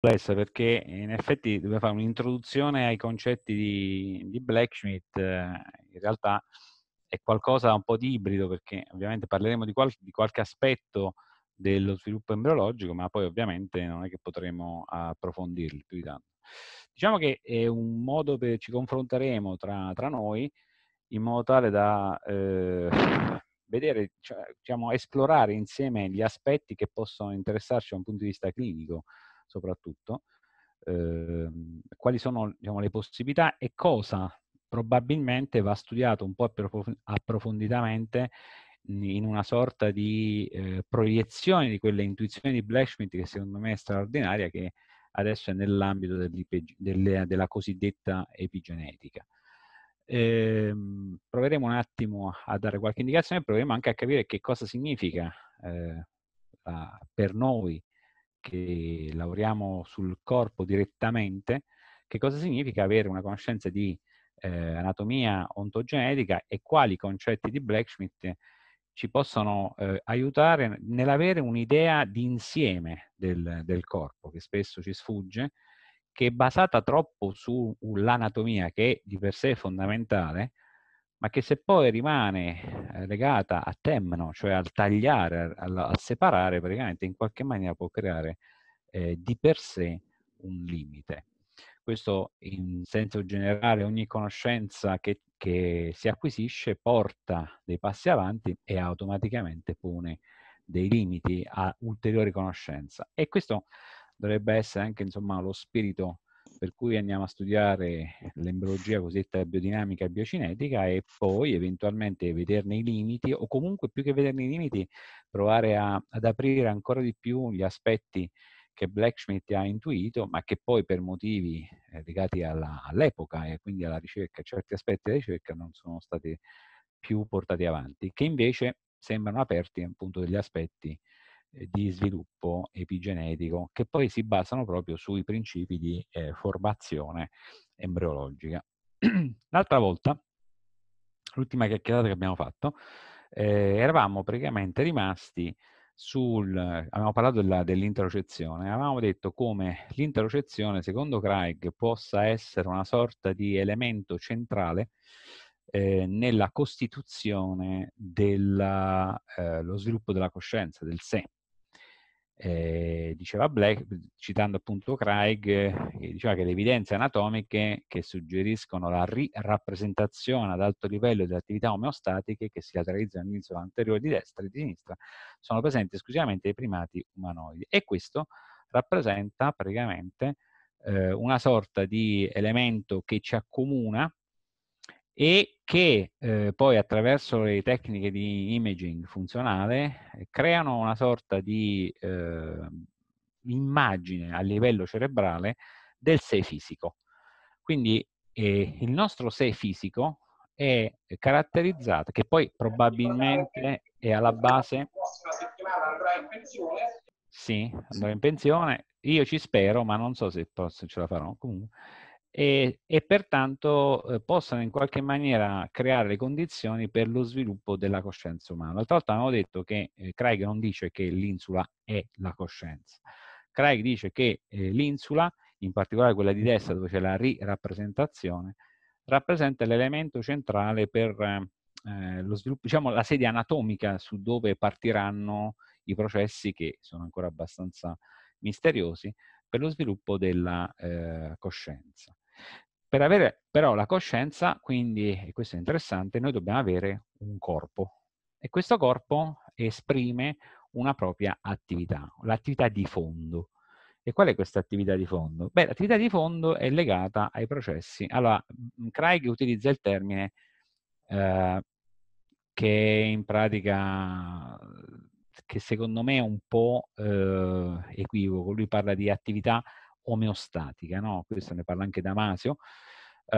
complesso perché in effetti doveva fare un'introduzione ai concetti di, di Blacksmith, eh, in realtà è qualcosa un po' di ibrido perché ovviamente parleremo di, qual- di qualche aspetto dello sviluppo embriologico, ma poi ovviamente non è che potremo approfondirli più di tanto. Diciamo che è un modo per ci confronteremo tra, tra noi in modo tale da eh, vedere, cioè, diciamo, esplorare insieme gli aspetti che possono interessarci da un punto di vista clinico soprattutto, eh, quali sono diciamo, le possibilità e cosa probabilmente va studiato un po' approf approfonditamente in una sorta di eh, proiezione di quelle intuizioni di Blacksmith che secondo me è straordinaria, che adesso è nell'ambito delle, della cosiddetta epigenetica. Eh, proveremo un attimo a dare qualche indicazione proveremo anche a capire che cosa significa eh, per noi che lavoriamo sul corpo direttamente, che cosa significa avere una conoscenza di eh, anatomia ontogenetica e quali concetti di Blacksmith ci possono eh, aiutare nell'avere un'idea di insieme del, del, corpo, che spesso ci sfugge, che è basata troppo sull'anatomia, che di per sé è fondamentale, ma che se poi rimane eh, legata a temno, cioè al tagliare, al, al separare, praticamente in qualche maniera può creare eh, di per sé un limite. Questo in senso generale ogni conoscenza che, che si acquisisce porta dei passi avanti e automaticamente pone dei limiti a ulteriori conoscenza. E questo dovrebbe essere anche insomma, lo spirito per cui andiamo a studiare l'embriologia cosiddetta biodinamica e biocinetica e poi eventualmente vederne i limiti o comunque più che vederne i limiti provare a, ad aprire ancora di più gli aspetti che Blacksmith ha intuito, ma che poi per motivi eh, legati alla, all'epoca e quindi alla ricerca, certi aspetti della ricerca non sono stati più portati avanti, che invece sembrano aperti appunto degli aspetti di sviluppo epigenetico che poi si basano proprio sui principi di eh, formazione embriologica. L'altra volta, l'ultima chiacchierata che abbiamo fatto, eh, eravamo praticamente rimasti sul... avevamo parlato della, dell'interocezione, avevamo detto come l'interocezione, secondo Craig, possa essere una sorta di elemento centrale eh, nella costituzione dello eh, sviluppo della coscienza, del sé eh, diceva Black, citando appunto Craig, eh, che diceva che le evidenze anatomiche che suggeriscono la rappresentazione ad alto livello delle attività omeostatiche che si lateralizzano all'inizio anteriore di destra e di sinistra sono presenti esclusivamente nei primati umanoidi e questo rappresenta praticamente eh, una sorta di elemento che ci accomuna e che eh, poi attraverso le tecniche di imaging funzionale eh, creano una sorta di eh, immagine a livello cerebrale del sé fisico. Quindi eh, il nostro sé fisico è caratterizzato, che poi probabilmente è alla base... La prossima settimana andrà in pensione. Sì, andrò in pensione. Io ci spero, ma non so se posso, ce la farò comunque e, e pertanto eh, possano in qualche maniera creare le condizioni per lo sviluppo della coscienza umana. D'altra volta abbiamo detto che eh, Craig non dice che l'insula è la coscienza. Craig dice che eh, l'insula, in particolare quella di destra dove c'è la rirappresentazione, rappresenta l'elemento centrale per eh, lo sviluppo, diciamo la sedia anatomica su dove partiranno i processi che sono ancora abbastanza misteriosi per lo sviluppo della eh, coscienza. Per avere però la coscienza, quindi, e questo è interessante, noi dobbiamo avere un corpo. E questo corpo esprime una propria attività, l'attività di fondo. E qual è questa attività di fondo? Beh, l'attività di fondo è legata ai processi. Allora, mm, mm, Craig utilizza il termine eh, che in pratica, che secondo me è un po' eh, equivoco. Lui parla di attività omeostatica, no? questo ne parla anche Damasio, uh,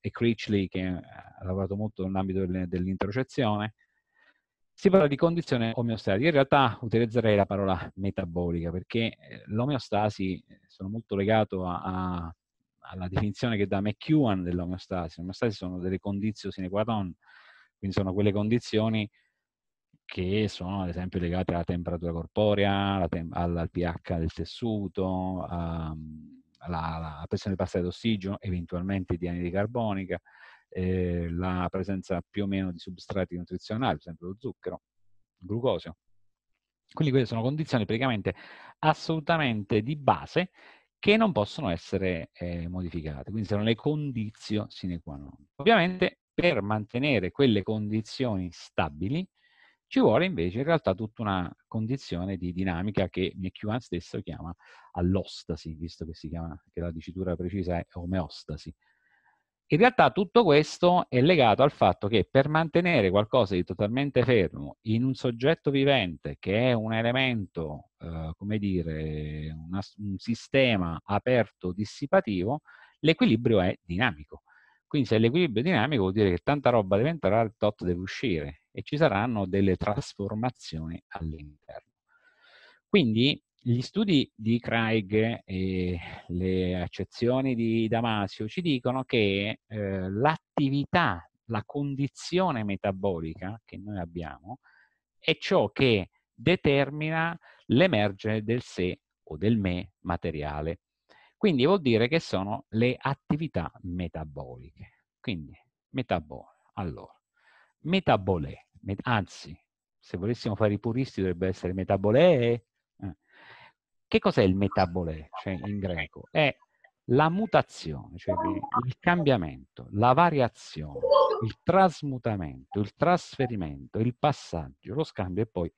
e Critchley che eh, ha lavorato molto nell'ambito dell'intercezione, si parla di condizione omeostatica. In realtà utilizzerei la parola metabolica perché eh, l'omeostasi, sono molto legato a, a, alla definizione che dà McEwan dell'omeostasi. L'omeostasi sono delle condizioni sine qua non, quindi sono quelle condizioni che sono ad esempio legate alla temperatura corporea, tem- al pH del tessuto, mhmm, alla, alla, pressione passata d'ossigeno, eventualmente di anidride carbonica, eh, la presenza più o meno di substrati nutrizionali, per esempio lo zucchero, il glucosio. Quindi queste sono condizioni praticamente assolutamente di base che non possono essere eh, modificate, quindi sono le condizioni sine qua non. Ovviamente per mantenere quelle condizioni stabili ci vuole invece in realtà tutta una condizione di dinamica che McEwan stesso chiama all'ostasi, visto che, chiama, che la dicitura precisa è omeostasi. In realtà tutto questo è legato al fatto che per mantenere qualcosa di totalmente fermo in un soggetto vivente che è un elemento, eh, come dire, una, un sistema aperto dissipativo, l'equilibrio è dinamico. Quindi se è l'equilibrio dinamico vuol dire che tanta roba deve entrare, tot deve uscire e ci saranno delle trasformazioni all'interno. Quindi gli studi di Craig e le accezioni di Damasio ci dicono che eh, l'attività, la condizione metabolica che noi abbiamo è ciò che determina l'emergere del sé o del me materiale. Quindi vuol dire che sono le attività metaboliche. Quindi metabolo. Allora, metabolè, met anzi, se volessimo fare i puristi dovrebbe essere metabolè. Eh. Che cos'è il metabolè, cioè in greco? È la mutazione, cioè il cambiamento, la variazione, il trasmutamento, il trasferimento, il passaggio, lo scambio e poi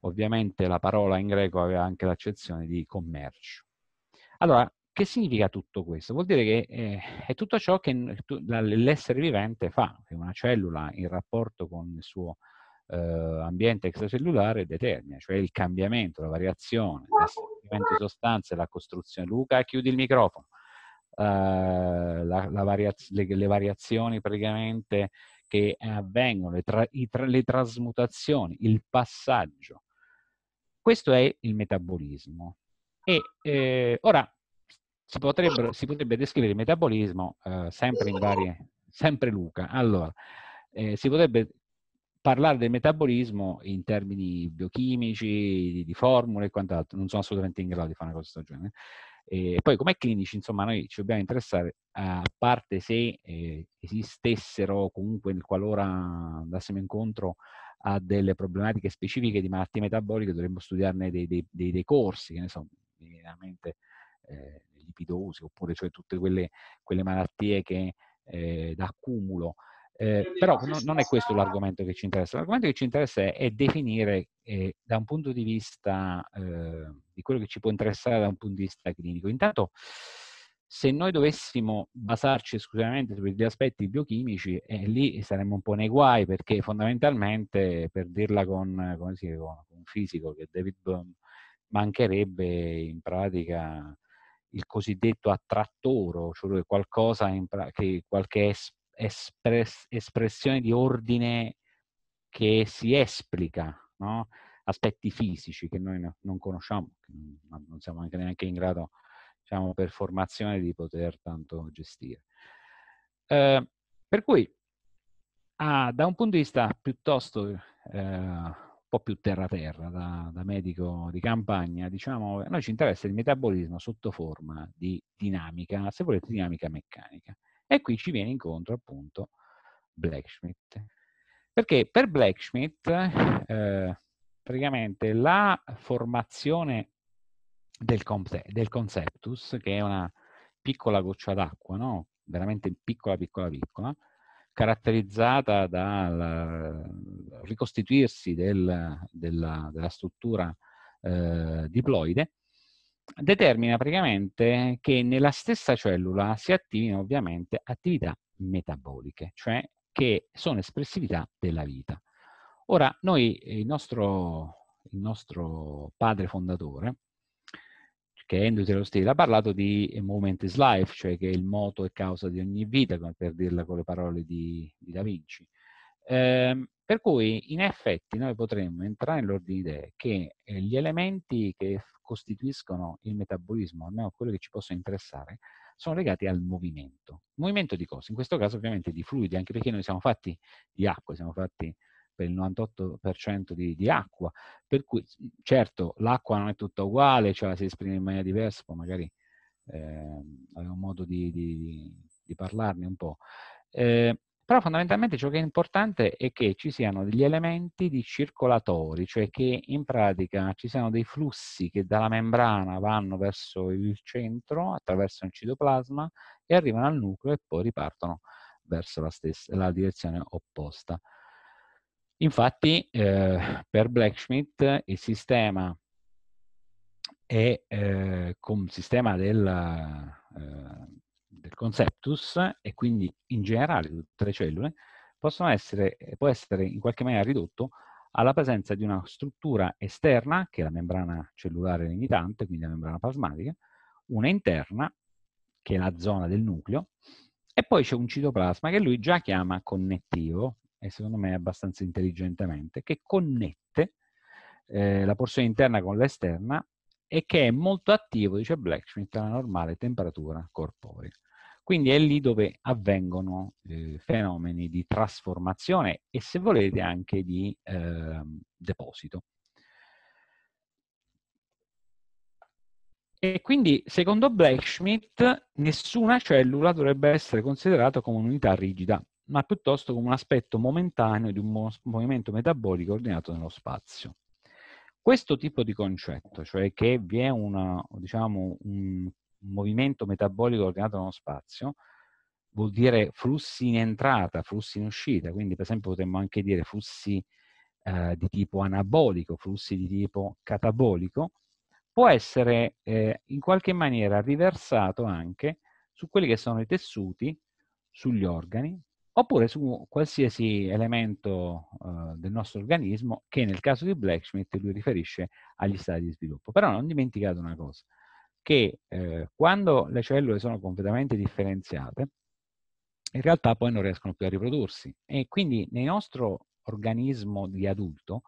ovviamente la parola in greco aveva anche l'accezione di commercio. Allora, che significa tutto questo? Vuol dire che eh, è tutto ciò che l'essere vivente fa, che una cellula in rapporto con il suo eh, ambiente extracellulare determina, cioè il cambiamento, la variazione, l'assorbimento di sostanze, la costruzione. Luca, chiudi il microfono. Uh, la, la variaz le, le, variazioni praticamente che avvengono, le, tra tra le trasmutazioni, il passaggio. Questo è il metabolismo. E eh, ora si, si, potrebbe descrivere il metabolismo eh, sempre in varie, sempre Luca. Allora, eh, si potrebbe parlare del metabolismo in termini biochimici, di, di formule e quant'altro, non sono assolutamente in grado di fare una cosa del genere. E poi come clinici, insomma, noi ci dobbiamo interessare a parte se eh, esistessero comunque qualora andassimo incontro a delle problematiche specifiche di malattie metaboliche, dovremmo studiarne dei, dei, dei, dei corsi, che ne so, veramente eh, lipidosi oppure cioè tutte quelle, quelle malattie che, eh, da Eh, però non, non, è questo l'argomento che ci interessa. L'argomento che ci interessa è, è definire eh, da un punto di vista eh, di quello che ci può interessare da un punto di vista clinico. Intanto, se noi dovessimo basarci esclusivamente sugli aspetti biochimici, eh, lì saremmo un po' nei guai perché fondamentalmente, per dirla con, con un fisico che David Bohm, mancherebbe in pratica il cosiddetto attrattoro, cioè qualcosa pra- che qualche es- espres- espressione di ordine che si esplica, no? aspetti fisici che noi no, non conosciamo, ma non siamo anche neanche in grado, diciamo, per formazione di poter tanto gestire. Eh, per cui, ah, da un punto di vista piuttosto eh, po' più terra-terra, da, da medico di campagna, diciamo, a noi ci interessa il metabolismo sotto forma di dinamica, se volete dinamica meccanica. E qui ci viene incontro appunto Blacksmith. Perché per Blacksmith eh, praticamente la formazione del, del, conceptus, che è una piccola goccia d'acqua, no? veramente piccola, piccola, piccola, caratterizzata dal ricostituirsi del, della, della, struttura eh, diploide, determina praticamente che nella stessa cellula si attivino ovviamente attività metaboliche, cioè che sono espressività della vita. Ora, noi, il nostro, il nostro padre fondatore, che è Andrew Steele ha parlato di Movement is Life, cioè che il moto è causa di ogni vita, come per dirla con le parole di, di Da Vinci. Eh, per cui in effetti noi potremmo entrare nell'ordine di idee che eh, gli elementi che costituiscono il metabolismo, almeno quello che ci possono interessare, sono legati al movimento. Movimento di cose, in questo caso ovviamente di fluidi, anche perché noi siamo fatti di acqua, siamo fatti per il 98% di, di, acqua, per cui certo l'acqua non è tutta uguale, cioè si esprime in maniera diversa, poi magari eh, avevo modo di, di, di, parlarne un po'. Eh, però fondamentalmente ciò che è importante è che ci siano degli elementi di circolatori, cioè che in pratica ci siano dei flussi che dalla membrana vanno verso il centro, attraverso il citoplasma, e arrivano al nucleo e poi ripartono verso la, stessa, la direzione opposta. Infatti eh, per Blacksmith il sistema è eh, con sistema della, eh, del conceptus e quindi in generale tutte le cellule possono essere, può essere in qualche maniera ridotto alla presenza di una struttura esterna, che è la membrana cellulare limitante, quindi la membrana plasmatica, una interna, che è la zona del nucleo, e poi c'è un citoplasma che lui già chiama connettivo, e secondo me abbastanza intelligentemente, che connette eh, la porzione interna con l'esterna e che è molto attivo, dice Blacksmith, alla normale temperatura corporea. Quindi è lì dove avvengono eh, fenomeni di trasformazione e se volete anche di eh, deposito. E quindi, secondo Blacksmith, nessuna cellula dovrebbe essere considerata come un'unità rigida ma piuttosto come un aspetto momentaneo di un movimento metabolico ordinato nello spazio. Questo tipo di concetto, cioè che vi è una, diciamo, un movimento metabolico ordinato nello spazio, vuol dire flussi in entrata, flussi in uscita, quindi per esempio potremmo anche dire flussi eh, di tipo anabolico, flussi di tipo catabolico, può essere eh, in qualche maniera riversato anche su quelli che sono i tessuti, sugli organi, oppure su qualsiasi elemento uh, del nostro organismo che nel caso di Blacksmith lui riferisce agli stati di sviluppo. Però non dimenticate una cosa, che eh, quando le cellule sono completamente differenziate, in realtà poi non riescono più a riprodursi e quindi nel nostro organismo di adulto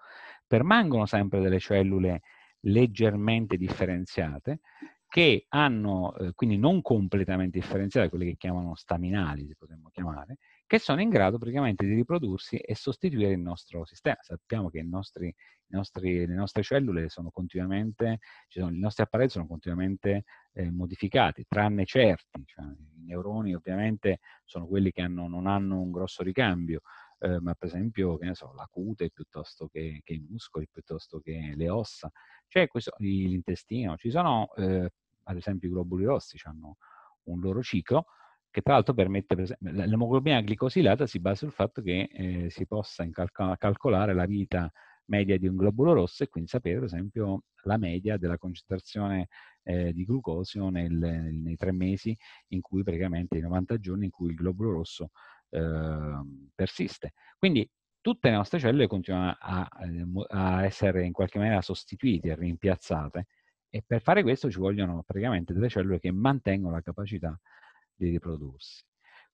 permangono sempre delle cellule leggermente differenziate che hanno, eh, quindi non completamente differenziate, quelle che chiamano staminali, si potremmo chiamare, che sono in grado praticamente di riprodursi e sostituire il nostro sistema. Sappiamo che nostri, nostri, le nostre cellule sono continuamente, sono, i nostri apparecchi sono continuamente eh, modificati, tranne certi, cioè, i neuroni ovviamente sono quelli che hanno, non hanno un grosso ricambio, eh, ma per esempio che ne so, la cute piuttosto che, che i muscoli, piuttosto che le ossa, cioè l'intestino, ci sono eh, ad esempio i globuli rossi, hanno un loro ciclo, che tra l'altro permette, per esempio, l'emoglobina glicosilata si basa sul fatto che eh, si possa calc calcolare la vita media di un globulo rosso e quindi sapere, per esempio, la media della concentrazione eh, di glucosio nel, nei tre mesi in cui praticamente i 90 giorni in cui il globulo rosso eh, persiste. Quindi tutte le nostre cellule continuano a, eh, a essere in qualche maniera sostituite, rimpiazzate e per fare questo ci vogliono praticamente delle cellule che mantengono la capacità di riprodursi.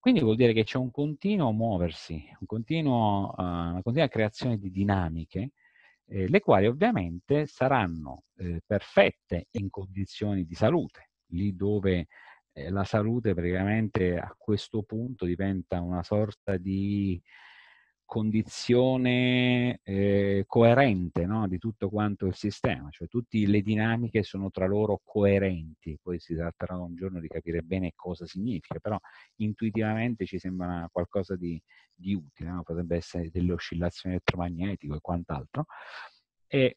Quindi vuol dire che c'è un continuo muoversi, un continuo, uh, una continua creazione di dinamiche, eh, le quali ovviamente saranno eh, perfette in condizioni di salute, lì dove eh, la salute praticamente a questo punto diventa una sorta di condizione eh, coerente no? di tutto quanto il sistema, cioè tutte le dinamiche sono tra loro coerenti, poi si tratterà un giorno di capire bene cosa significa, però intuitivamente ci sembra qualcosa di, di utile, no? potrebbe essere delle oscillazioni elettromagnetiche e quant'altro, e,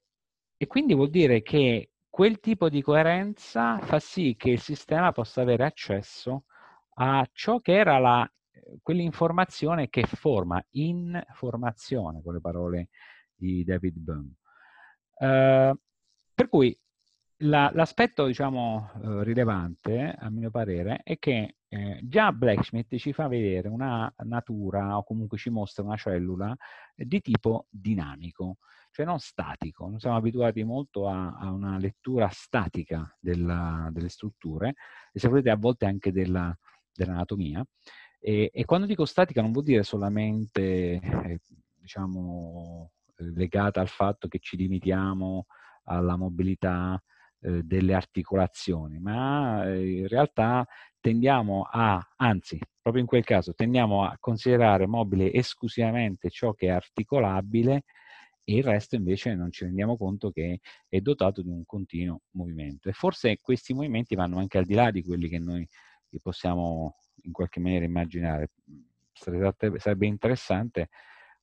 e quindi vuol dire che quel tipo di coerenza fa sì che il sistema possa avere accesso a ciò che era la eh, quell'informazione che forma informazione, con le parole di David Bohm. Eh, per cui l'aspetto, diciamo, eh, rilevante, a mio parere, è che eh, già Blacksmith ci fa vedere una natura, o comunque ci mostra una cellula, eh, di tipo dinamico, cioè non statico. Non siamo abituati molto a, a una lettura statica della, delle strutture, e se volete a volte anche dell'anatomia. E, e quando dico statica non vuol dire solamente, eh, diciamo, eh, legata al fatto che ci limitiamo alla mobilità eh, delle articolazioni, ma eh, in realtà tendiamo a, anzi, proprio in quel caso, tendiamo a considerare mobile esclusivamente ciò che è articolabile e il resto invece non ci rendiamo conto che è dotato di un continuo movimento. E forse questi movimenti vanno anche al di là di quelli che noi possiamo in qualche maniera immaginare. Sarebbe, interessante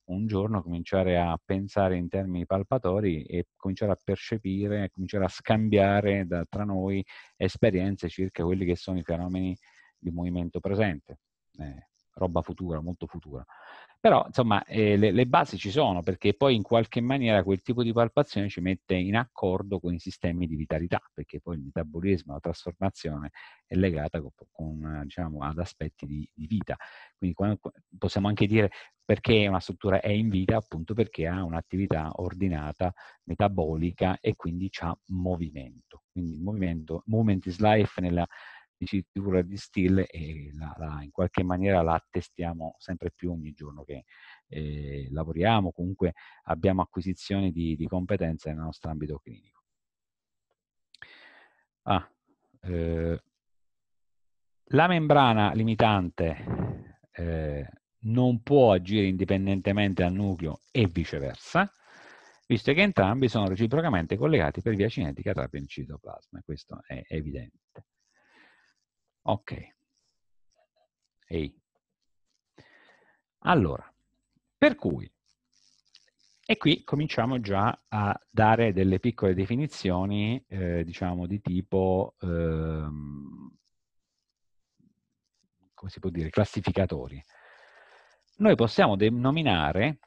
un giorno cominciare a pensare in termini palpatori e cominciare a percepire, cominciare a scambiare da, tra noi esperienze circa quelli che sono i fenomeni di movimento presente, eh, roba futura, molto futura. Però, insomma, eh, le, le, basi ci sono, perché poi in qualche maniera quel tipo di palpazione ci mette in accordo con i sistemi di vitalità, perché poi il metabolismo, la trasformazione è legata con, con, diciamo, ad aspetti di, di vita. Quindi quando, possiamo anche dire perché una struttura è in vita, appunto perché ha un'attività ordinata, metabolica e quindi ha movimento. Quindi il movimento, movement is life nella dicitura di stile e la, la, in qualche maniera la attestiamo sempre più ogni giorno che eh, lavoriamo, comunque abbiamo acquisizioni di, di competenze nel nostro ambito clinico. Ah, eh, la membrana limitante eh, non può agire indipendentemente dal nucleo e viceversa, visto che entrambi sono reciprocamente collegati per via cinetica tra il citoplasma, questo è evidente. Ok. Ehi. Allora, per cui, e qui cominciamo già a dare delle piccole definizioni, eh, diciamo, di tipo, ehm, come si può dire, classificatori. Noi possiamo denominare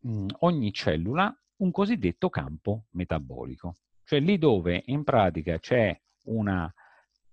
mh, mm, ogni cellula un cosiddetto campo metabolico, cioè lì dove in pratica c'è una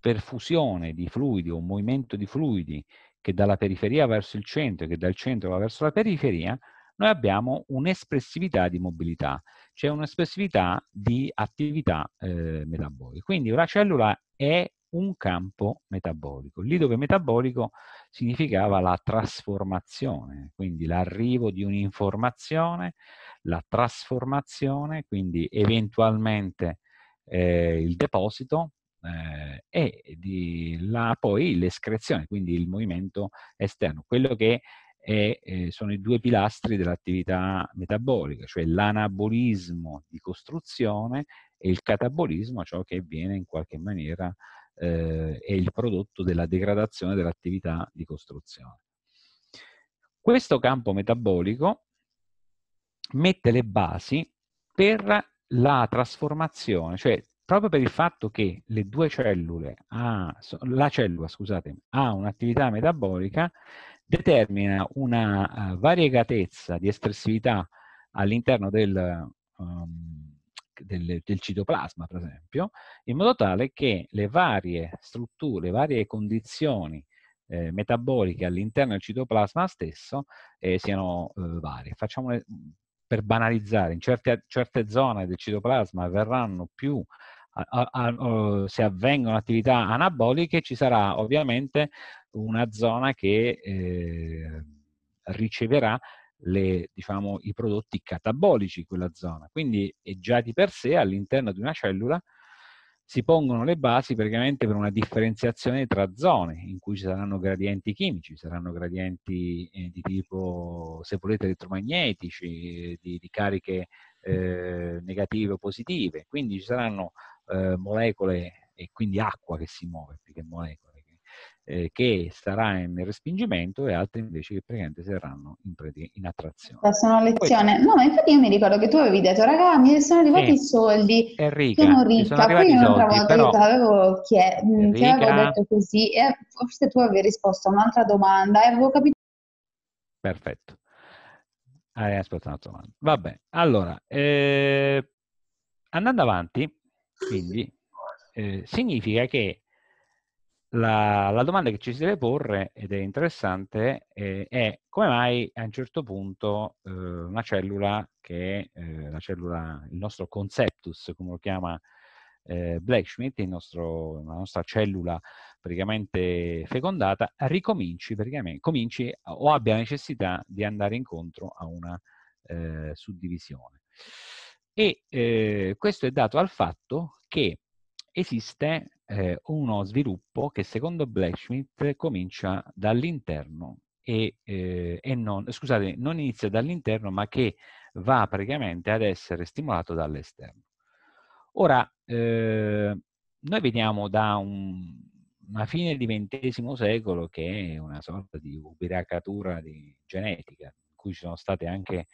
perfusione di fluidi o un movimento di fluidi che dalla periferia verso il centro e che dal centro va verso la periferia, noi abbiamo un'espressività di mobilità, cioè un'espressività di attività eh, metabolica. Quindi una cellula è un campo metabolico. Lì dove metabolico significava la trasformazione, quindi l'arrivo di un'informazione, la trasformazione, quindi eventualmente eh, il deposito, eh, e di là poi l'escrezione, quindi il movimento esterno. Quello che è, eh, sono i due pilastri dell'attività metabolica, cioè l'anabolismo di costruzione e il catabolismo, ciò che viene in qualche maniera eh, è il prodotto della degradazione dell'attività di costruzione. Questo campo metabolico mette le basi per la trasformazione, cioè proprio per il fatto che le due cellule, ha, la cellula scusate, ha un'attività metabolica, determina una eh, variegatezza di espressività all'interno del, um, del, del, citoplasma, per esempio, in modo tale che le varie strutture, le varie condizioni eh, metaboliche all'interno del citoplasma stesso eh, siano eh, varie. Facciamo mm, per banalizzare, in certe, certe zone del citoplasma verranno più a, a, se avvengono attività anaboliche ci sarà ovviamente una zona che eh, riceverà le, diciamo, i prodotti catabolici quella zona. Quindi già di per sé all'interno di una cellula si pongono le basi praticamente per una differenziazione tra zone in cui ci saranno gradienti chimici, saranno gradienti eh, di tipo, se volete, elettromagnetici, eh, di, di cariche eh, negative o positive. Quindi ci saranno eh, molecole e quindi acqua che si muove più che molecole eh, che sarà nel respingimento e altre invece che praticamente saranno in, in attrazione. Passano a lezione. Poi, no, infatti io mi ricordo che tu avevi detto, raga, mi sono arrivati eh, i soldi, Enrica, sono ricca, poi un'altra volta però... io avevo, chied- mm, avevo detto così e forse tu avevi risposto a un'altra domanda e avevo capito... Perfetto. Hai ascoltato un'altra domanda. Vabbè, allora, eh, andando avanti, quindi eh, significa che la, la, domanda che ci si deve porre, ed è interessante, eh, è come mai a un certo punto eh, una cellula, che è eh, la cellula, il nostro conceptus, come lo chiama eh, Blacksmith, nostro, la nostra cellula praticamente fecondata, ricominci praticamente, cominci o abbia necessità di andare incontro a una eh, suddivisione. E eh, questo è dato al fatto che esiste eh, uno sviluppo che secondo Blacksmith comincia dall'interno e, eh, e non, scusate, non inizia dall'interno ma che va praticamente ad essere stimolato dall'esterno. Ora, eh, noi veniamo da un, una fine di XX secolo che è una sorta di ubriacatura di genetica, in cui ci sono state anche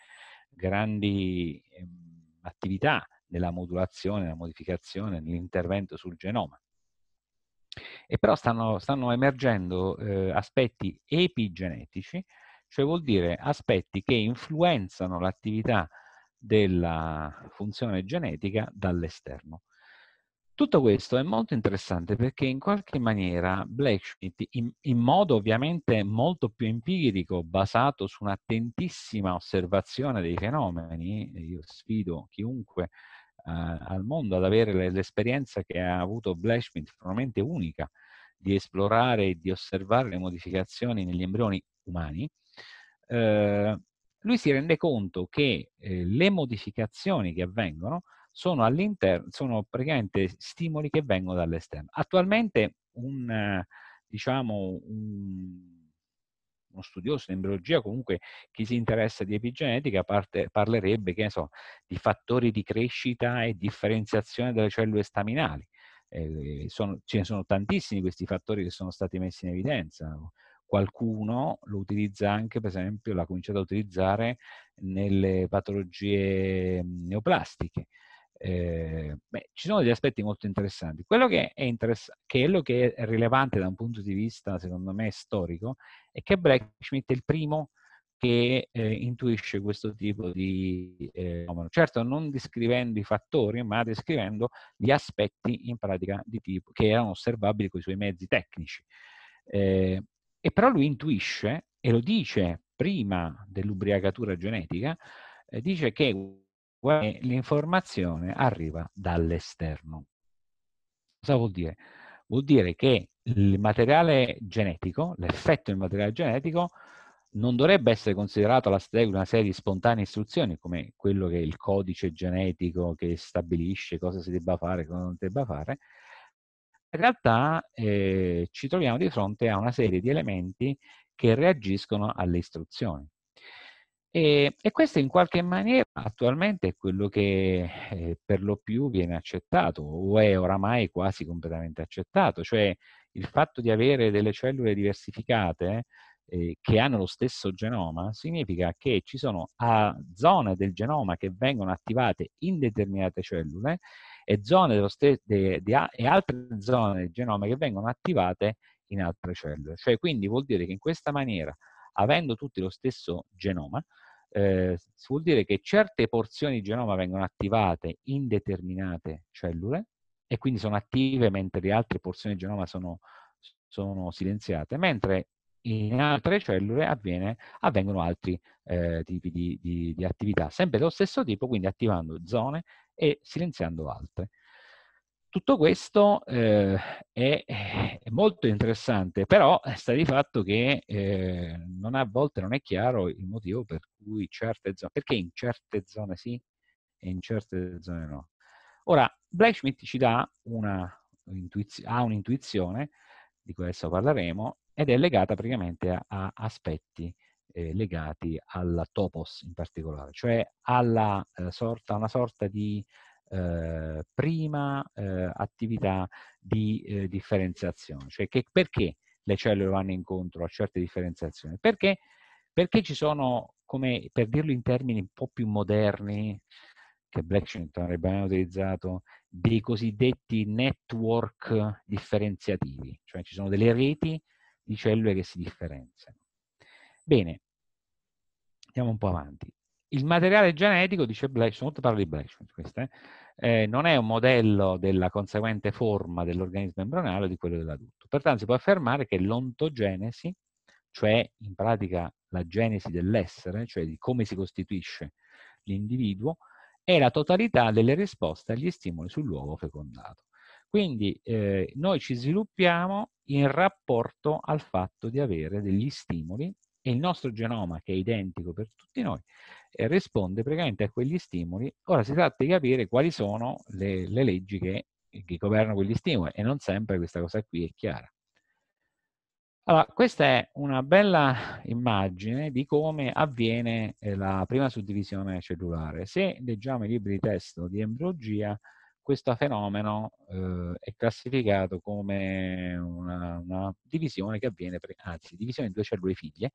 grandi... Ehm, attività nella modulazione, nella modificazione, nell'intervento sul genoma. E però stanno, stanno emergendo eh, aspetti epigenetici, cioè vuol dire aspetti che influenzano l'attività della funzione genetica dall'esterno. Tutto questo è molto interessante perché in qualche maniera Blacksmith, in, in, modo ovviamente molto più empirico, basato su un'attentissima osservazione dei fenomeni, io sfido chiunque eh, al mondo ad avere l'esperienza che ha avuto Blacksmith, veramente unica, di esplorare e di osservare le modificazioni negli embrioni umani, eh, lui si rende conto che eh, le modificazioni che avvengono sono, sono praticamente stimoli che vengono dall'esterno. Attualmente un, diciamo, un, uno studioso di embriologia, comunque chi si interessa di epigenetica parte, parlerebbe che, so, di fattori di crescita e differenziazione delle cellule staminali. Eh, sono, ce ne sono tantissimi questi fattori che sono stati messi in evidenza. Qualcuno lo utilizza anche, per esempio, l'ha cominciato a utilizzare nelle patologie neoplastiche. Eh, beh, ci sono degli aspetti molto interessanti. Quello che è, interess- quello che è rilevante da un punto di vista, secondo me, storico, è che Black Schmidt è il primo che eh, intuisce questo tipo di eh, fenomeno. Eh, certo, non descrivendo i fattori, ma descrivendo gli aspetti in pratica di tipo che erano osservabili con i suoi mezzi tecnici. Eh, e però lui intuisce, e lo dice prima dell'ubriacatura genetica, eh, dice che l'informazione arriva dall'esterno. Cosa vuol dire? Vuol dire che il materiale genetico, l'effetto del materiale genetico, non dovrebbe essere considerato una serie di spontanee istruzioni come quello che è il codice genetico che stabilisce cosa si debba fare e cosa non si debba fare. In realtà eh, ci troviamo di fronte a una serie di elementi che reagiscono alle istruzioni. E, e, questo in qualche maniera attualmente è quello che eh, per lo più viene accettato o è oramai quasi completamente accettato, cioè il fatto di avere delle cellule diversificate eh, che hanno lo stesso genoma significa che ci sono ah, zone del genoma che vengono attivate in determinate cellule e, de, de, de, e altre zone del genoma che vengono attivate in altre cellule. Cioè quindi vuol dire che in questa maniera avendo tutti lo stesso genoma, eh, vuol dire che certe porzioni di genoma vengono attivate in determinate cellule e quindi sono attive mentre le altre porzioni di genoma sono, sono silenziate, mentre in altre cellule avviene, avvengono altri eh, tipi di, di, di, attività, sempre dello stesso tipo, quindi attivando zone e silenziando altre. Tutto questo eh, è, è, molto interessante, però sta di fatto che eh, non a volte non è chiaro il motivo per cui certe zone, perché in certe zone sì e in certe zone no. Ora, Blacksmith ci dà una, ha un'intuizione, di cui adesso parleremo, ed è legata praticamente a, a aspetti eh, legati alla topos in particolare, cioè alla, eh, sorta, una sorta di eh, prima eh, attività di eh, differenziazione. Cioè che, perché le cellule vanno incontro a certe differenziazioni? Perché, perché ci sono, come per dirlo in termini un po' più moderni, che Blackstone avrebbe mai utilizzato, dei cosiddetti network differenziativi, cioè ci sono delle reti di cellule che si differenziano. Bene, andiamo un po' avanti il materiale genetico, dice Blechschmidt, parla di Blechschmidt questa, eh, eh, non è un modello della conseguente forma dell'organismo embrionale o di quello dell'adulto. Pertanto si può affermare che l'ontogenesi, cioè in pratica la genesi dell'essere, cioè di come si costituisce l'individuo, è la totalità delle risposte agli stimoli sull'uovo fecondato. Quindi eh, noi ci sviluppiamo in rapporto al fatto di avere degli stimoli e il nostro genoma, che è identico per tutti noi, eh, risponde praticamente a quegli stimoli. Ora si tratta di capire quali sono le, le leggi che, che governano quegli stimoli e non sempre questa cosa qui è chiara. Allora, questa è una bella immagine di come avviene eh, la prima suddivisione cellulare. Se leggiamo i libri di testo di embriologia, questo fenomeno eh, è classificato come una, una, divisione che avviene, anzi, divisione di due cellule figlie,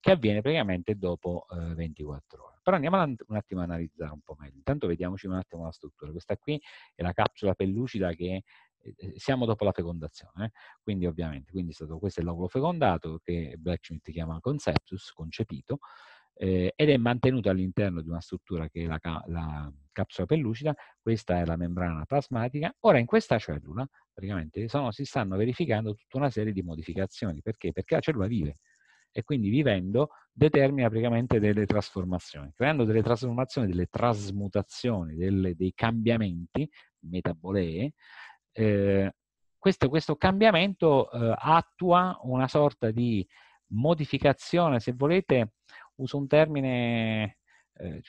che avviene praticamente dopo uhm, eh, 24 ore. Però andiamo un attimo a analizzare un po' meglio. Intanto vediamoci un attimo la struttura. Questa qui è la capsula pellucida che eh, eh, siamo dopo la fecondazione, eh. quindi ovviamente, quindi è stato, questo è l'ovulo fecondato che Black chiama conceptus, concepito, eh, ed è mantenuto all'interno di una struttura che è la, la capsula pellucida, questa è la membrana plasmatica. Ora in questa cellula praticamente sono, si stanno verificando tutta una serie di modificazioni. Perché? Perché la cellula vive e quindi vivendo determina praticamente delle trasformazioni, creando delle trasformazioni, delle trasmutazioni, delle, dei cambiamenti metabolee. Eh, questo, questo, cambiamento eh, attua una sorta di modificazione, se volete, uso un termine eh,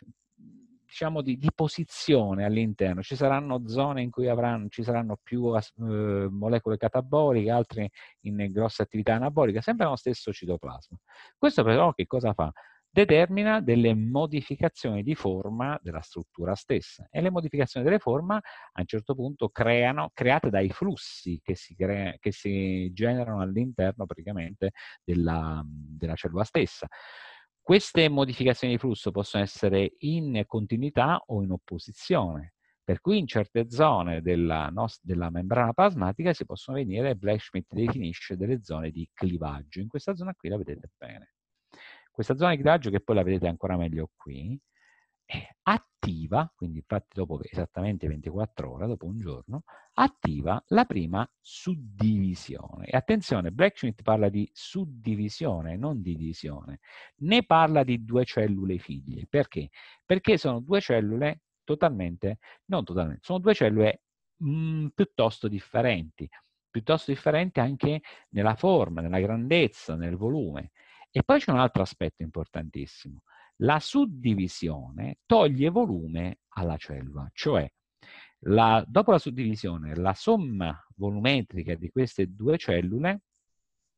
diciamo di, di, posizione all'interno. Ci saranno zone in cui avranno, ci saranno più eh, molecole cataboliche, altre in grossa attività anabolica, sempre lo stesso citoplasma. Questo però che cosa fa? determina delle modificazioni di forma della struttura stessa e le modificazioni delle forma a un certo punto creano, create dai flussi che si, crea, che si generano all'interno praticamente della, della cellula stessa. Queste modificazioni di flusso possono essere in continuità o in opposizione, per cui in certe zone della, della membrana plasmatica si possono venire, Black-Schmidt definisce delle zone di clivaggio. In questa zona qui la vedete bene. Questa zona di clivaggio, che poi la vedete ancora meglio qui, attiva, quindi infatti dopo esattamente 24 ore, dopo un giorno, attiva la prima suddivisione. E attenzione, Blacksmith parla di suddivisione, non di divisione, Ne parla di due cellule figlie. Perché? Perché sono due cellule totalmente, non totalmente, sono due cellule mh, mm, piuttosto differenti, piuttosto differenti anche nella forma, nella grandezza, nel volume. E poi c'è un altro aspetto importantissimo la suddivisione toglie volume alla cellula, cioè la, dopo la suddivisione la somma volumetrica di queste due cellule,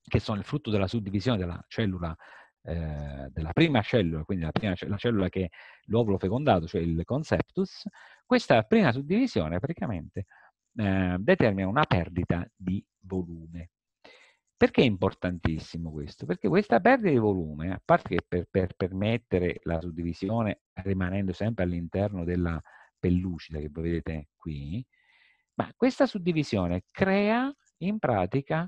che sono il frutto della suddivisione della cellula eh, della prima cellula, quindi la, prima, la cellula che è l'ovulo fecondato, cioè il conceptus, questa prima suddivisione praticamente eh, determina una perdita di volume. Perché è importantissimo questo? Perché questa perdita di volume, a parte che per, per permettere la suddivisione rimanendo sempre all'interno della pellucida che voi vedete qui, ma questa suddivisione crea in pratica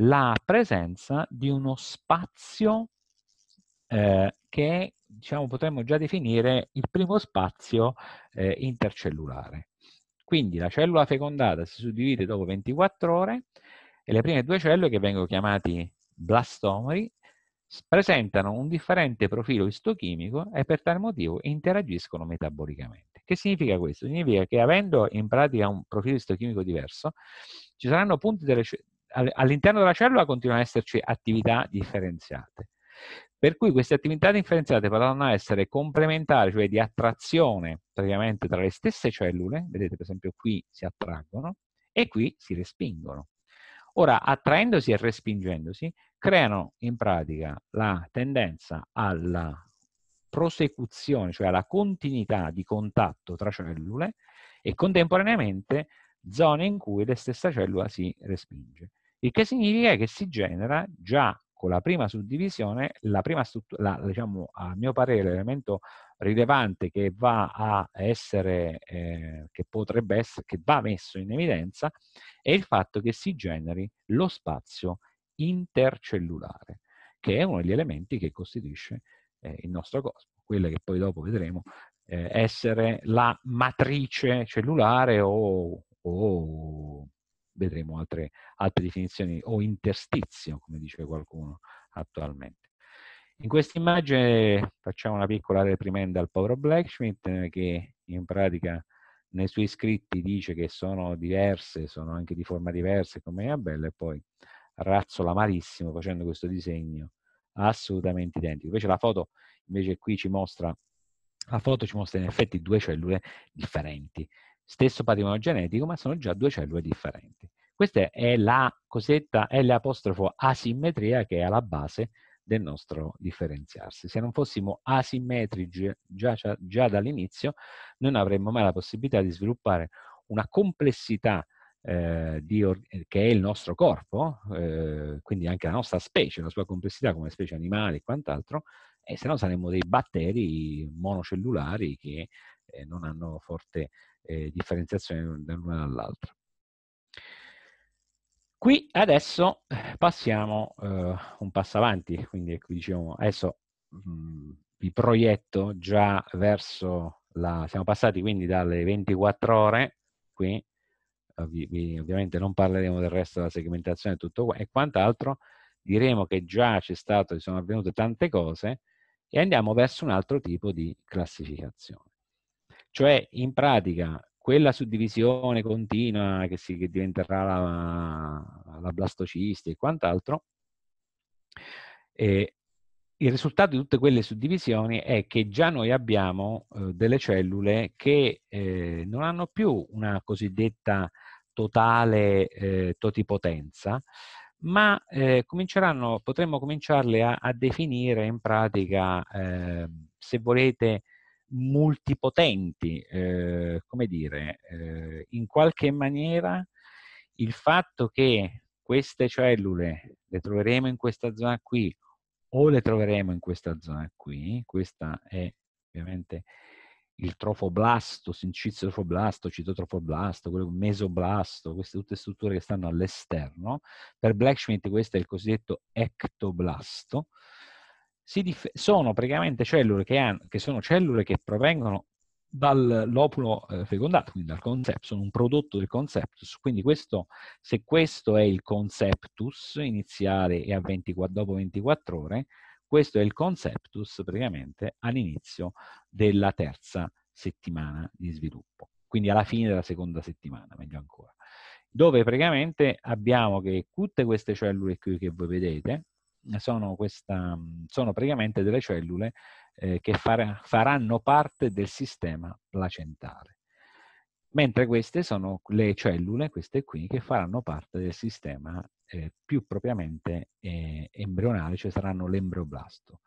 la presenza di uno spazio eh, che diciamo, potremmo già definire il primo spazio eh, intercellulare. Quindi la cellula fecondata si suddivide dopo 24 ore, e le prime due cellule, che vengono chiamati blastomeri, presentano un differente profilo istochimico e per tale motivo interagiscono metabolicamente. Che significa questo? Significa che avendo in pratica un profilo istochimico diverso, ci saranno punti all'interno della cellula continuano ad esserci attività differenziate. Per cui queste attività differenziate potranno essere complementari, cioè di attrazione praticamente tra le stesse cellule, vedete per esempio qui si attraggono e qui si respingono. Ora, attraendosi e respingendosi, creano in pratica la tendenza alla prosecuzione, cioè alla continuità di contatto tra cellule e contemporaneamente zone in cui la stessa cellula si respinge. Il che significa che si genera già con la prima suddivisione, la prima la, diciamo, a mio parere l'elemento rilevante che va a essere, eh, che potrebbe essere, che va messo in evidenza è il fatto che si generi lo spazio intercellulare, che è uno degli elementi che costituisce eh, il nostro cosmo, quella che poi dopo vedremo eh, essere la matrice cellulare o, o vedremo altre, altre definizioni o interstizio, come dice qualcuno attualmente. In questa immagine facciamo una piccola reprimenda al povero Blacksmith che in pratica nei suoi scritti dice che sono diverse, sono anche di forma diversa come Annabella e poi razzola malissimo facendo questo disegno assolutamente identico. Invece la foto invece qui ci mostra la foto ci mostra in effetti due cellule differenti, stesso patrimonio genetico, ma sono già due cellule differenti. Questa è la cosetta L apostrofo asimmetria che è alla base del nostro differenziarsi. Se non fossimo asimmetrici già, già, già dall'inizio, non avremmo mai la possibilità di sviluppare una complessità eh, di, eh, che è il nostro corpo, eh, quindi anche la nostra specie, la sua complessità come specie animale e quant'altro, e se no saremmo dei batteri monocellulari che eh, non hanno forte eh, differenziazione da l'una all'altra. Qui adesso Passiamo eh, un passo avanti, quindi diciamo, adesso mh, mm, vi proietto già verso la... Siamo passati quindi dalle 24 ore qui, eh, vi, vi, ovviamente non parleremo del resto della segmentazione e tutto e quant'altro, diremo che già c'è stato, ci sono avvenute tante cose e andiamo verso un altro tipo di classificazione. Cioè, in pratica, quella suddivisione continua che, si, che diventerà la, la blastocisti e quant'altro, eh, il risultato di tutte quelle suddivisioni è che già noi abbiamo eh, delle cellule che eh, non hanno più una cosiddetta totale eh, totipotenza, ma eh, potremmo cominciarle a, a, definire in pratica, ehm, se volete, multipotenti, eh, come dire, eh, in qualche maniera il fatto che queste cellule le troveremo in questa zona qui o le troveremo in questa zona qui, questa è ovviamente il trofoblasto, trofoblasto, citotrofoblasto, mesoblasto, queste tutte strutture che stanno all'esterno. Per Black Schmidt questo è il cosiddetto ectoblasto, dif- sono praticamente cellule che, hanno, che, sono cellule che provengono dall'opulo eh, fecondato, quindi dal concept, sono un prodotto del conceptus, quindi questo, se questo è il conceptus iniziale e 24, dopo 24 ore, questo è il conceptus praticamente all'inizio della terza settimana di sviluppo, quindi alla fine della seconda settimana, meglio ancora, dove praticamente abbiamo che tutte queste cellule qui che voi vedete, sono, questa, mhmm, sono praticamente delle cellule eh, che far, faranno parte del sistema placentale. Mentre queste sono le cellule, queste qui, che faranno parte del sistema eh, più propriamente eh, embrionale, cioè saranno l'embrioblasto.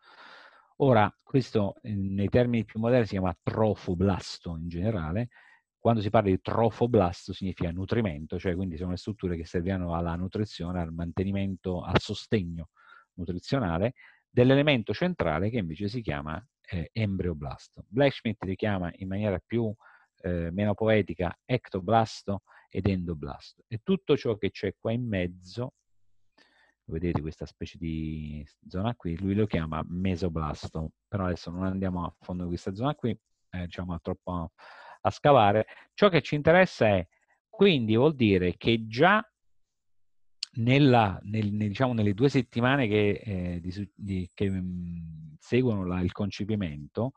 Ora, questo ehm, nei termini più moderni si chiama trofoblasto in generale, quando si parla di trofoblasto significa nutrimento, cioè quindi sono le strutture che servono alla nutrizione, al mantenimento, al sostegno nutrizionale dell'elemento centrale che invece si chiama eh, embrioblasto. Blacksmith li chiama in maniera più eh, meno poetica ectoblasto ed endoblasto. E tutto ciò che c'è qua in mezzo, vedete questa specie di zona qui, lui lo chiama mesoblasto. Però adesso non andiamo a fondo di questa zona qui, eh, diciamo troppo a scavare. Ciò che ci interessa è, quindi vuol dire che già nella, nel, nel, diciamo, nelle due settimane che, eh, di, di, che mh, mm, seguono la, il concepimento,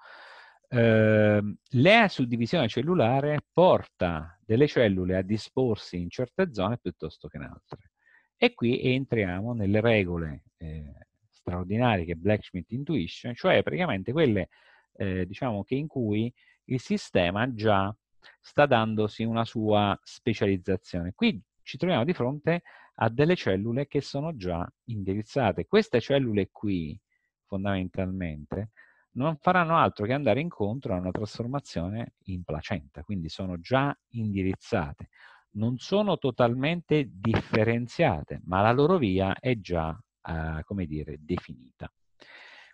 eh, la suddivisione cellulare porta delle cellule a disporsi in certe zone piuttosto che in altre. E qui entriamo nelle regole eh, straordinarie che Blacksmith intuisce, cioè praticamente quelle eh, diciamo che in cui il sistema già sta dandosi una sua specializzazione. Qui ci troviamo di fronte a delle cellule che sono già indirizzate. Queste cellule qui, fondamentalmente, non faranno altro che andare incontro a una trasformazione in placenta, quindi sono già indirizzate. Non sono totalmente differenziate, ma la loro via è già, eh, come dire, definita.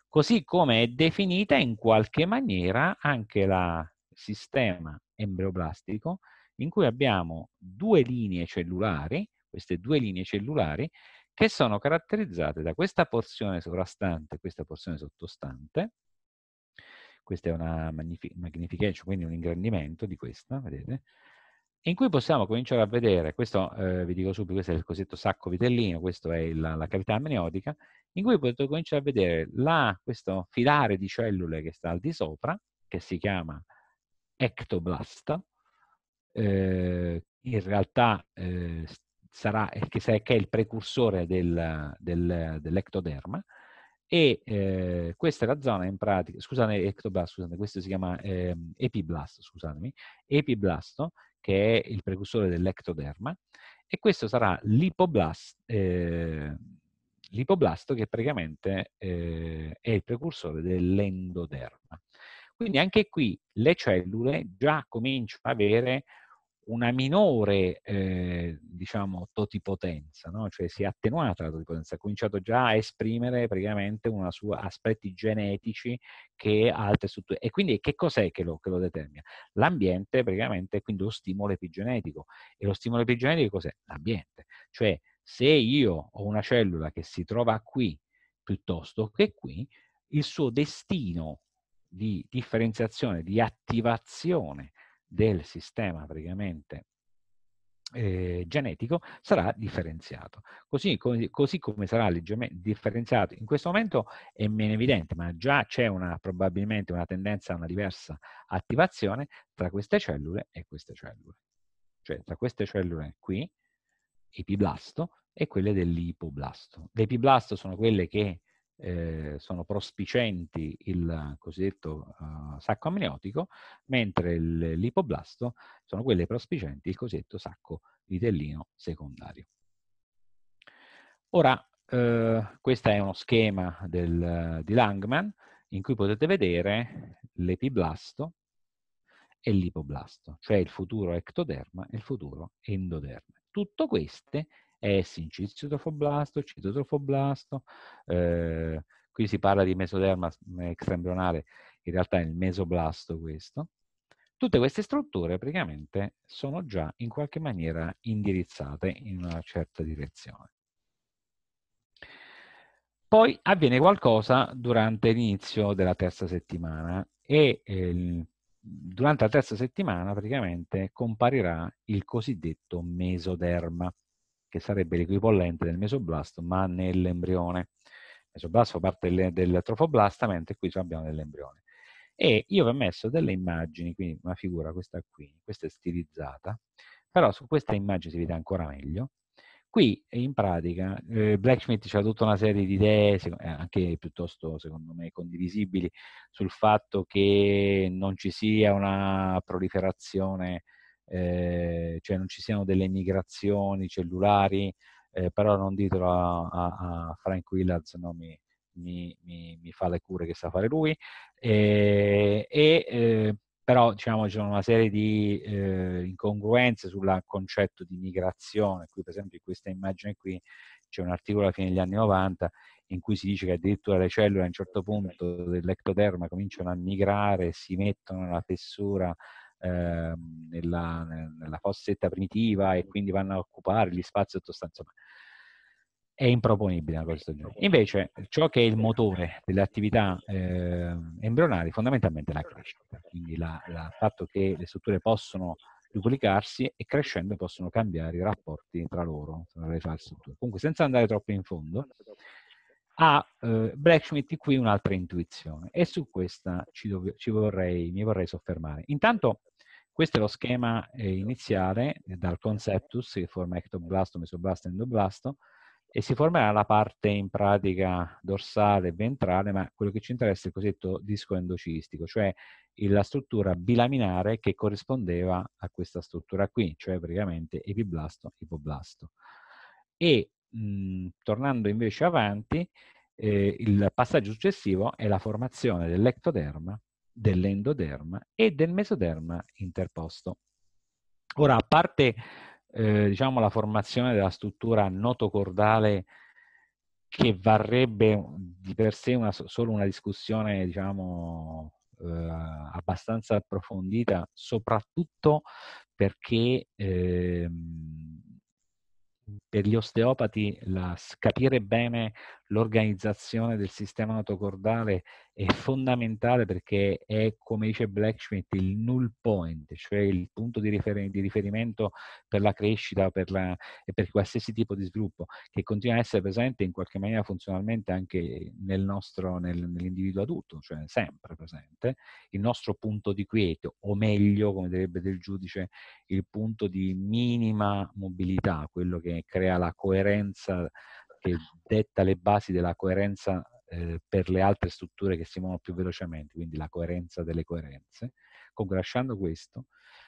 Così come è definita in qualche maniera anche il sistema embrioblastico in cui abbiamo due linee cellulari, queste due linee cellulari, che sono caratterizzate da questa porzione sovrastante e questa porzione sottostante. Questa è una magnification, quindi un ingrandimento di questa, vedete? In cui possiamo cominciare a vedere, questo eh, vi dico subito, questo è il cosiddetto sacco vitellino, questa è la, la cavità amniotica, in cui potete cominciare a vedere la, questo filare di cellule che sta al di sopra, che si chiama ectoblasta, eh, in realtà eh, sarà, che, che, è il precursore del, del, dell'ectoderma e eh, questa è la zona in pratica, scusate ectoblast, scusate, questo si chiama eh, epiblast, scusatemi, epiblasto che è il precursore dell'ectoderma e questo sarà l'ipoblasto, eh, l'ipoblasto che praticamente eh, è il precursore dell'endoderma. Quindi anche qui le cellule già cominciano ad avere una minore eh, diciamo, totipotenza, no? cioè si è attenuata la totipotenza, ha cominciato già a esprimere praticamente una sua aspetti genetici che altre strutture. E quindi che cos'è che lo, che lo determina? L'ambiente praticamente è quindi lo stimolo epigenetico. E lo stimolo epigenetico cos'è? L'ambiente. Cioè se io ho una cellula che si trova qui piuttosto che qui, il suo destino di differenziazione, di attivazione del sistema praticamente eh, genetico sarà differenziato. Così, così, così come sarà leggermente differenziato in questo momento è meno evidente, ma già c'è una, probabilmente una tendenza a una diversa attivazione tra queste cellule e queste cellule. Cioè tra queste cellule qui, epiblasto, e quelle dell'ipoblasto. Le epiblasto sono quelle che eh, sono prospicenti il cosiddetto uh, sacco amniotico, mentre il lipoblasto sono quelle prospicenti il cosiddetto sacco vitellino secondario. Ora, eh, questo è uno schema del, di Langman in cui potete vedere l'epiblasto e l'ipoblasto, cioè il futuro ectoderma e il futuro endoderma. Tutto queste è eh sincitiodrofoblasto, citotrofoblasto. eh, qui si parla di mesoderma mm, extraembrionale, in realtà è il mesoblasto questo. Tutte queste strutture praticamente sono già in qualche maniera indirizzate in una certa direzione. Poi avviene qualcosa durante l'inizio della terza settimana e eh, durante la terza settimana praticamente comparirà il cosiddetto mesoderma che sarebbe l'equipollente del mesoblasto, ma nell'embrione. Il mesoblasto fa parte del, del trofoblasta, mentre qui abbiamo nell'embrione. E io vi ho messo delle immagini, quindi una figura, questa qui, questa è stilizzata, però su questa immagine si vede ancora meglio. Qui in pratica eh, Blacksmith c'ha tutta una serie di idee, eh, anche piuttosto secondo me condivisibili, sul fatto che non ci sia una proliferazione eh, cioè non ci siano delle migrazioni cellulari, eh, però non ditelo a, a, a Frank Willards, no, mi, mi, mi, mi, fa le cure che sa fare lui. Ehm, e, e ehm, però diciamo ci sono una serie di eh, incongruenze sul concetto di migrazione. Qui, per esempio, in questa immagine qui c'è un articolo alla fine degli anni 90 in cui si dice che addirittura le cellule a un certo punto dell'ectoderma cominciano a migrare, si mettono nella fessura eh, nella, nella, fossetta primitiva e quindi vanno a occupare gli spazi sottostanti. è improponibile una cosa del genere. Invece, ciò che è il motore delle attività eh, embrionali fondamentalmente la crescita, quindi il fatto che le strutture possono duplicarsi e crescendo possono cambiare i rapporti tra loro, tra le fasi strutture. Comunque, senza andare troppo in fondo, ha eh, Blacksmith qui un'altra intuizione e su questa ci, dove, ci vorrei, mi vorrei soffermare. Intanto questo è lo schema eh, iniziale eh, dal conceptus che forma ectoblasto, mesoblasto e endoblasto e si formerà la parte in pratica dorsale e ventrale, ma quello che ci interessa è il cosiddetto disco endocistico, cioè la struttura bilaminare che corrispondeva a questa struttura qui, cioè praticamente epiblasto, ipoblasto. E mh, mhmm, tornando invece avanti, eh, il passaggio successivo è la formazione dell'ectoderma dell'endoderma e del mesoderma interposto. Ora, a parte eh, diciamo, la formazione della struttura notocordale che varrebbe di per sé una, solo una discussione diciamo, eh, abbastanza approfondita, soprattutto perché eh, per gli osteopati la, capire bene l'organizzazione del sistema notocordale è fondamentale perché è, come dice Blacksmith, il null point, cioè il punto di, rifer- di riferimento per la crescita per la, e per qualsiasi tipo di sviluppo, che continua a essere presente in qualche maniera funzionalmente anche nel nostro, nel, nell'individuo adulto, cioè sempre presente, il nostro punto di quieto, o meglio, come direbbe del giudice, il punto di minima mobilità, quello che crea la coerenza che detta le basi della coerenza eh, per le altre strutture che si muovono più velocemente, quindi la coerenza delle coerenze. Comunque lasciando questo,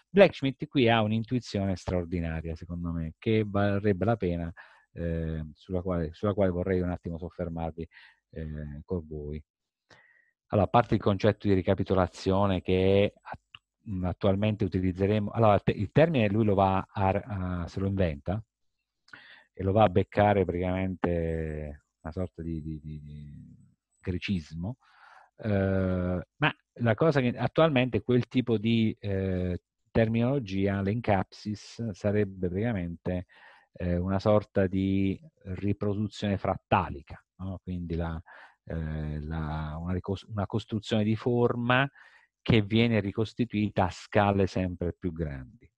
Blacksmith qui ha un'intuizione straordinaria, secondo me, che varrebbe la pena, eh, sulla, quale, sulla, quale, vorrei un attimo soffermarvi eh, con voi. Allora, a parte il concetto di ricapitolazione che attualmente utilizzeremo, allora il termine lui lo va a, a, se lo inventa, e lo va a beccare praticamente una sorta di, di, di grecismo. Eh, ma la cosa che attualmente quel tipo di eh, terminologia, l'encapsis, sarebbe praticamente eh, una sorta di riproduzione frattalica, no? quindi la, eh, la, una, una costruzione di forma che viene ricostituita a scale sempre più grandi.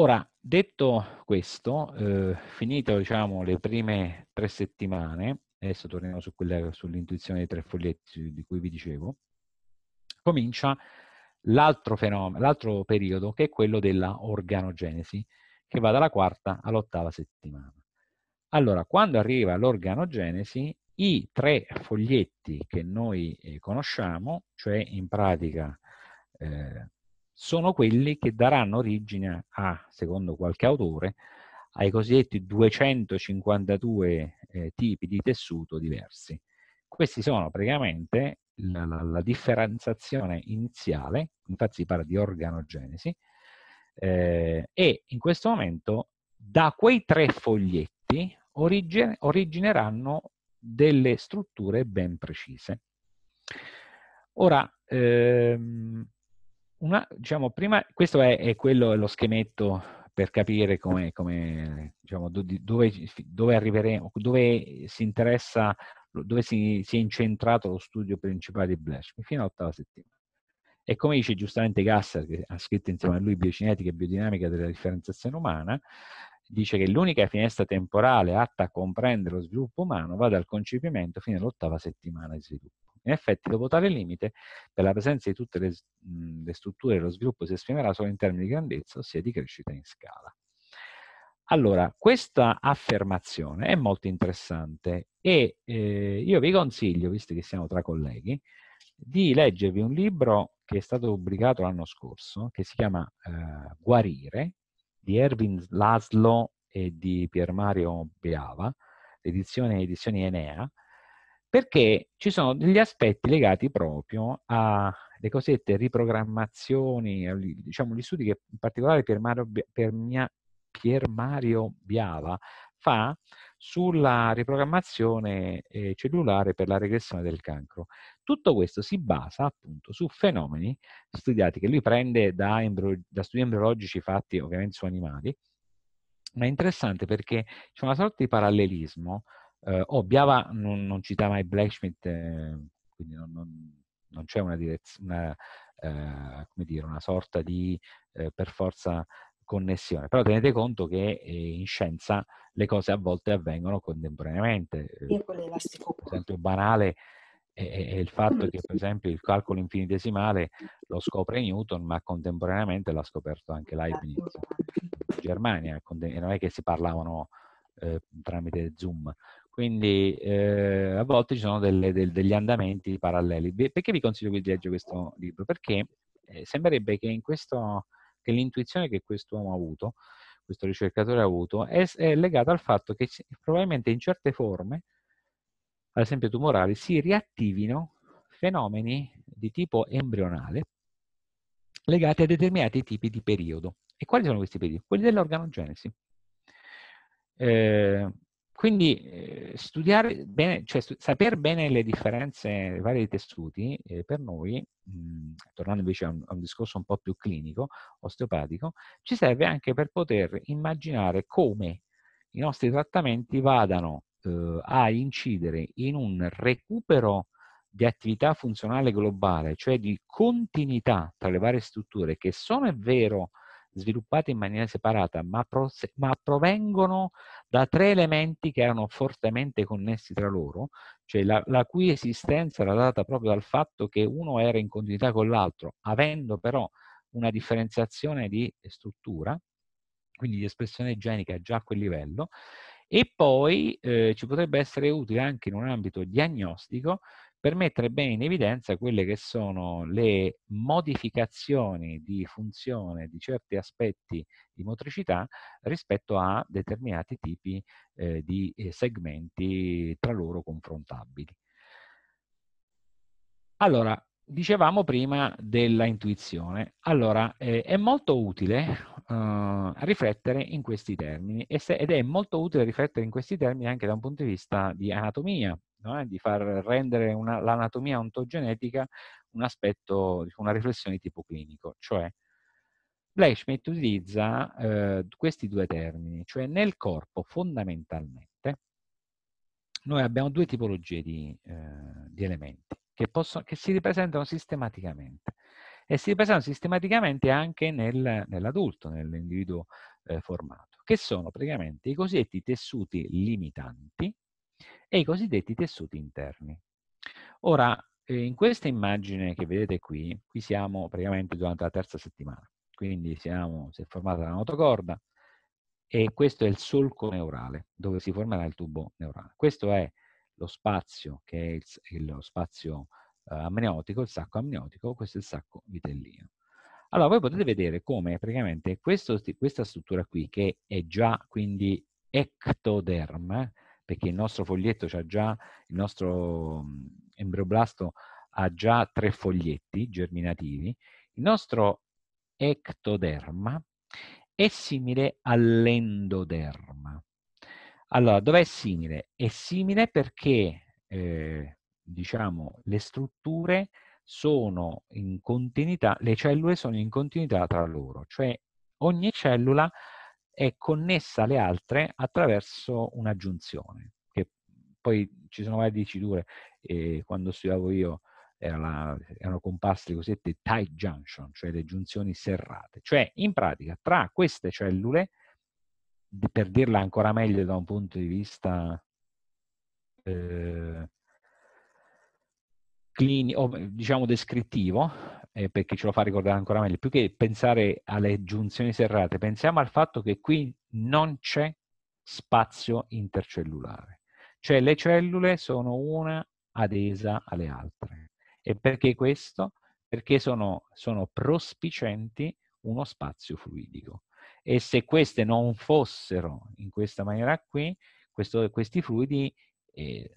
Ora, detto questo, eh, finito diciamo, le prime tre settimane, adesso torniamo su sull'intuizione dei tre foglietti di cui vi dicevo, comincia l'altro, fenomeno, l'altro periodo che è quello della organogenesi, che va dalla quarta all'ottava settimana. Allora, quando arriva l'organogenesi, i tre foglietti che noi eh, conosciamo, cioè in pratica eh, sono quelli che daranno origine a, secondo qualche autore, ai cosiddetti 252 eh, tipi di tessuto diversi. Questi sono praticamente la, la, la differenziazione iniziale, infatti si parla di organogenesi, eh, e in questo momento da quei tre foglietti origine, origineranno delle strutture ben precise. Ora, ehm, una, diciamo, prima, questo è, è quello, è lo schemetto per capire come, come, diciamo, dove, dove, arriveremo, dove si interessa, dove si, si, è incentrato lo studio principale di Blashmi, fino all'ottava settimana. E come dice giustamente Gasser, che ha scritto insieme a lui Biocinetica e Biodinamica della differenziazione umana, dice che l'unica finestra temporale atta a comprendere lo sviluppo umano va dal concepimento fino all'ottava settimana di sviluppo. In effetti, dopo tale limite, per la presenza di tutte le, mhmm, le strutture, lo sviluppo si esprimerà solo in termini di grandezza, ossia di crescita in scala. Allora, questa affermazione è molto interessante e eh, io vi consiglio, visto che siamo tra colleghi, di leggervi un libro che è stato pubblicato l'anno scorso, che si chiama eh, Guarire, di Erwin Laszlo e di Pier Mario Beava, edizione Edizioni Enea, perché ci sono degli aspetti legati proprio alle cosiddette riprogrammazioni, diciamo gli studi che in particolare Pier Mario, Pier mia, Pier Mario Biava fa sulla riprogrammazione eh, cellulare per la regressione del cancro. Tutto questo si basa appunto su fenomeni studiati che lui prende da, embrio, da studi embriologici fatti ovviamente su animali, ma è interessante perché c'è una sorta di parallelismo eh, oh, Biava non, non, cita mai Blacksmith, eh, quindi non, non, non, c'è una, direz- una, eh, dire, una sorta di eh, per forza connessione, però tenete conto che eh, in scienza le cose a volte avvengono contemporaneamente. esempio, banale è, il fatto che per esempio il calcolo infinitesimale lo scopre Newton, ma contemporaneamente l'ha scoperto anche Leibniz in Germania, e non è che si parlavano eh, tramite Zoom. Quindi eh, a volte ci sono delle, del, degli andamenti paralleli. Perché vi consiglio di leggere questo libro? Perché eh, sembrerebbe che, questo, che, l'intuizione che questo uomo ha avuto, questo ricercatore ha avuto, è, è legata al fatto che probabilmente in certe forme, ad esempio tumorali, si riattivino fenomeni di tipo embrionale legati a determinati tipi di periodo. E quali sono questi periodi? Quelli dell'organogenesi. Eh, quindi eh, studiare bene, cioè stu- saper bene le differenze varie vari tessuti eh, per noi, mh, tornando invece a un, a un, discorso un po' più clinico, osteopatico, ci serve anche per poter immaginare come i nostri trattamenti vadano eh, a incidere in un recupero di attività funzionale globale, cioè di continuità tra le varie strutture che sono, è vero, eh, sviluppate in maniera separata, ma, ma provengono da tre elementi che erano fortemente connessi tra loro, cioè la, la cui esistenza era data proprio dal fatto che uno era in continuità con l'altro, avendo però una differenziazione di struttura, quindi di espressione genica già a quel livello, e poi eh, ci potrebbe essere utile anche in un ambito diagnostico per mettere bene in evidenza quelle che sono le modificazioni di funzione di certi aspetti di motricità rispetto a determinati tipi eh, di eh, segmenti tra loro confrontabili. Allora, dicevamo prima della intuizione. Allora, eh, è molto utile eh, riflettere in questi termini se, ed è molto utile riflettere in questi termini anche da un punto di vista di anatomia, no? Eh, di far rendere l'anatomia ontogenetica un aspetto, una riflessione di tipo clinico, cioè Blechschmidt utilizza eh, questi due termini, cioè nel corpo fondamentalmente noi abbiamo due tipologie di, eh, di elementi che, possono, che si ripresentano sistematicamente e si ripresentano sistematicamente anche nel, nell'adulto, nell'individuo eh, formato, che sono praticamente i cosiddetti tessuti limitanti e i cosiddetti tessuti interni. Ora, eh, in questa immagine che vedete qui, qui siamo praticamente durante la terza settimana, quindi siamo, si è formata la notocorda e questo è il solco neurale, dove si formerà il tubo neurale. Questo è lo spazio che è il, il, lo spazio eh, amniotico, il sacco amniotico, questo è il sacco vitellino. Allora, voi potete vedere come praticamente questo, questa struttura qui, che è già quindi ectoderma, perché il nostro foglietto ha già, il nostro mm, embrioblasto ha già tre foglietti germinativi, il nostro ectoderma è simile all'endoderma. Allora, dov'è simile? È simile perché, eh, diciamo, le strutture sono in continuità, le cellule sono in continuità tra loro, cioè ogni cellula è connessa alle altre attraverso una giunzione. Che poi ci sono varie diciture, eh, quando studiavo io era la, erano composte le cosiddette tight junction, cioè le giunzioni serrate. Cioè, in pratica, tra queste cellule per dirla ancora meglio da un punto di vista eh, clini, diciamo descrittivo, eh, perché ce lo fa ricordare ancora meglio, più che pensare alle giunzioni serrate, pensiamo al fatto che qui non c'è spazio intercellulare, cioè le cellule sono una adesa alle altre. E perché questo? Perché sono, sono prospicenti uno spazio fluidico e se queste non fossero in questa maniera qui, questo, questi fluidi eh,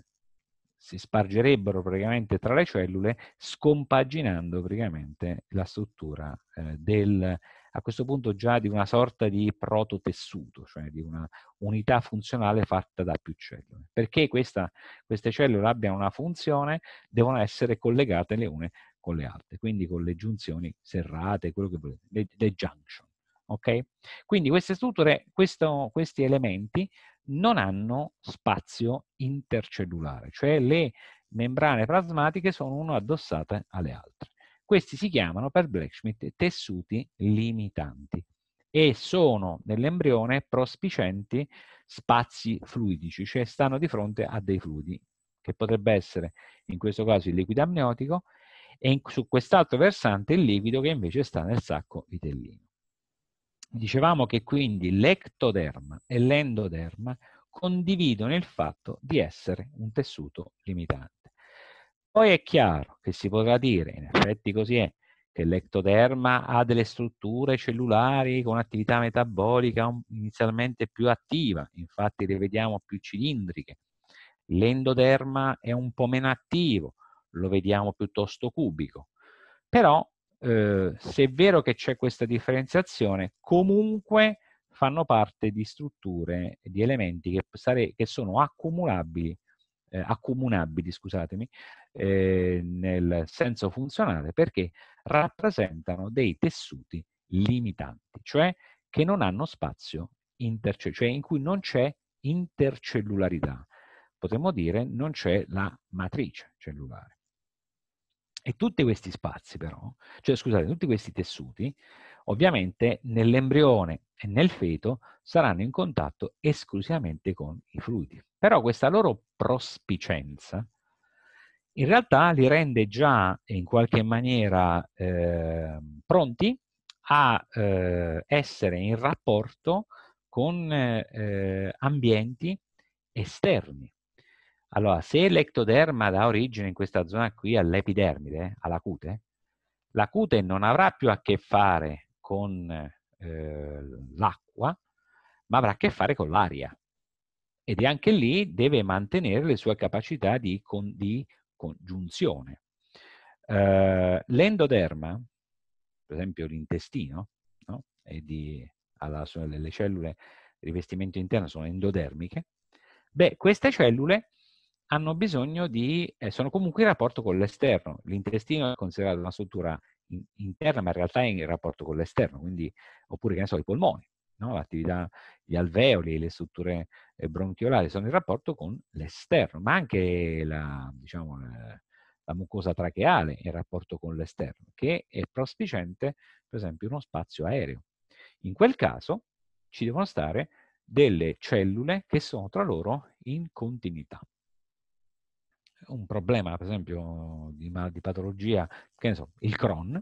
si spargerebbero praticamente tra le cellule scompaginando praticamente la struttura eh, del, a questo punto già di una sorta di prototessuto, cioè di una unità funzionale fatta da più cellule. Perché questa, queste cellule abbiano una funzione, devono essere collegate le une con le altre, quindi con le giunzioni serrate, quello che volete, le, le junction ok? Quindi queste strutture, questo, questi elementi non hanno spazio intercellulare, cioè le membrane plasmatiche sono una addossate alle altre. Questi si chiamano per Blacksmith tessuti limitanti e sono nell'embrione prospicenti spazi fluidici, cioè stanno di fronte a dei fluidi, che potrebbe essere in questo caso il liquido amniotico e in, su quest'altro versante il liquido che invece sta nel sacco vitellino. Dicevamo che quindi l'ectoderma e l'endoderma condividono il fatto di essere un tessuto limitante. Poi è chiaro che si potrà dire, in effetti così è, che l'ectoderma ha delle strutture cellulari con attività metabolica inizialmente più attiva, infatti le vediamo più cilindriche. L'endoderma è un po' meno attivo, lo vediamo piuttosto cubico. Però eh, se è vero che c'è questa differenziazione, comunque fanno parte di strutture, di elementi che, sare- che sono accumulabili, eh, accomunabili, scusatemi, eh, nel senso funzionale perché rappresentano dei tessuti limitanti, cioè che non hanno spazio intercellulare, cioè in cui non c'è intercellularità. Potremmo dire non c'è la matrice cellulare. E tutti questi spazi però, cioè scusate, tutti questi tessuti, ovviamente nell'embrione e nel feto saranno in contatto esclusivamente con i fluidi. Però questa loro prospicenza in realtà li rende già in qualche maniera eh, pronti a eh, essere in rapporto con eh, ambienti esterni allora, se l'ectoderma dà origine in questa zona qui all'epidermide, alla cute, la cute non avrà più a che fare con eh, l'acqua, ma avrà a che fare con l'aria. Ed è anche lì deve mantenere le sue capacità di, con, di congiunzione. Eh, l'endoderma, per esempio l'intestino, no? e di, alla, le cellule di rivestimento interno sono endodermiche, beh, queste cellule hanno bisogno di, eh, sono comunque in rapporto con l'esterno. L'intestino è considerato una struttura in, interna, ma in realtà è in rapporto con l'esterno, quindi, oppure che ne so, i polmoni, no? l'attività, gli alveoli, le strutture eh, bronchiolari sono in rapporto con l'esterno, ma anche la, diciamo, la, la mucosa tracheale è in rapporto con l'esterno, che è prospiciente, per esempio, uno spazio aereo. In quel caso ci devono stare delle cellule che sono tra loro in continuità un problema, per esempio, di, di patologia, che ne so, il Crohn, la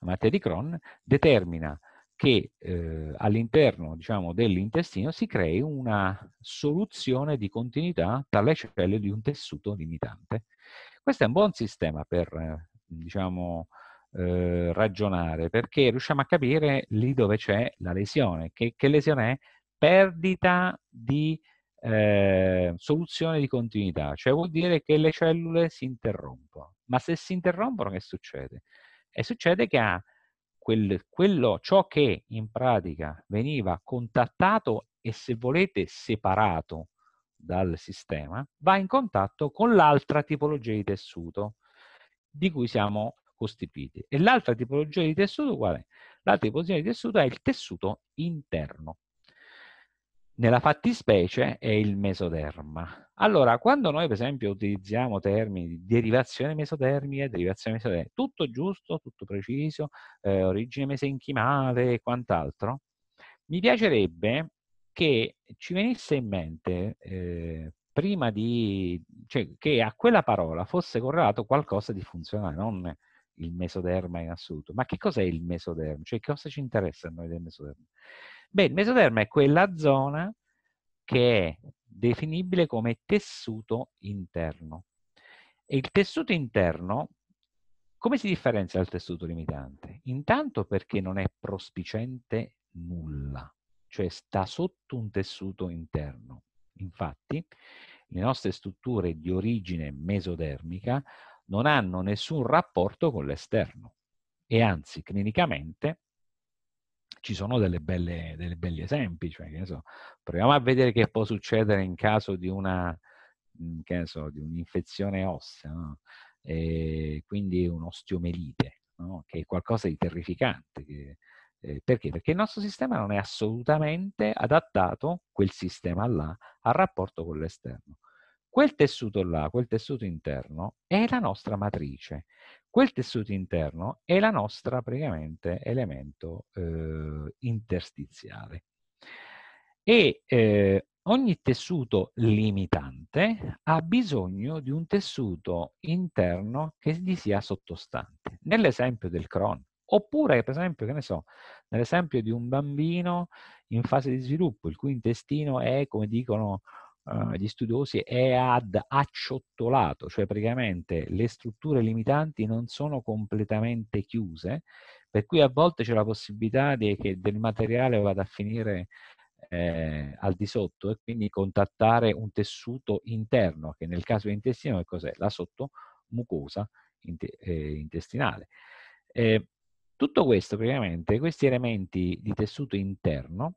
malattia di Crohn, determina che eh, all'interno diciamo, dell'intestino si crei una soluzione di continuità tra le cellule di un tessuto limitante. Questo è un buon sistema per diciamo, eh, ragionare, perché riusciamo a capire lì dove c'è la lesione. Che, che lesione è? Perdita di eh, soluzione di continuità, cioè vuol dire che le cellule si interrompono. Ma se si interrompono che succede? E succede che ha quel, quello, ciò che in pratica veniva contattato e se volete separato dal sistema, va in contatto con l'altra tipologia di tessuto di cui siamo costituiti. E l'altra tipologia di tessuto qual è? L'altra tipologia di tessuto è il tessuto interno, nella fattispecie è il mesoderma. Allora, quando noi per esempio utilizziamo termini di derivazione mesodermica, derivazione mesodermica, tutto giusto, tutto preciso, eh, origine mesenchimale e quant'altro, mi piacerebbe che ci venisse in mente, eh, prima di, cioè, che a quella parola fosse correlato qualcosa di funzionale, non il mesoderma in assoluto. Ma che cos'è il mesoderma? Cioè, cosa ci interessa a noi del mesoderma? Beh, il mesoderma è quella zona che è definibile come tessuto interno. E il tessuto interno, come si differenzia dal tessuto limitante? Intanto perché non è prospicente nulla, cioè sta sotto un tessuto interno. Infatti, le nostre strutture di origine mesodermica non hanno nessun rapporto con l'esterno e anzi, clinicamente, ci sono delle belle, delle belli esempi, cioè, so, proviamo a vedere che può succedere in caso di una, mhmm, so, di un'infezione ossea, no? quindi un'ostiomelite, no? che è qualcosa di terrificante. Che, eh, perché? Perché il nostro sistema non è assolutamente adattato, quel sistema là, al rapporto con l'esterno. Quel tessuto là, quel tessuto interno, è la nostra matrice. Quel tessuto interno è la nostra praticamente elemento eh, interstiziale. E eh, ogni tessuto limitante ha bisogno di un tessuto interno che gli sia sottostante. Nell'esempio del Crohn, oppure per esempio, che ne so, nell'esempio di un bambino in fase di sviluppo, il cui intestino è, come dicono eh, gli studiosi è ad acciottolato, cioè praticamente le strutture limitanti non sono completamente chiuse, per cui a volte c'è la possibilità di, che del materiale vada a finire eh, al di sotto e quindi contattare un tessuto interno, che nel caso intestino che cos'è? La sottomucosa eh, intestinale. Eh, tutto questo praticamente, questi elementi di tessuto interno,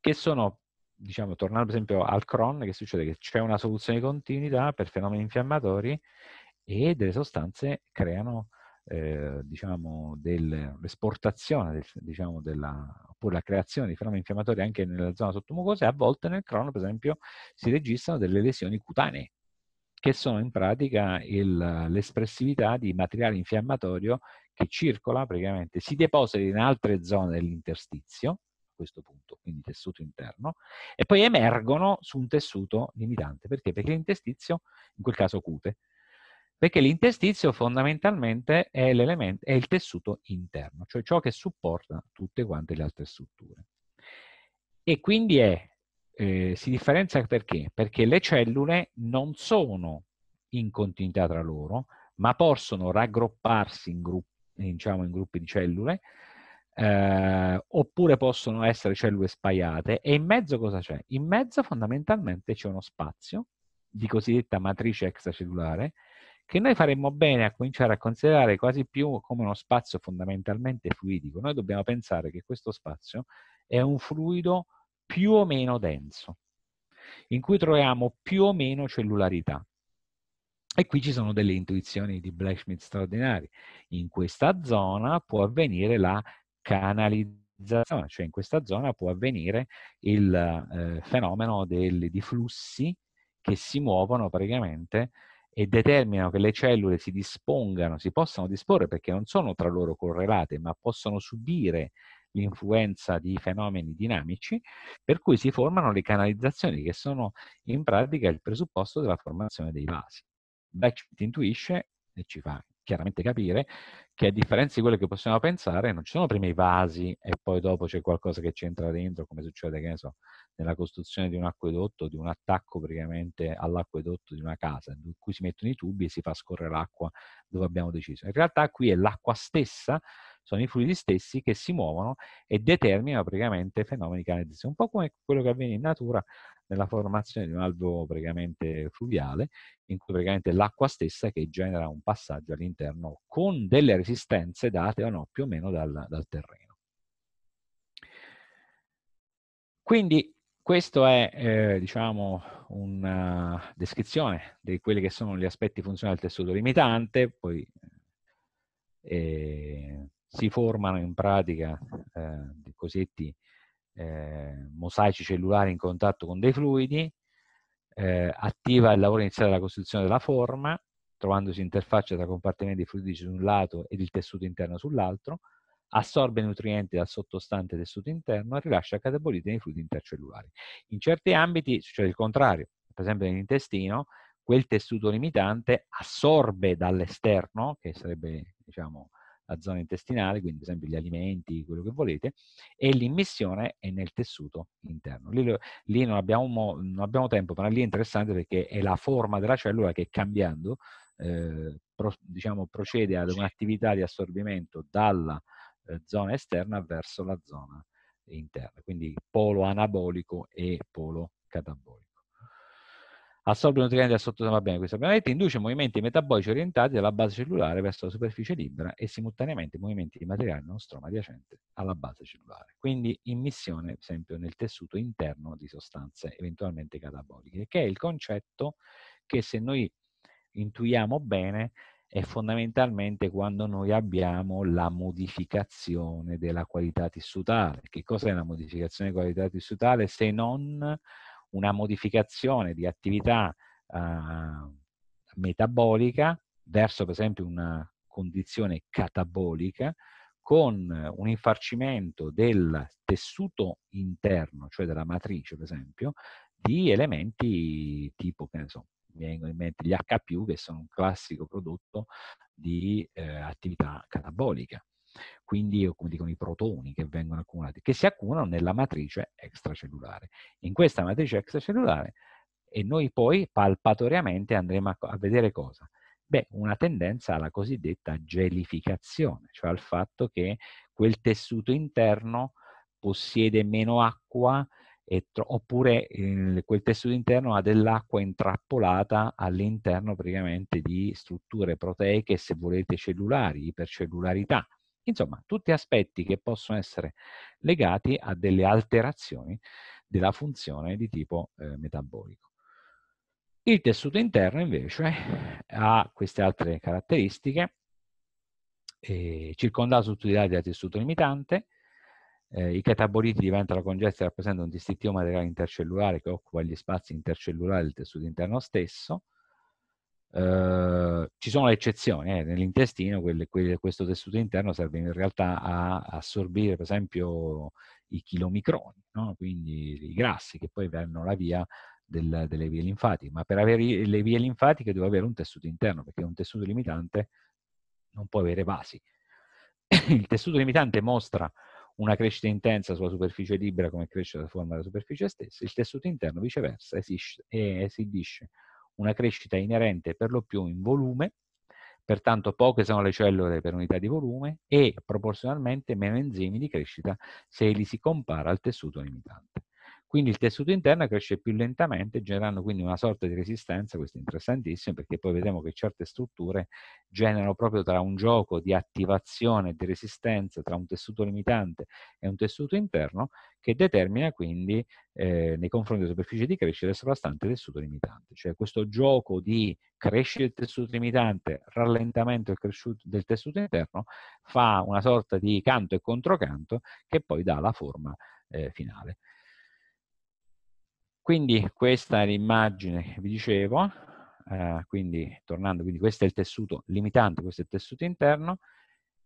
che sono diciamo, tornando per esempio al Crohn, che succede? Che c'è una soluzione di continuità per fenomeni infiammatori e delle sostanze creano eh, diciamo, l'esportazione del, diciamo, della, oppure la creazione di fenomeni infiammatori anche nella zona sottomucosa e a volte nel Crohn, per esempio, si registrano delle lesioni cutanee, che sono in pratica l'espressività di materiale infiammatorio che circola, praticamente si deposita in altre zone dell'interstizio questo punto, quindi tessuto interno, e poi emergono su un tessuto limitante. Perché? Perché l'intestizio, in quel caso cute, perché l'intestizio fondamentalmente è, è il tessuto interno, cioè ciò che supporta tutte quante le altre strutture. E quindi è, eh, si differenzia perché? Perché le cellule non sono in continuità tra loro, ma possono raggrupparsi in, gruppi, diciamo, in gruppi di cellule, eh, oppure possono essere cellule spaiate e in mezzo cosa c'è? In mezzo fondamentalmente c'è uno spazio di cosiddetta matrice extracellulare che noi faremmo bene a cominciare a considerare quasi più come uno spazio fondamentalmente fluidico. Noi dobbiamo pensare che questo spazio è un fluido più o meno denso, in cui troviamo più o meno cellularità. E qui ci sono delle intuizioni di Black Schmidt straordinarie. In questa zona può avvenire la canalizzazione, cioè in questa zona può avvenire il eh, fenomeno del, di flussi che si muovono praticamente e determinano che le cellule si dispongano, si possano disporre perché non sono tra loro correlate, ma possono subire l'influenza di fenomeni dinamici, per cui si formano le canalizzazioni che sono in pratica il presupposto della formazione dei vasi. Beck ci intuisce e ci fa chiaramente capire che a differenza di quello che possiamo pensare, non ci sono prima i vasi e poi dopo c'è qualcosa che ci entra dentro, come succede, che ne so, nella costruzione di un acquedotto, di un attacco praticamente all'acquedotto di una casa, in cui si mettono i tubi e si fa scorrere l'acqua dove abbiamo deciso. In realtà qui è l'acqua stessa, sono i fluidi stessi che si muovono e determinano praticamente fenomeni di canalizzazione, un po' come quello che avviene in natura nella formazione di un alveo praticamente fluviale, in cui praticamente l'acqua stessa che genera un passaggio all'interno con delle resistenze date o no più o meno dal, dal terreno. Quindi questo è, eh, diciamo, una descrizione di quelli che sono gli aspetti funzionali del tessuto limitante, poi eh, si formano in pratica eh, i cosiddetti eh, mosaici cellulari in contatto con dei fluidi, eh, attiva il lavoro iniziale della costruzione della forma, trovandosi interfaccia tra compartimenti fluidici su un lato ed il tessuto interno sull'altro, assorbe nutrienti dal sottostante tessuto interno e rilascia catabolite nei fluidi intercellulari. In certi ambiti succede il contrario, per esempio nell'intestino, quel tessuto limitante assorbe dall'esterno, che sarebbe diciamo, la zona intestinale, quindi per esempio gli alimenti, quello che volete, e l'immissione è nel tessuto interno. Lì, lì non, abbiamo, non, abbiamo, tempo, ma lì è interessante perché è la forma della cellula che cambiando eh, pro, diciamo, procede ad un'attività di assorbimento dalla eh, zona esterna verso la zona interna, quindi polo anabolico e polo catabolico assorbe nutrienti dal sottosuolo bene questa pianeta, induce movimenti metabolici orientati dalla base cellulare verso la superficie libera e simultaneamente movimenti di materiale non stroma adiacente alla base cellulare. Quindi immissione, per esempio, nel tessuto interno di sostanze eventualmente cataboliche, che è il concetto che se noi intuiamo bene è fondamentalmente quando noi abbiamo la modificazione della qualità tissutale. Che cos'è la modificazione della qualità tissutale se non una modificazione di attività eh, metabolica verso per esempio una condizione catabolica con un infarcimento del tessuto interno, cioè della matrice per esempio, di elementi tipo, che ne so, mi vengono in mente gli H+, che sono un classico prodotto di eh, attività catabolica quindi come dicono i protoni che vengono accumulati, che si accumulano nella matrice extracellulare. In questa matrice extracellulare e noi poi palpatoriamente andremo a, a vedere cosa? Beh, una tendenza alla cosiddetta gelificazione, cioè al fatto che quel tessuto interno possiede meno acqua oppure eh, quel tessuto interno ha dell'acqua intrappolata all'interno praticamente di strutture proteiche, se volete cellulari, ipercellularità, Insomma, tutti aspetti che possono essere legati a delle alterazioni della funzione di tipo eh, metabolico. Il tessuto interno invece ha queste altre caratteristiche, eh, circondato su tutti i lati da tessuto limitante, eh, I cataboliti diventano congesti e rappresentano un distintivo materiale intercellulare che occupa gli spazi intercellulari del tessuto interno stesso. Ehm, ci sono le eccezioni, eh, nell'intestino quel, quel, questo tessuto interno serve in realtà a assorbire per esempio i chilomicroni, no? quindi i grassi che poi vanno la via del, delle vie linfatiche, ma per avere le vie linfatiche devo avere un tessuto interno, perché un tessuto limitante non può avere vasi. Il tessuto limitante mostra una crescita intensa sulla superficie libera come cresce la forma della superficie stessa, il tessuto interno viceversa esisce, esibisce una crescita inerente per lo più in volume, pertanto poche sono le cellule per unità di volume e proporzionalmente meno enzimi di crescita se li si compara al tessuto limitante. Quindi il tessuto interno cresce più lentamente, generando quindi una sorta di resistenza, questo è interessantissimo, perché poi vedremo che certe strutture generano proprio tra un gioco di attivazione e di resistenza tra un tessuto limitante e un tessuto interno, che determina quindi eh, nei confronti della superficie di crescita il sovrastante tessuto limitante. Cioè questo gioco di crescita del tessuto limitante, rallentamento del tessuto interno, fa una sorta di canto e controcanto che poi dà la forma eh, finale. Quindi questa è l'immagine che vi dicevo, eh, quindi tornando, quindi questo è il tessuto limitante, questo è il tessuto interno,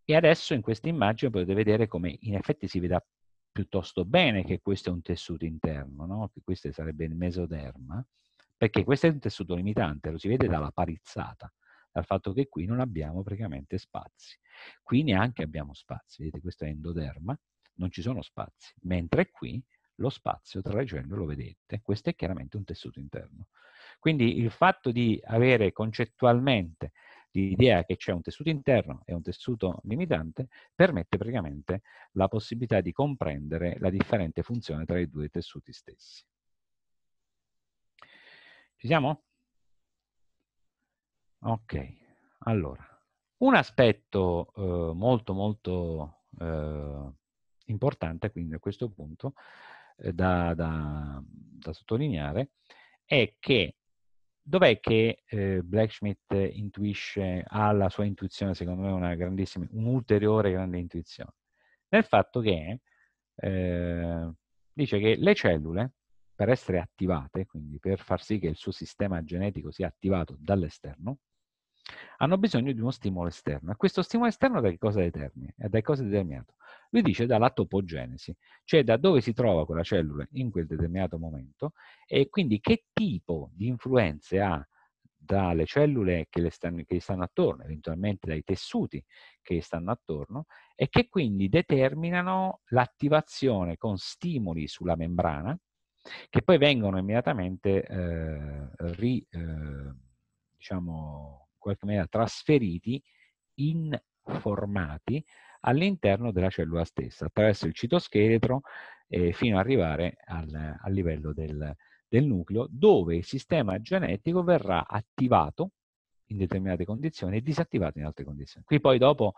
e adesso in questa immagine potete vedere come in effetti si veda piuttosto bene che questo è un tessuto interno, no? che questo sarebbe il mesoderma, perché questo è un tessuto limitante, lo si vede dalla parizzata, dal fatto che qui non abbiamo praticamente spazi. Qui neanche abbiamo spazi, vedete questo è endoderma, non ci sono spazi, mentre qui lo spazio tra regione lo vedete, questo è chiaramente un tessuto interno. Quindi il fatto di avere concettualmente l'idea che c'è un tessuto interno e un tessuto limitante permette praticamente la possibilità di comprendere la differente funzione tra i due tessuti stessi. Ci siamo? Ok, allora, un aspetto eh, molto molto eh, importante quindi a questo punto eh, da, da, da sottolineare è che dov'è che eh, Blacksmith intuisce, ha la sua intuizione, secondo me una grandissima, un'ulteriore grande intuizione? Nel fatto che eh, dice che le cellule, per essere attivate, quindi per far sì che il suo sistema genetico sia attivato dall'esterno, hanno bisogno di uno stimolo esterno. E questo stimolo esterno da che cosa determina? È da cosa è determinato? Lui dice dalla topogenesi, cioè da dove si trova quella cellula in quel determinato momento e quindi che tipo di influenze ha dalle cellule che, le stanno, che gli stanno attorno, eventualmente dai tessuti che gli stanno attorno, e che quindi determinano l'attivazione con stimoli sulla membrana, che poi vengono immediatamente eh, ri, eh, diciamo, qualche maniera trasferiti, informati all'interno della cellula stessa, attraverso il citoscheletro eh, fino ad arrivare al, al livello del, del nucleo, dove il sistema genetico verrà attivato in determinate condizioni e disattivato in altre condizioni. Qui poi dopo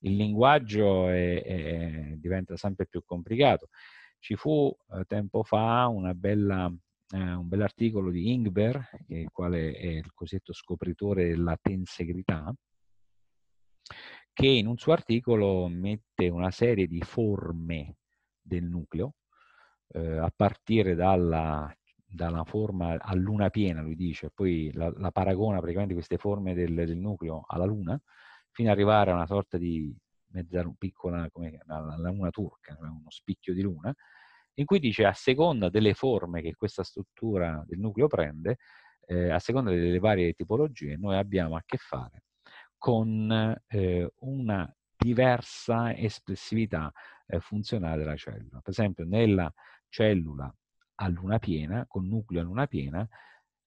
il linguaggio è, è, diventa sempre più complicato. Ci fu eh, tempo fa una bella eh, un bell'articolo di Ingber, il quale è il cosiddetto scopritore della tensegrità, che in un suo articolo mette una serie di forme del nucleo, eh, a partire dalla, dalla forma a luna piena, lui dice, poi la, la paragona praticamente queste forme del, del, nucleo alla luna, fino ad arrivare a una sorta di mezza piccola, come la, la luna turca, uno spicchio di luna, in cui dice a seconda delle forme che questa struttura del nucleo prende, eh, a seconda delle varie tipologie, noi abbiamo a che fare con eh, una diversa espressività eh, funzionale della cellula. Per esempio nella cellula a luna piena, con nucleo a luna piena,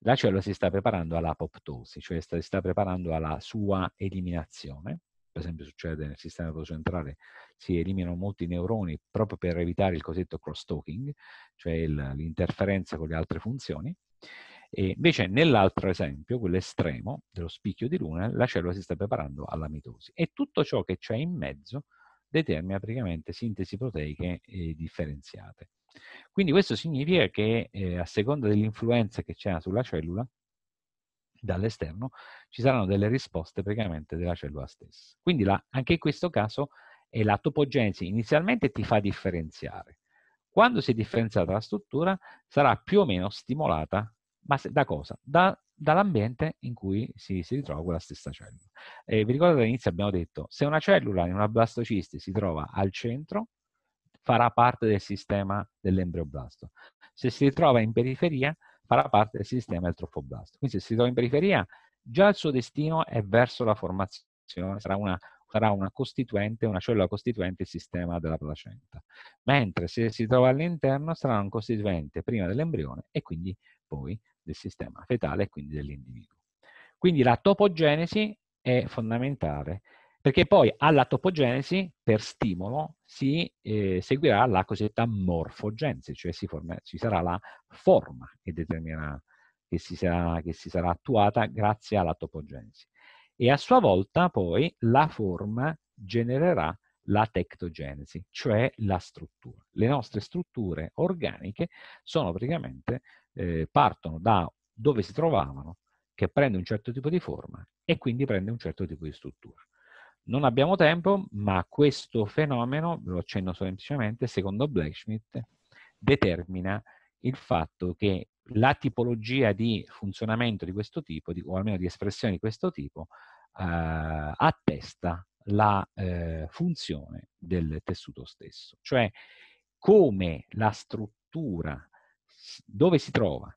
la cellula si sta preparando all'apoptosi, cioè si sta preparando alla sua eliminazione, per esempio succede nel sistema nervoso centrale, si eliminano molti neuroni proprio per evitare il cosiddetto cross-talking, cioè l'interferenza con le altre funzioni. E invece nell'altro esempio, quello estremo dello spicchio di luna, la cellula si sta preparando alla mitosi e tutto ciò che c'è in mezzo determina praticamente sintesi proteiche eh, differenziate. Quindi questo significa che eh, a seconda dell'influenza che c'è sulla cellula, dall'esterno, ci saranno delle risposte praticamente della cellula stessa. Quindi la, anche in questo caso è la topogenesi, inizialmente ti fa differenziare. Quando si è differenziata la struttura sarà più o meno stimolata, ma se, da cosa? Da, dall'ambiente in cui si, si, ritrova quella stessa cellula. Eh, vi ricordate all'inizio abbiamo detto, se una cellula in una blastocisti si trova al centro, farà parte del sistema dell'embrioblasto. Se si ritrova in periferia, farà parte del sistema del trofoblast. Quindi se si trova in periferia, già il suo destino è verso la formazione, sarà una, sarà una costituente, una cellula costituente il sistema della placenta. Mentre se si trova all'interno, sarà un costituente prima dell'embrione e quindi poi del sistema fetale e quindi dell'individuo. Quindi la topogenesi è fondamentale perché poi alla topogenesi per stimolo si eh, seguirà la cosiddetta morfogenesi, cioè forma, ci sarà la forma che, che, si sarà, che si sarà attuata grazie alla topogenesi. E a sua volta poi la forma genererà la tectogenesi, cioè la struttura. Le nostre strutture organiche sono praticamente, eh, partono da dove si trovavano, che prende un certo tipo di forma e quindi prende un certo tipo di struttura. Non abbiamo tempo, ma questo fenomeno, ve lo accenno semplicemente, secondo Blacksmith, determina il fatto che la tipologia di funzionamento di questo tipo, di, o almeno di espressione di questo tipo, eh, attesta la eh, funzione del tessuto stesso, cioè come la struttura, dove si trova,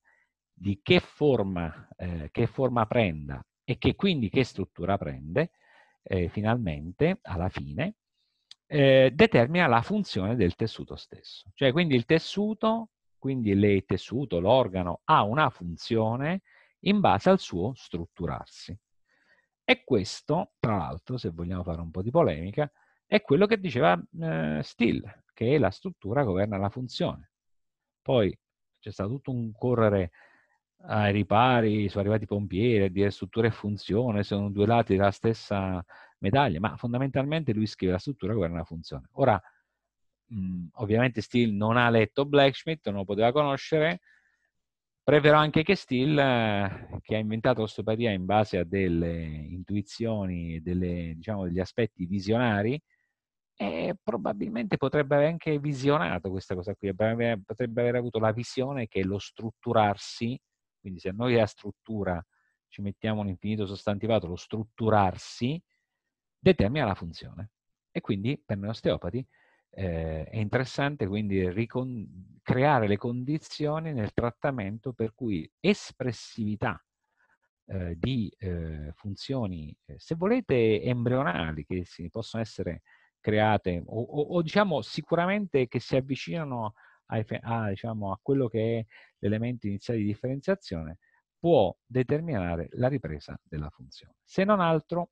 di che forma, eh, che forma prenda e che quindi che struttura prende, eh, finalmente, alla fine, eh, determina la funzione del tessuto stesso. Cioè quindi il tessuto, quindi il tessuto, l'organo, ha una funzione in base al suo strutturarsi. E questo, tra l'altro, se vogliamo fare un po' di polemica, è quello che diceva eh, Steele, che la struttura governa la funzione. Poi c'è stato tutto un correre ai ripari, sono arrivati i pompieri, a dire struttura e funzione, sono due lati della stessa medaglia, ma fondamentalmente lui scrive la struttura e governa la funzione. Ora, mh, mhmm, ovviamente Steele non ha letto Blacksmith, non lo poteva conoscere, preverò anche che Steele, eh, che ha inventato l'osteopatia in base a delle intuizioni, delle, diciamo, degli aspetti visionari, e eh, probabilmente potrebbe aver anche visionato questa cosa qui, potrebbe aver avuto la visione che lo strutturarsi quindi se noi a struttura ci mettiamo un infinito sostantivato, lo strutturarsi determina la funzione. E quindi per noi osteopati eh, è interessante quindi ricon- creare le condizioni nel trattamento per cui espressività eh, di eh, funzioni, eh, se volete, embrionali, che si possono essere create o, o, o diciamo sicuramente che si avvicinano a, a, diciamo, a quello che è l'elemento iniziale di differenziazione, può determinare la ripresa della funzione. Se non altro,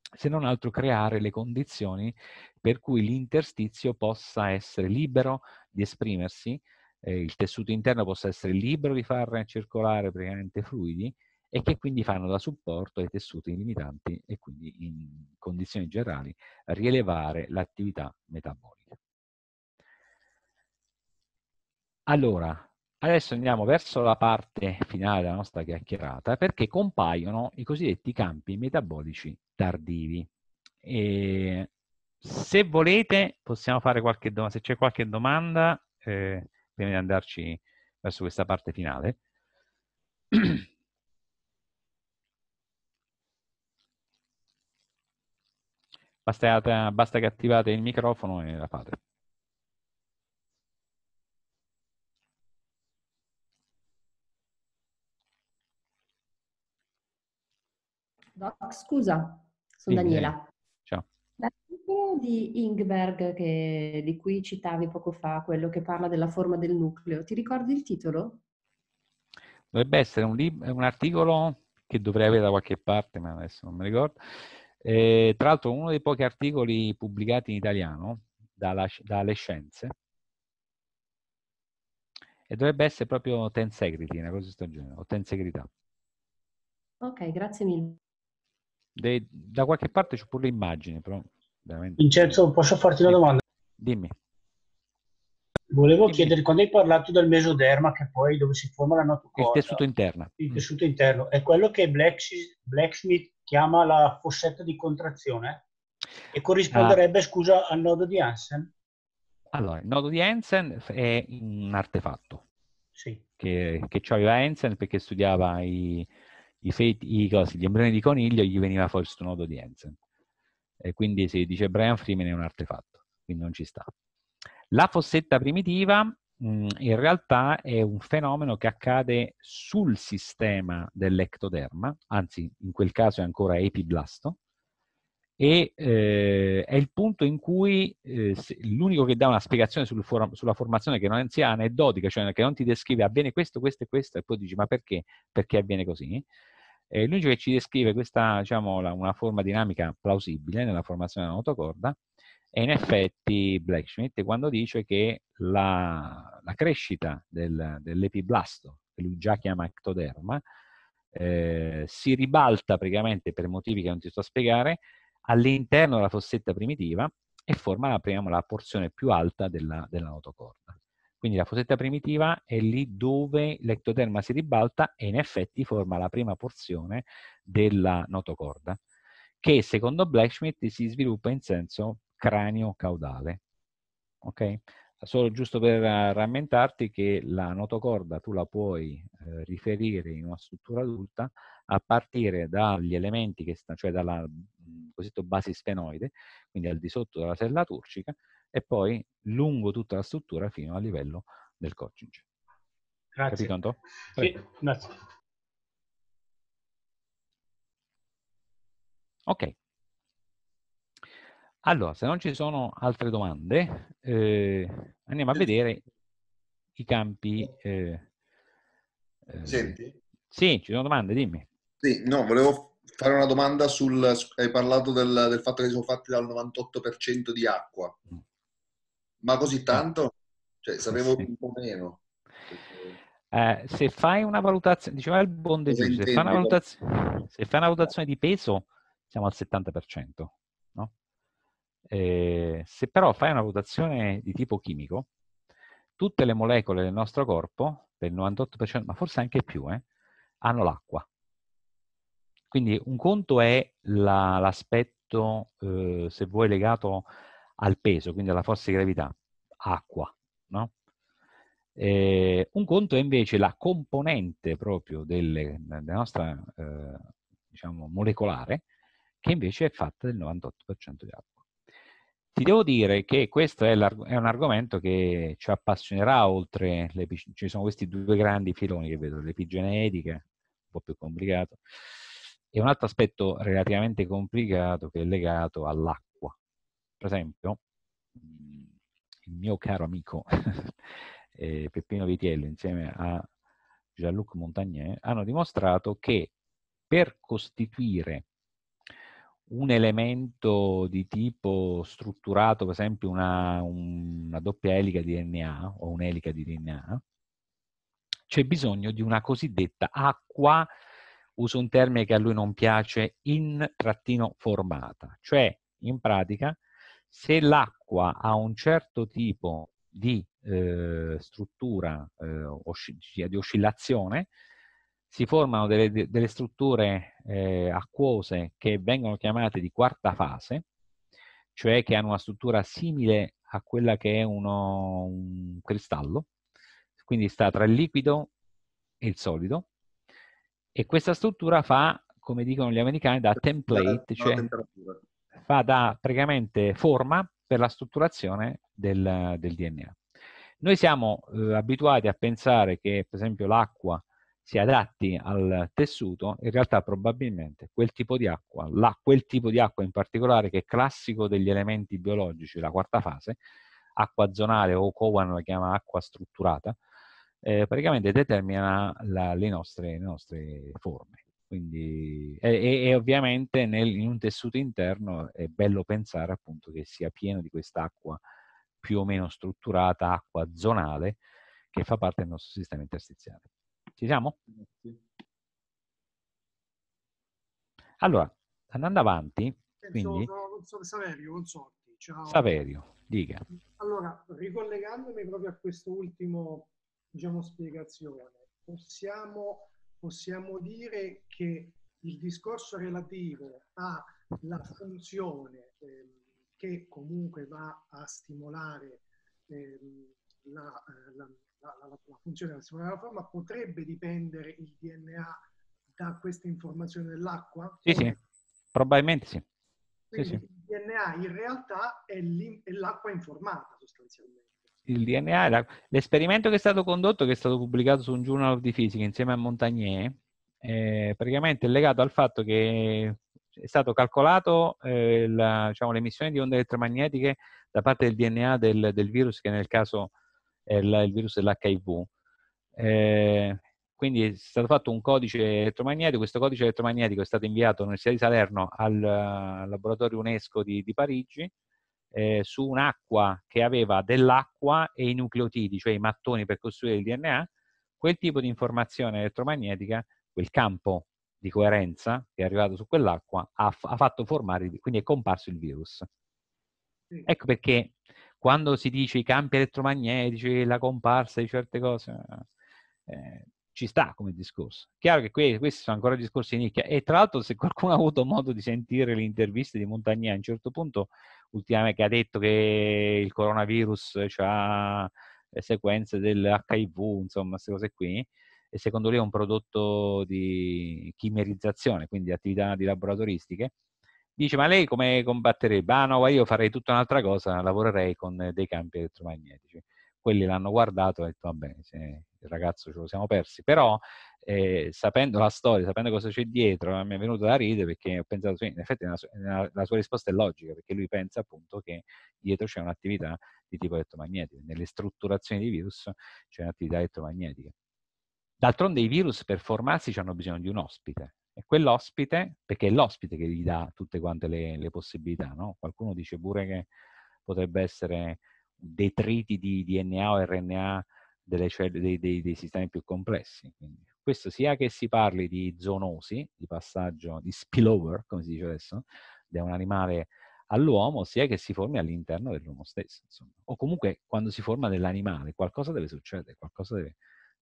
se non altro creare le condizioni per cui l'interstizio possa essere libero di esprimersi, eh, il tessuto interno possa essere libero di far circolare praticamente fluidi e che quindi fanno da supporto ai tessuti limitanti e quindi in condizioni generali rielevare l'attività metabolica. Allora, adesso andiamo verso la parte finale della nostra chiacchierata perché compaiono i cosiddetti campi metabolici tardivi. E se volete possiamo fare qualche domanda, se c'è qualche domanda eh, prima di andarci verso questa parte finale. Basta, basta che attivate il microfono e la fate. Vox, scusa, sono Daniela. Ciao. L'articolo di Ingberg che, di cui citavi poco fa, quello che parla della forma del nucleo, ti ricordi il titolo? Dovrebbe essere un, lib- un articolo che dovrei avere da qualche parte, ma adesso non mi ricordo. Eh, tra l'altro uno dei pochi articoli pubblicati in italiano dalla, dalle scienze e dovrebbe essere proprio Tensegrity, una cosa di questo genere, o Tensegrità. Ok, grazie mille. De, da qualche parte c'è pure l'immagine, però veramente... Vincenzo, posso farti una domanda? Dimmi. Volevo Dimmi. chiedere, quando hai parlato del mesoderma, che poi dove si forma la notte Il tessuto interno. Il mm. tessuto interno, è quello che Blacksmith chiama la fossetta di contrazione? E corrisponderebbe, ah. scusa, al nodo di Hansen? Allora, il nodo di Hansen è un artefatto sì. che, che aveva Hansen perché studiava i, i feti, i cosi, gli embrioni di coniglio gli veniva fuori un nodo di Hansen. E quindi si dice Brian Freeman è un artefatto, quindi non ci sta. La fossetta primitiva mh, mm, in realtà è un fenomeno che accade sul sistema dell'ectoderma, anzi in quel caso è ancora epiblasto, e eh, è il punto in cui eh, l'unico che dà una spiegazione sul for sulla formazione che non è anziana è cioè che non ti descrive avviene ah, questo, questo e questo, e poi dici ma perché? Perché avviene così? Eh, L'unico che ci descrive questa, diciamo, la, una forma dinamica plausibile nella formazione della notocorda è in effetti Blacksmith quando dice che la, la crescita del, dell'epiblasto, che lui già chiama ectoderma, eh, si ribalta praticamente per motivi che non ti sto a spiegare all'interno della fossetta primitiva e forma la, la porzione più alta della, della notocorda. Quindi la fosetta primitiva è lì dove l'ectoderma si ribalta e in effetti forma la prima porzione della notocorda, che secondo Blacksmith si sviluppa in senso cranio-caudale. Ok? Solo giusto per eh, rammentarti che la notocorda tu la puoi eh, riferire in una struttura adulta a partire dagli elementi, sta, cioè dalla mm, cosiddetta base basisfenoide, quindi al di sotto della sella turcica, e poi lungo tutta la struttura fino al livello del coaching. Grazie. Capito, Anto? Sì, grazie. Ok. Allora, se non ci sono altre domande, eh, andiamo a vedere i campi. Eh, eh, Sì, ci sono domande, dimmi. Sì, no, volevo fare una domanda sul... Hai parlato del, del fatto che sono fatti dal 98% di acqua. Mm ma così eh. tanto, cioè, eh, sapevo sì. un po' meno. Eh, se fai una valutazione, diceva il Bonde, se, se, fai se, fai una valutazione di peso, siamo al 70%, no? eh, se però fai una valutazione di tipo chimico, tutte le molecole del nostro corpo, per il 98%, ma forse anche più, eh, hanno l'acqua. Quindi un conto è la, l'aspetto, eh, se vuoi, legato al peso, quindi alla forza di gravità, acqua. No? E eh, un conto è invece la componente proprio delle, della nostra, eh, diciamo, molecolare, che invece è fatta del 98% di acqua. Ti devo dire che questo è, è, un argomento che ci appassionerà oltre, le, ci sono questi due grandi filoni che vedo, l'epigenetica, un po' più complicato, e un altro aspetto relativamente complicato che è legato all'acqua per esempio, mm, il mio caro amico eh, Peppino Vitiello insieme a Jean-Luc Montagnier hanno dimostrato che per costituire un elemento di tipo strutturato, per esempio una, una doppia elica di DNA o un'elica di DNA, c'è bisogno di una cosiddetta acqua, uso un termine che a lui non piace, in trattino formata, cioè in pratica se l'acqua ha un certo tipo di eh, struttura, eh, osci cioè di oscillazione, si formano delle, delle strutture eh, acquose che vengono chiamate di quarta fase, cioè che hanno una struttura simile a quella che è uno, un cristallo, quindi sta tra il liquido e il solido, e questa struttura fa, come dicono gli americani, da template, cioè fa da praticamente forma per la strutturazione del, del DNA. Noi siamo eh, abituati a pensare che, per esempio, l'acqua si adatti al tessuto, in realtà probabilmente quel tipo di acqua, la, quel tipo di acqua in particolare che è classico degli elementi biologici, la quarta fase, acqua zonale o Cowan la chiama acqua strutturata, eh, praticamente determina la, le, nostre, le, nostre, forme. Quindi, e, e ovviamente nel, in un tessuto interno è bello pensare appunto che sia pieno di quest'acqua più o meno strutturata, acqua zonale, che fa parte del nostro sistema interstiziale. Ci siamo? Allora, andando avanti, eh, quindi... Saverio Consorti. Ciao. Saverio, dica. Allora, ricollegandomi proprio a quest'ultimo, diciamo, spiegazione, possiamo possiamo dire che il discorso relativo alla funzione eh, che comunque va a stimolare ehm, eh, la, la, la, la, funzione della forma potrebbe dipendere il DNA da questa informazione dell'acqua? Sì, sì, probabilmente sì. Quindi sì, sì. il DNA in realtà è l'acqua informata sostanzialmente il DNA era... L'esperimento che è stato condotto, che è stato pubblicato su un Journal di Fisica insieme a Montagnier, eh, è praticamente legato al fatto che è stato calcolato eh, la, diciamo, l'emissione di onde elettromagnetiche da parte del DNA del, del virus, che nel caso è il, il virus dell'HIV. Eh, quindi è stato fatto un codice elettromagnetico, questo codice elettromagnetico è stato inviato all'Università di Salerno al, al laboratorio UNESCO di, di Parigi, eh, su un'acqua che aveva dell'acqua e i nucleotidi, cioè i mattoni per costruire il DNA, quel tipo di informazione elettromagnetica, quel campo di coerenza che è arrivato su quell'acqua, ha, ha fatto formare, quindi è comparso il virus. Ecco perché quando si dice i campi elettromagnetici, la comparsa di certe cose, eh, ci sta come discorso. Chiaro che qui, questi sono ancora discorsi di nicchia e tra l'altro se qualcuno ha avuto modo di sentire le interviste di Montagnier a un certo punto, ultimamente ha detto che il coronavirus eh, ha eh, sequenze dell'HIV, insomma, queste cose qui, e secondo lui è un prodotto di chimerizzazione, quindi attività di laboratoristiche, dice ma lei come combatterebbe? Ah no, io farei tutta un'altra cosa, lavorerei con dei campi elettromagnetici quelli l'hanno guardato e hanno detto, vabbè, il ragazzo ce lo siamo persi. Però, eh, sapendo la storia, sapendo cosa c'è dietro, eh, mi è venuto da ridere perché ho pensato, sì, in effetti la sua, la sua risposta è logica, perché lui pensa appunto che dietro c'è un'attività di tipo elettromagnetica. Nelle strutturazioni di virus c'è un'attività elettromagnetica. D'altronde i virus per formarsi hanno bisogno di un ospite, e quell'ospite, perché è l'ospite che gli dà tutte quante le, le possibilità, no? Qualcuno dice pure che potrebbe essere detriti di DNA o RNA delle cellule, cioè, dei, dei, dei sistemi più complessi. Quindi questo sia che si parli di zoonosi, di passaggio, di spillover, come si dice adesso, da un animale all'uomo, sia che si formi all'interno dell'uomo stesso. Insomma. O comunque quando si forma nell'animale, qualcosa deve succedere, qualcosa deve,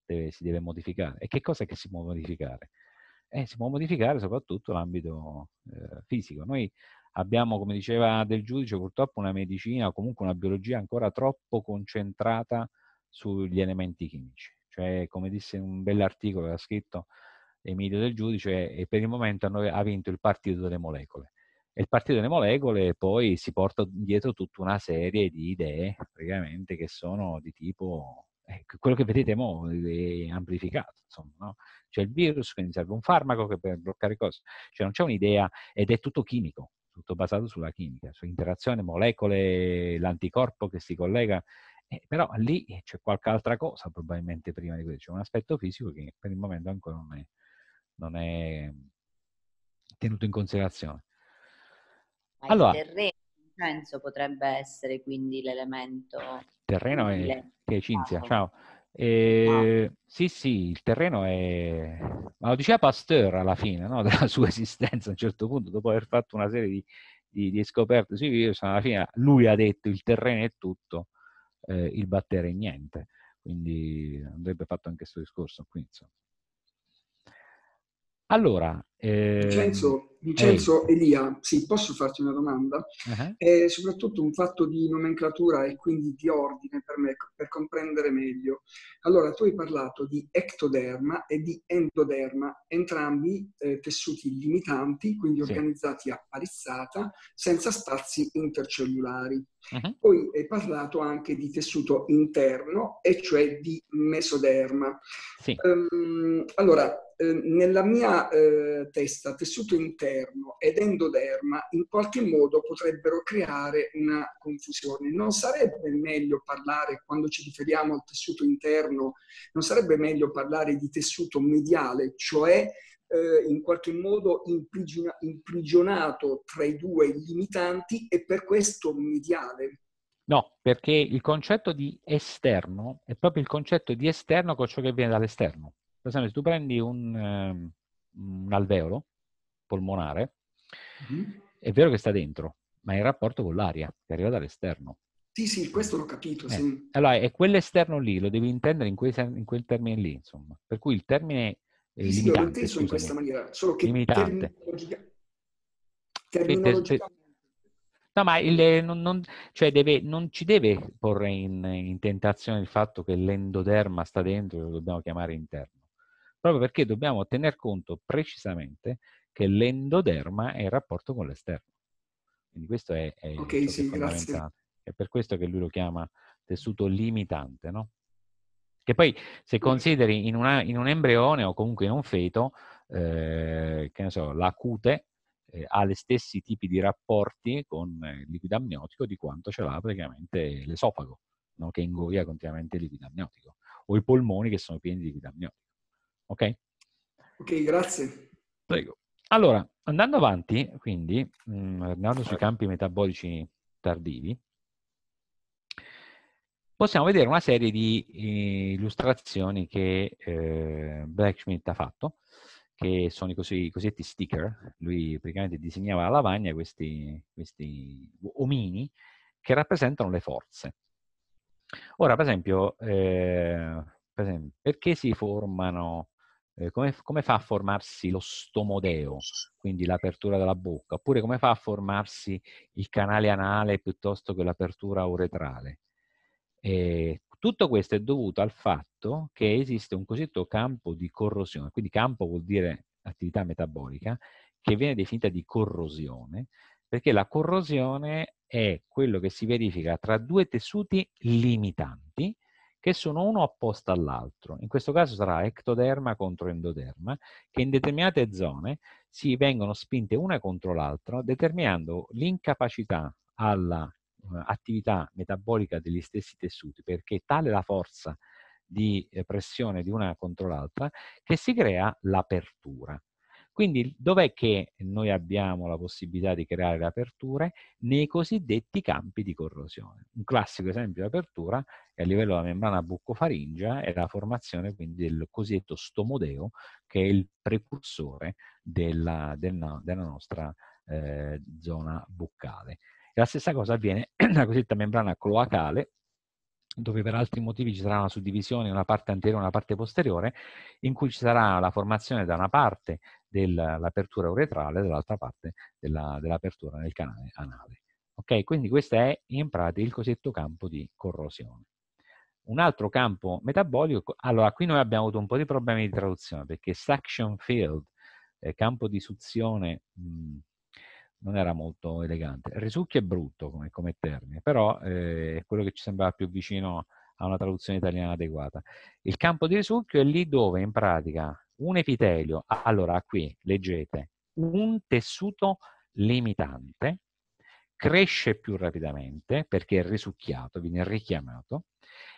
deve, si deve modificare. E che cosa è che si può modificare? Eh, si può modificare soprattutto l'ambito eh, fisico. Noi abbiamo, come diceva del giudice, purtroppo una medicina o comunque una biologia ancora troppo concentrata sugli elementi chimici. Cioè, come disse in un bell'articolo che ha scritto Emilio del Giudice, per il momento ha vinto il partito delle molecole. E il partito delle molecole poi si porta dietro tutta una serie di idee, praticamente, che sono di tipo eh, quello che vedete mo è amplificato, insomma, no? C'è il virus, quindi serve un farmaco per bloccare cose, cioè non c'è un'idea ed è tutto chimico, tutto basato sulla chimica, sull'interazione molecole, l'anticorpo che si collega, eh, però lì eh, c'è qualche altra cosa probabilmente prima di questo, c'è un aspetto fisico che per il momento ancora non è, non è tenuto in considerazione. Ma allora, il terreno penso potrebbe essere quindi l'elemento... Terreno è, che è Cinzia, ah. ciao. ciao. E, ah. Ehm, sì, sì, il terreno è... Ma lo diceva Pasteur alla fine no? della sua esistenza, a un certo punto, dopo aver fatto una serie di, di, di scoperte sui virus, alla fine lui ha detto il terreno è tutto, eh, il batterio è niente. Quindi andrebbe fatto anche questo discorso qui, insomma. Allora, eh... Vincenzo, ehm, Vincenzo Elia, sì, posso farti una domanda? Uh-huh. È soprattutto un fatto di nomenclatura e quindi di ordine per me, per comprendere meglio. Allora, tu hai parlato di ectoderma e di endoderma, entrambi eh, tessuti limitanti, quindi sì. organizzati a palizzata, senza spazi intercellulari. Uh-huh. Poi hai parlato anche di tessuto interno, e cioè di mesoderma. Sì. Um, allora, Ehm, nella mia eh, testa tessuto interno ed endoderma in qualche modo potrebbero creare una confusione. Non sarebbe meglio parlare, quando ci riferiamo al tessuto interno, non sarebbe meglio parlare di tessuto mediale, cioè eh, in qualche modo imprigiona- imprigionato tra i due limitanti e per questo mediale? No, perché il concetto di esterno è proprio il concetto di esterno con ciò che viene dall'esterno. Per esempio, se tu prendi un, um, un alveolo polmonare, mm-hmm. è vero che sta dentro, ma è in rapporto con l'aria che arriva dall'esterno. Sì, sì, questo l'ho capito. Eh. Sì. Allora, è quell'esterno lì, lo devi intendere in, quel, in quel termine lì, insomma. Per cui il termine è sì, limitante... Sì, l'ho inteso in questa maniera, solo che limitante. terminologica... terminologica... Te, te... No, ma il, eh, non, non, cioè deve, non, ci deve porre in, in tentazione il fatto che l'endoderma sta dentro e lo dobbiamo chiamare interno proprio perché dobbiamo tener conto precisamente che l'endoderma è in rapporto con l'esterno. Quindi questo è, è okay, sì, fondamentale. È per questo che lui lo chiama tessuto limitante, no? Che poi se consideri in, una, in un embrione o comunque in un feto, eh, che ne so, la cute eh, ha gli stessi tipi di rapporti con il liquido amniotico di quanto ce l'ha praticamente l'esofago, no? che ingoia continuamente il liquido amniotico, o i polmoni che sono pieni di liquido amniotico. Ok? Ok, grazie. Prego. Allora, andando avanti, quindi, mh, mm, andando sui campi metabolici tardivi, possiamo vedere una serie di eh, illustrazioni che eh, Blacksmith ha fatto, che sono i, cosiddetti sticker. Lui praticamente disegnava alla lavagna questi, questi omini che rappresentano le forze. Ora, per esempio, eh, per esempio perché si formano eh, come, come, fa a formarsi lo stomodeo, quindi l'apertura della bocca, oppure come fa a formarsi il canale anale piuttosto che l'apertura uretrale. Eh, tutto questo è dovuto al fatto che esiste un cosiddetto campo di corrosione, quindi campo vuol dire attività metabolica, che viene definita di corrosione, perché la corrosione è quello che si verifica tra due tessuti limitanti, che sono uno opposto all'altro. In questo caso sarà ectoderma contro endoderma, che in determinate zone si vengono spinte una contro l'altra, determinando l'incapacità all'attività eh, metabolica degli stessi tessuti, perché tale la forza di eh, pressione di una contro l'altra, che si crea l'apertura. Quindi dov'è che noi abbiamo la possibilità di creare le aperture? Nei cosiddetti campi di corrosione. Un classico esempio di apertura è a livello della membrana buccofaringia è la formazione quindi del cosiddetto stomodeo che è il precursore della, della, della nostra eh, zona buccale. La stessa cosa avviene nella cosiddetta membrana cloacale, dove per altri motivi ci sarà una suddivisione, una parte anteriore e una parte posteriore, in cui ci sarà la formazione da una parte dell'apertura uretrale dall'altra parte dell'apertura dell del canale anale. Ok, Quindi questo è in pratica il cosiddetto campo di corrosione. Un altro campo metabolico, allora qui noi abbiamo avuto un po' di problemi di traduzione perché suction field, eh, campo di suzione, mh, mhmm, non era molto elegante. Risucchio è brutto come, come termine, però eh, è quello che ci sembrava più vicino a una traduzione italiana adeguata. Il campo di risucchio è lì dove in pratica un epitelio, allora qui leggete, un tessuto limitante cresce più rapidamente perché è risucchiato, viene richiamato.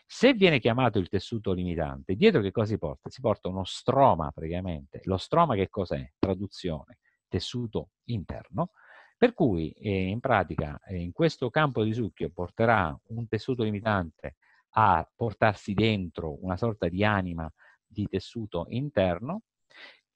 Se viene chiamato il tessuto limitante, dietro che cosa si porta? Si porta uno stroma praticamente. Lo stroma che cos'è? Traduzione, tessuto interno, per cui eh, in pratica eh, in questo campo di succhio porterà un tessuto limitante a portarsi dentro una sorta di anima di tessuto interno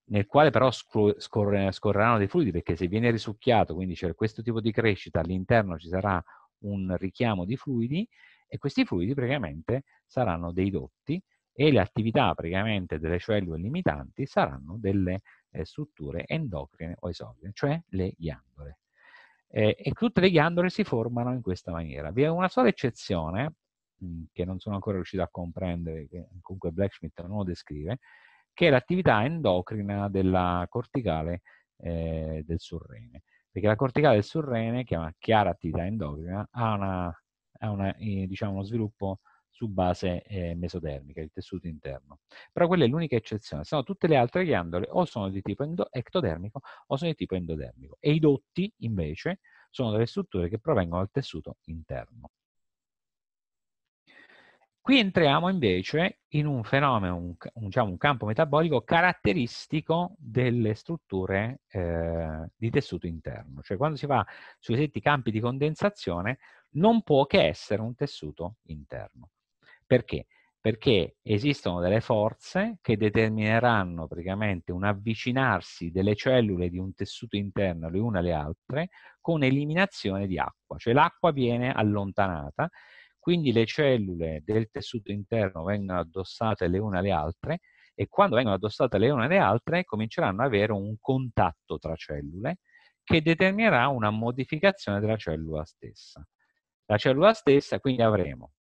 nel quale però scorreranno dei fluidi, perché se viene risucchiato, quindi c'è questo tipo di crescita, all'interno ci sarà un richiamo di fluidi e questi fluidi praticamente saranno dei dotti e le attività praticamente delle cellule limitanti saranno delle eh, strutture endocrine o esocrine, cioè le ghiandole. Eh, e tutte le ghiandole si formano in questa maniera. Vi è una sola eccezione Mhmm, che non sono ancora riuscito a comprendere, che comunque Blacksmith non lo descrive, che è l'attività endocrina della corticale eh, del surrene. Perché la corticale del surrene, che è una chiara attività endocrina, ha, una, ha una, eh, diciamo uno sviluppo su base eh, mesodermica, il tessuto interno. Però quella è l'unica eccezione, sono tutte le altre ghiandole o sono di tipo ectodermico o sono di tipo endodermico. E i dotti, invece, sono delle strutture che provengono dal tessuto interno. Qui entriamo invece in un fenomeno, un, diciamo, un campo metabolico caratteristico delle strutture eh, di tessuto interno. Cioè quando si va sui siti campi di condensazione non può che essere un tessuto interno. Perché? Perché esistono delle forze che determineranno praticamente un avvicinarsi delle cellule di un tessuto interno le une alle altre con eliminazione di acqua. Cioè l'acqua viene allontanata quindi le cellule del tessuto interno vengono addossate le une alle altre e quando vengono addossate le une alle altre cominceranno ad avere un contatto tra cellule che determinerà una modificazione della cellula stessa. La cellula stessa quindi avremo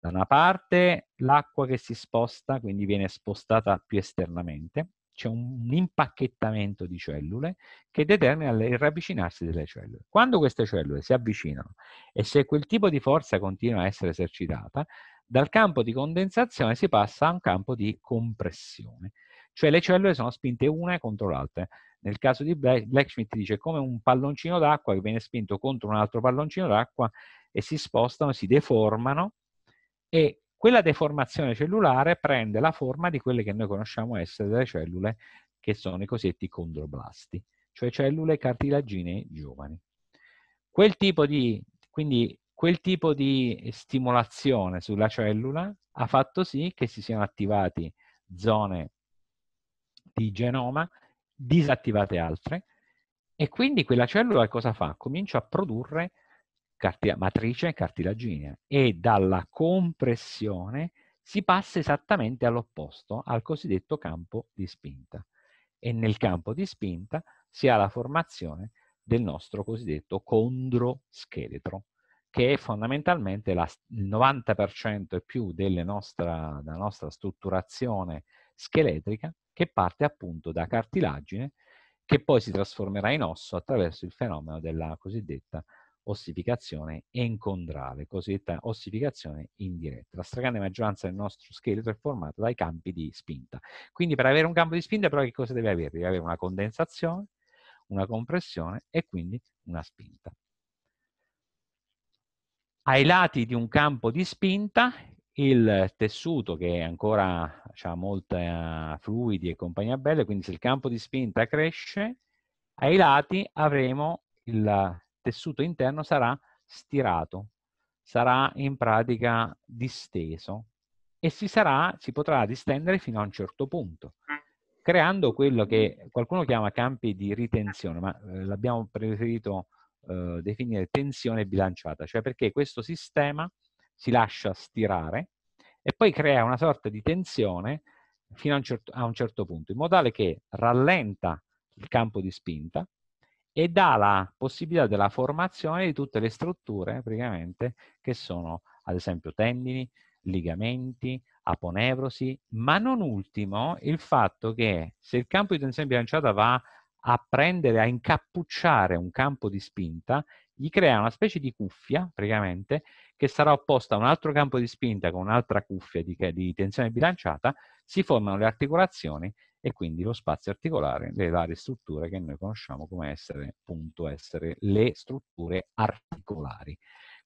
da una parte l'acqua che si sposta, quindi viene spostata più esternamente, c'è un impacchettamento di cellule che determina il ravvicinarsi delle cellule. Quando queste cellule si avvicinano e se quel tipo di forza continua a essere esercitata, dal campo di condensazione si passa a un campo di compressione, cioè le cellule sono spinte una contro l'altra. Nel caso di Blacksmith dice come un palloncino d'acqua che viene spinto contro un altro palloncino d'acqua e si spostano, si deformano e quella deformazione cellulare prende la forma di quelle che noi conosciamo essere delle cellule che sono i cosiddetti condroblasti, cioè cellule cartilaginee giovani. Quel tipo di, quindi quel tipo di stimolazione sulla cellula ha fatto sì che si siano attivate zone di genoma, disattivate altre, e quindi quella cellula cosa fa? Comincia a produrre cartil matrice cartilaginea e dalla compressione si passa esattamente all'opposto, al cosiddetto campo di spinta. E nel campo di spinta si ha la formazione del nostro cosiddetto condroscheletro, che è fondamentalmente la, il 90% e più nostra, della nostra strutturazione scheletrica, che parte appunto da cartilagine, che poi si trasformerà in osso attraverso il fenomeno della cosiddetta ossificazione encondrale, cosiddetta ossificazione indiretta. La stragrande maggioranza del nostro scheletro è formata dai campi di spinta. Quindi per avere un campo di spinta però che cosa deve avere? Deve avere una condensazione, una compressione e quindi una spinta. Ai lati di un campo di spinta il tessuto che è ancora ha molti fluidi e compagnia bella, quindi se il campo di spinta cresce, ai lati avremo il tessuto interno sarà stirato, sarà in pratica disteso e si, sarà, si potrà distendere fino a un certo punto, creando quello che qualcuno chiama campi di ritenzione, ma eh, l'abbiamo preferito eh, definire tensione bilanciata, cioè perché questo sistema si lascia stirare e poi crea una sorta di tensione fino a un certo, a un certo punto, in modo tale che rallenta il campo di spinta, e dà la possibilità della formazione di tutte le strutture praticamente che sono ad esempio tendini, ligamenti, aponevrosi, ma non ultimo il fatto che se il campo di tensione bilanciata va a prendere, a incappucciare un campo di spinta, gli crea una specie di cuffia praticamente che sarà opposta a un altro campo di spinta con un'altra cuffia di, di tensione bilanciata, si formano le articolazioni e quindi lo spazio articolare, le varie strutture che noi conosciamo come essere, appunto, essere le strutture articolari.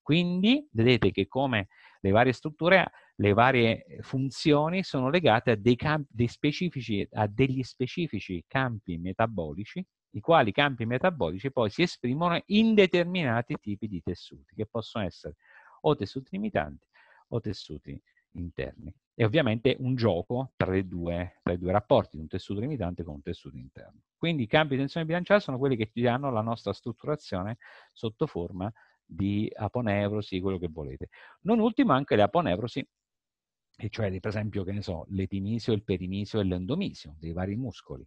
Quindi vedete che come le varie strutture, le varie eh, funzioni sono legate a, dei campi, dei specifici, a degli specifici campi metabolici, i quali campi metabolici poi si esprimono in determinati tipi di tessuti, che possono essere o tessuti limitanti o tessuti interni. È ovviamente un gioco tra, due, tra i due rapporti, un tessuto limitante con un tessuto interno. Quindi i campi di tensione bilanciata sono quelli che ti danno la nostra strutturazione sotto forma di aponevrosi, quello che volete. Non ultimo anche le aponevrosi, e cioè per esempio, che ne so, l'etimisio, il perimisio e l'endomisio, dei vari muscoli.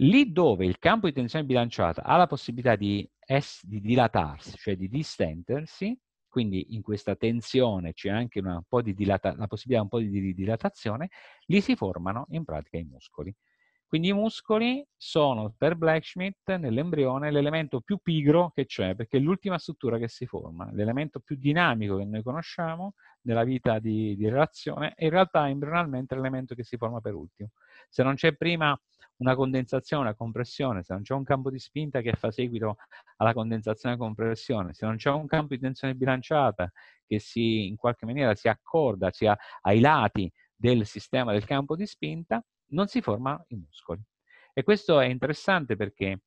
Lì dove il campo di tensione bilanciata ha la possibilità di, es- di dilatarsi, cioè di distendersi, quindi in questa tensione c'è anche una, dilata, la possibilità un po' di dilatazione, lì si formano in pratica i muscoli. Quindi i muscoli sono per Blacksmith nell'embrione l'elemento più pigro che c'è, perché è l'ultima struttura che si forma, l'elemento più dinamico che noi conosciamo nella vita di, di relazione, e in realtà embrionalmente l'elemento che si forma per ultimo. Se non c'è prima una condensazione, una compressione, se non c'è un campo di spinta che fa seguito alla condensazione e compressione, se non c'è un campo di tensione bilanciata che si, in qualche maniera si accorda sia ai lati del sistema del campo di spinta, non si formano i muscoli. E questo è interessante perché,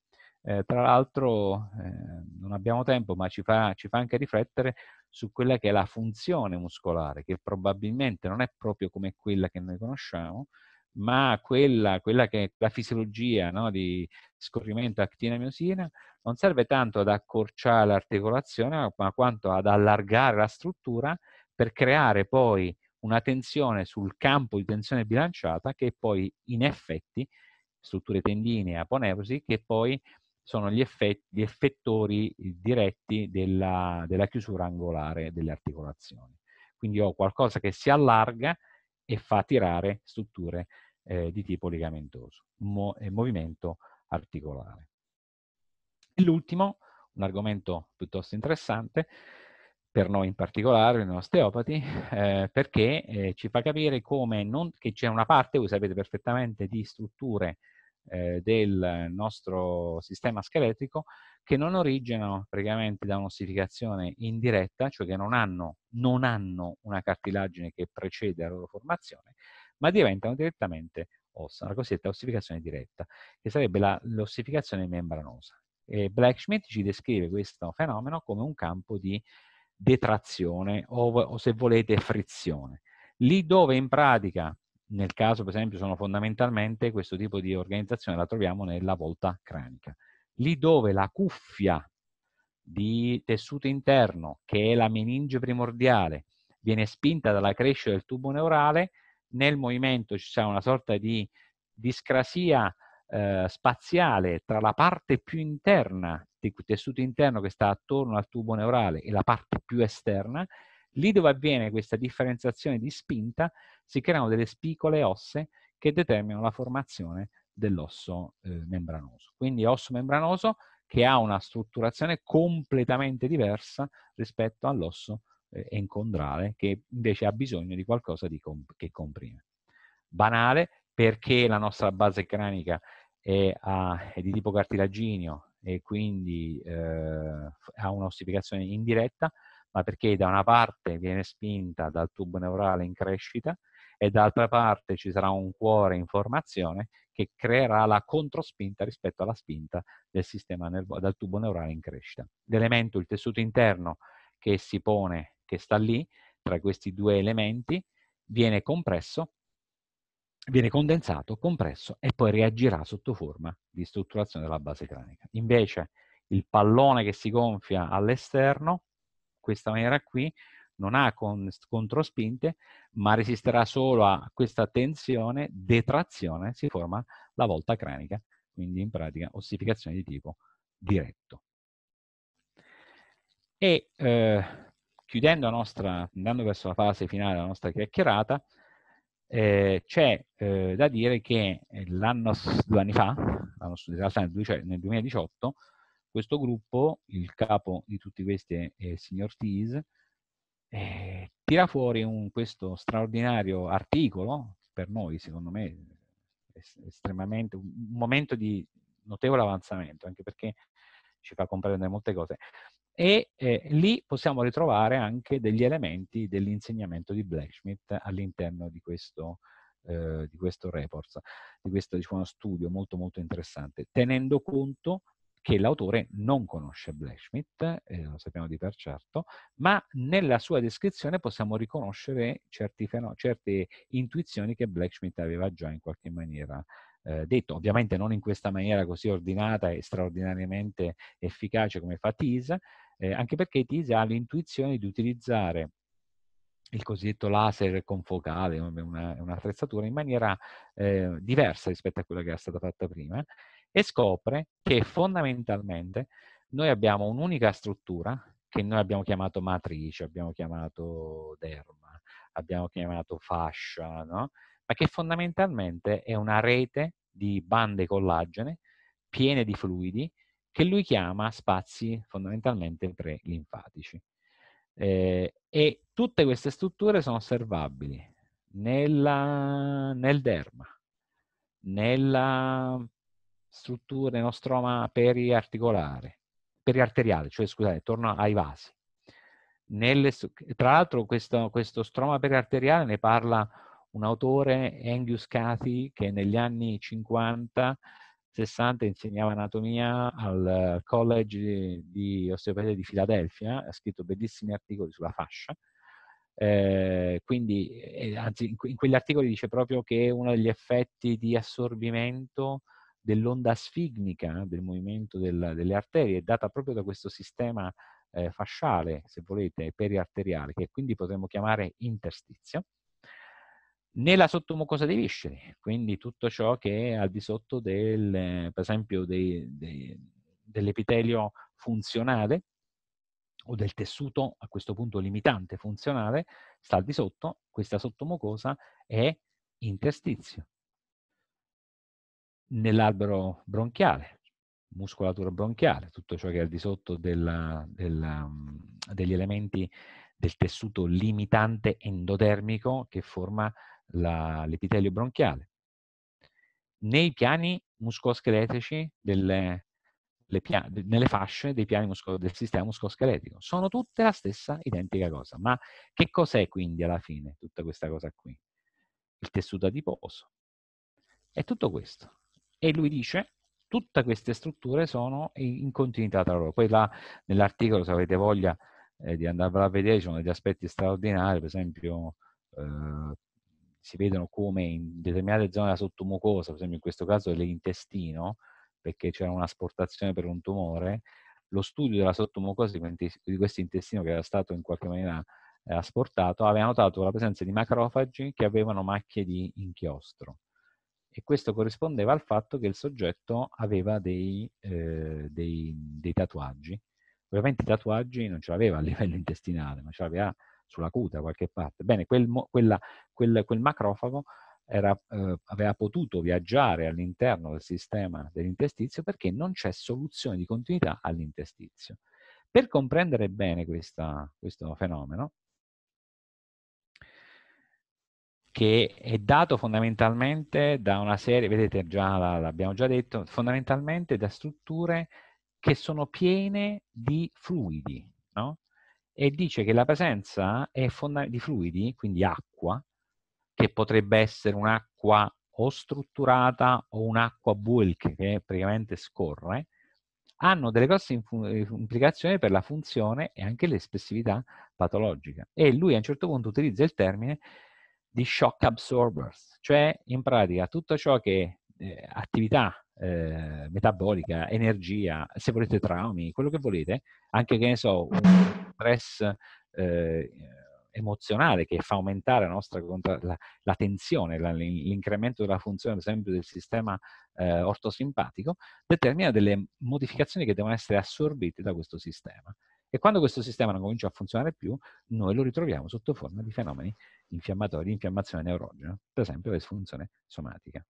eh, tra l'altro, eh, non abbiamo tempo, ma ci fa, ci fa anche riflettere su quella che è la funzione muscolare, che probabilmente non è proprio come quella che noi conosciamo, ma quella, quella che è la fisiologia no, di scorrimento actina-miosina non serve tanto ad accorciare l'articolazione, ma quanto ad allargare la struttura per creare poi una tensione sul campo di tensione bilanciata che poi in effetti, strutture tendine e aponeurosi, che poi sono gli, effetti, gli effettori diretti della, della chiusura angolare delle articolazioni. Quindi ho qualcosa che si allarga e fa tirare strutture eh, di tipo ligamentoso, mo eh, movimento articolare. E l'ultimo, un argomento piuttosto interessante, per noi in particolare, per noi osteopati, eh, perché eh, ci fa capire come non, che c'è una parte, voi sapete perfettamente, di strutture eh, del nostro sistema scheletrico che non originano praticamente da un'ossificazione indiretta, cioè che non hanno, non hanno una cartilagine che precede la loro formazione, ma diventano direttamente ossa, la cosiddetta ossificazione diretta, che sarebbe l'ossificazione membranosa. E Black Schmidt ci descrive questo fenomeno come un campo di detrazione o, o se volete frizione. Lì dove in pratica nel caso per esempio sono fondamentalmente questo tipo di organizzazione la troviamo nella volta cranica. Lì dove la cuffia di tessuto interno, che è la meninge primordiale, viene spinta dalla crescita del tubo neurale, nel movimento ci sarà una sorta di discrasia eh, spaziale tra la parte più interna, il tessuto interno che sta attorno al tubo neurale, e la parte più esterna, Lì dove avviene questa differenziazione di spinta si creano delle spicole osse che determinano la formazione dell'osso eh, membranoso. Quindi osso membranoso che ha una strutturazione completamente diversa rispetto all'osso eh, encondrale che invece ha bisogno di qualcosa di comp che comprime. Banale perché la nostra base cranica è, a, è di tipo cartilaginio e quindi eh, ha un'ossificazione indiretta, ma perché da una parte viene spinta dal tubo neurale in crescita e dall'altra parte ci sarà un cuore in formazione che creerà la controspinta rispetto alla spinta del sistema nervo- dal tubo neurale in crescita. L'elemento, il tessuto interno che si pone, che sta lì, tra questi due elementi, viene compresso, viene condensato, compresso e poi reagirà sotto forma di strutturazione della base cranica. Invece il pallone che si gonfia all'esterno questa maniera qui, non ha con, controspinte, ma resisterà solo a questa tensione, detrazione, si forma la volta cranica, quindi in pratica ossificazione di tipo diretto. E eh, chiudendo la nostra, andando verso la fase finale della nostra chiacchierata, eh, c'è eh, da dire che eh, l'anno, due anni fa, in realtà nel 2018, questo gruppo, il capo di tutti questi è il signor Tease, eh, tira fuori un, questo straordinario articolo, per noi secondo me estremamente un momento di notevole avanzamento, anche perché ci fa comprendere molte cose. E eh, lì possiamo ritrovare anche degli elementi dell'insegnamento di Blacksmith all'interno di questo, eh, di questo report, di questo diciamo, studio molto molto interessante, tenendo conto che l'autore non conosce Blechschmidt, eh, lo sappiamo di per certo, ma nella sua descrizione possiamo riconoscere certi certe intuizioni che Blechschmidt aveva già in qualche maniera eh, detto, ovviamente non in questa maniera così ordinata e straordinariamente efficace come fa Tisa, eh, anche perché Tisa ha l'intuizione di utilizzare il cosiddetto laser confocale, un'attrezzatura una in maniera eh, diversa rispetto a quella che era stata fatta prima, e scopre che fondamentalmente noi abbiamo un'unica struttura che noi abbiamo chiamato matrice, abbiamo chiamato derma, abbiamo chiamato fascia, no? ma che fondamentalmente è una rete di bande collagene piene di fluidi che lui chiama spazi fondamentalmente prelinfatici. Eh, e tutte queste strutture sono osservabili nella, nel derma, nella strutture uno stroma periarticolare, periarteriale, cioè scusate, torno ai vasi. Nelle, tra l'altro questo, questo, stroma periarteriale ne parla un autore, Angus Cathy, che negli anni 50 60 insegnava anatomia al College di Osteopatia di Filadelfia, ha scritto bellissimi articoli sulla fascia. Eh, quindi, eh, anzi, in, quegli articoli dice proprio che uno degli effetti di assorbimento dell'onda asfignica del movimento del, delle arterie è data proprio da questo sistema eh, fasciale, se volete, periarteriale, che quindi potremmo chiamare interstizio, nella sottomucosa dei visceri, quindi tutto ciò che è al di sotto del, per esempio, dell'epitelio funzionale o del tessuto, a questo punto limitante funzionale, sta al di sotto, questa sottomucosa è interstizio nell'albero bronchiale, muscolatura bronchiale, tutto ciò che è al di sotto della, della, mhmm, degli elementi del tessuto limitante endodermico che forma l'epitelio bronchiale. Nei piani muscoscheletrici, delle, pia- nelle fasce dei piani muscolo- del sistema muscoscheletrico. sono tutte la stessa identica cosa. Ma che cos'è quindi alla fine tutta questa cosa qui? Il tessuto adiposo. È tutto questo. E lui dice, tutte queste strutture sono in continuità tra loro. Poi là nell'articolo, se avete voglia eh, di andarvelo a vedere, ci sono degli aspetti straordinari, per esempio... Eh, si vedono come in determinate zone della sottomucosa, per esempio in questo caso dell'intestino, perché c'era un'asportazione per un tumore, lo studio della sottomucosa di questo intestino che era stato in qualche maniera eh, asportato aveva notato la presenza di macrofagi che avevano macchie di inchiostro e questo corrispondeva al fatto che il soggetto aveva dei, eh, dei, dei tatuaggi. Ovviamente i tatuaggi non ce l'aveva a livello intestinale, ma ce l'aveva sulla cute da qualche parte. Bene, quel, quella, quel, quel macrofago era, eh, aveva potuto viaggiare all'interno del sistema dell'intestizio perché non c'è soluzione di continuità all'intestizio. Per comprendere bene questa, questo fenomeno, che è dato fondamentalmente da una serie, vedete già l'abbiamo già detto, fondamentalmente da strutture che sono piene di fluidi, no? E dice che la presenza di fluidi, quindi acqua, che potrebbe essere un'acqua o strutturata o un'acqua bulk che praticamente scorre, hanno delle grosse implicazioni per la funzione e anche l'espressività patologica. E lui a un certo punto utilizza il termine di shock absorbers, cioè in pratica tutto ciò che eh, attività eh, metabolica, energia, se volete traumi, quello che volete, anche che ne so, un stress eh, emozionale che fa aumentare la nostra la, la tensione, la, l'incremento della funzione, per esempio, del sistema eh, ortosimpatico, determina delle modificazioni che devono essere assorbite da questo sistema. E quando questo sistema non comincia a funzionare più, noi lo ritroviamo sotto forma di fenomeni infiammatori, infiammazione neurogena, per esempio la disfunzione somatica.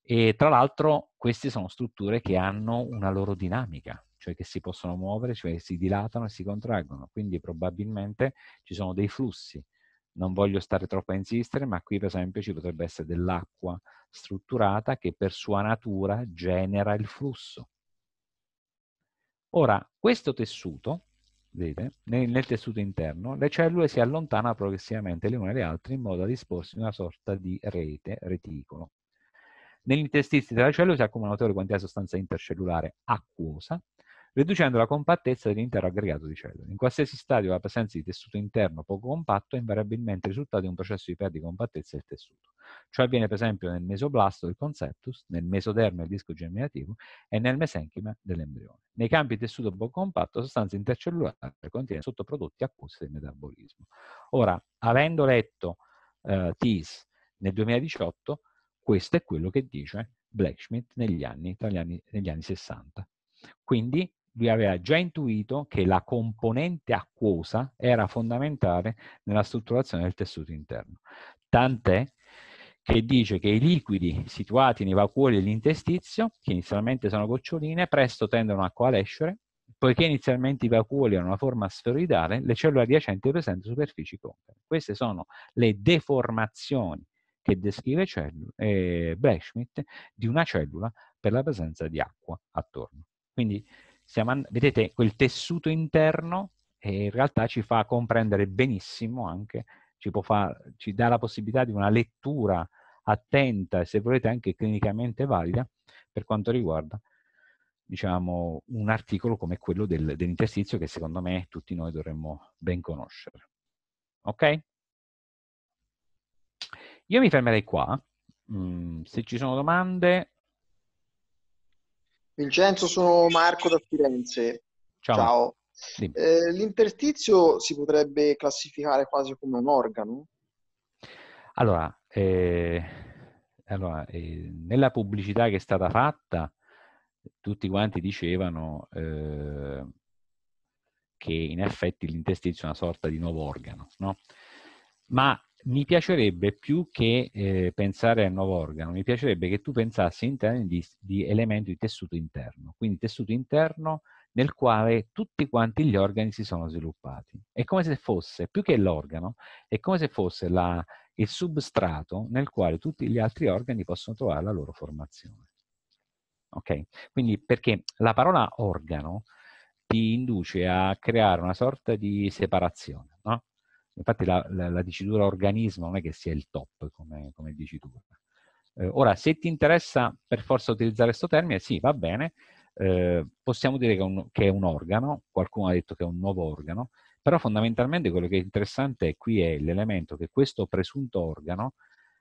E tra l'altro queste sono strutture che hanno una loro dinamica, cioè che si possono muovere, cioè si dilatano e si contraggono, quindi probabilmente ci sono dei flussi. Non voglio stare troppo a insistere, ma qui per esempio ci potrebbe essere dell'acqua strutturata che per sua natura genera il flusso Ora, questo tessuto, vedete, nel, nel tessuto interno, le cellule si allontanano progressivamente le une dalle altre in modo da disporsi in una sorta di rete, reticolo. Negli intestiti della cellula si accumula una notevole quantità di sostanza intercellulare acquosa, riducendo la compattezza dell'intero aggregato di cellule. In qualsiasi stadio la presenza di tessuto interno poco compatto è invariabilmente risultato di un processo di perdita di compattezza del tessuto. Ciò avviene per esempio nel mesoblasto del conceptus, nel mesodermo del disco germinativo e nel mesenchima dell'embrione. Nei campi di tessuto poco compatto, sostanza intercellulare contiene sottoprodotti acquosi del metabolismo. Ora, avendo letto eh, TIS nel 2018, questo è quello che dice Blacksmith negli anni, negli anni, negli anni 60. Quindi lui aveva già intuito che la componente acquosa era fondamentale nella strutturazione del tessuto interno. Tant'è che dice che i liquidi situati nei vacuoli dell'intestizio, che inizialmente sono goccioline, presto tendono a coalescere, poiché inizialmente i vacuoli hanno una forma sferoidale, le cellule adiacenti presentano superfici concave. Queste sono le deformazioni che descrive cellule, eh, Blechschmidt di una cellula per la presenza di acqua attorno. Quindi and- vedete quel tessuto interno eh, in realtà ci fa comprendere benissimo anche, ci, fa, ci dà la possibilità di una lettura attenta e se volete anche clinicamente valida per quanto riguarda diciamo, un articolo come quello del, dell'interstizio che secondo me tutti noi dovremmo ben conoscere. Ok? Io mi fermerei qua. Mm, se ci sono domande Vincenzo, sono Marco da Firenze. Ciao. Ciao. Sì. Eh, l'interstizio si potrebbe classificare quasi come un organo? Allora, eh, allora eh, nella pubblicità che è stata fatta, tutti quanti dicevano eh, che in effetti l'interstizio è una sorta di nuovo organo, no? Ma mi piacerebbe più che eh, pensare al nuovo organo, mi piacerebbe che tu pensassi in termini di, di elemento di tessuto interno, quindi tessuto interno nel quale tutti quanti gli organi si sono sviluppati. È come se fosse, più che l'organo, è come se fosse la, il substrato nel quale tutti gli altri organi possono trovare la loro formazione. Ok? Quindi perché la parola organo ti induce a creare una sorta di separazione Infatti la, la, la, dicitura organismo non è che sia il top come, come dicitura. Eh, ora, se ti interessa per forza utilizzare questo termine, sì, va bene, eh, possiamo dire che, un, che, è un organo, qualcuno ha detto che è un nuovo organo, però fondamentalmente quello che è interessante qui è l'elemento che questo presunto organo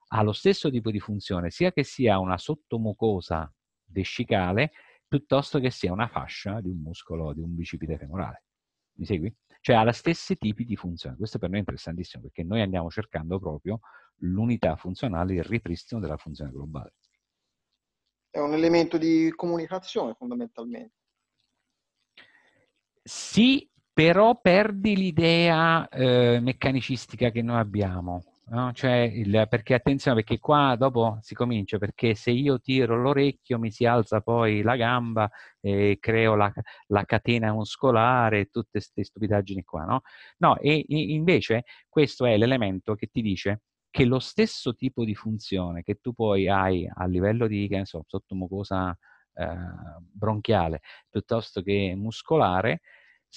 ha lo stesso tipo di funzione, sia che sia una sottomucosa vescicale, piuttosto che sia una fascia di un muscolo, di un bicipite femorale. Mi segui? cioè ha gli stessi tipi di funzione. Questo per noi è interessantissimo perché noi andiamo cercando proprio l'unità funzionale, il ripristino della funzione globale. È un elemento di comunicazione fondamentalmente. Sì, però perdi l'idea eh, meccanicistica che noi abbiamo. No? Cioè il, perché attenzione, perché qua dopo si comincia, perché se io tiro l'orecchio mi si alza poi la gamba e creo la, la catena muscolare, tutte queste stupidaggini qua, no? No, e, e invece questo è l'elemento che ti dice che lo stesso tipo di funzione che tu poi hai a livello di, che ne so, sottomucosa eh, bronchiale piuttosto che muscolare,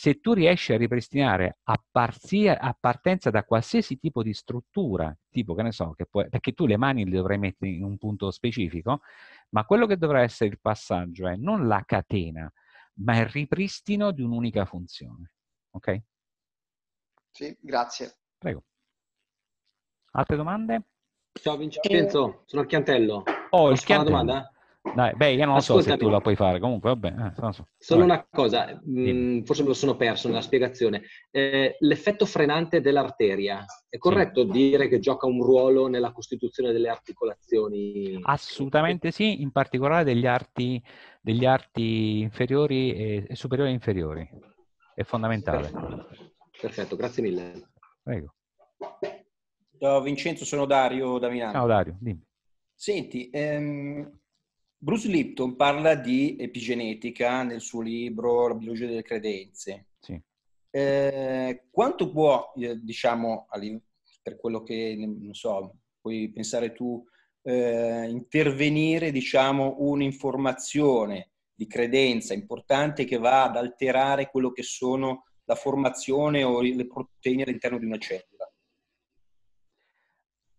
se tu riesci a ripristinare a, parzia, a, partenza da qualsiasi tipo di struttura, tipo che ne so, che può, perché tu le mani le dovrai mettere in un punto specifico, ma quello che dovrà essere il passaggio è non la catena, ma il ripristino di un'unica funzione. Ok? Sì, grazie. Prego. Altre domande? Ciao Vincenzo, eh, sono il Chiantello. Oh, Posso il Chiantello. Una domanda? Dai, beh, io non lo so se tu la puoi fare, comunque vabbè. Eh, so, so. Solo vabbè. una cosa, mh, mm, forse me lo sono perso nella spiegazione. Eh, l'effetto frenante dell'arteria, è corretto sì. dire che gioca un ruolo nella costituzione delle articolazioni? Assolutamente sì, in particolare degli arti, degli arti inferiori e, e superiori e inferiori. È fondamentale. Perfetto, Perfetto grazie mille. Prego. Ciao Vincenzo, sono Dario da Milano. Ciao Dario, dimmi. Senti, ehm, Bruce Lipton parla di epigenetica nel suo libro La biologia delle credenze. Sì. Eh, quanto può, eh, diciamo, per quello che non so, puoi pensare tu, eh, intervenire, diciamo, un'informazione di credenza importante che va ad alterare quello che sono la formazione o le proteine all'interno di una cellula?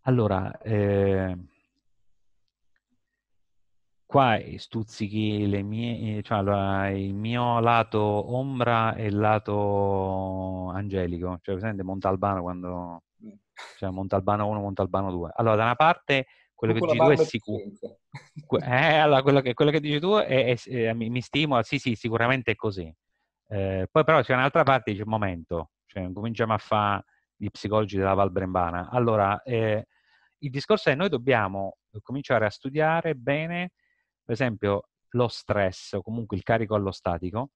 Allora, eh, qua stuzzichi le mie, eh, cioè la, il mio lato ombra e il lato angelico, cioè presente Montalbano quando, mm. cioè Montalbano 1, Montalbano 2. Allora, da una parte quello che dici tu è sicuro. Eh, allora, quello che, quello che, dici tu è, è, è, mi, mi, stimola, sì, sì, sicuramente è così. Eh, poi però c'è un'altra parte, dice, un momento, cioè, cominciamo a fare gli psicologi della Val Brembana. Allora, eh, il discorso è che noi dobbiamo cominciare a studiare bene per esempio lo stress o comunque il carico allostatico,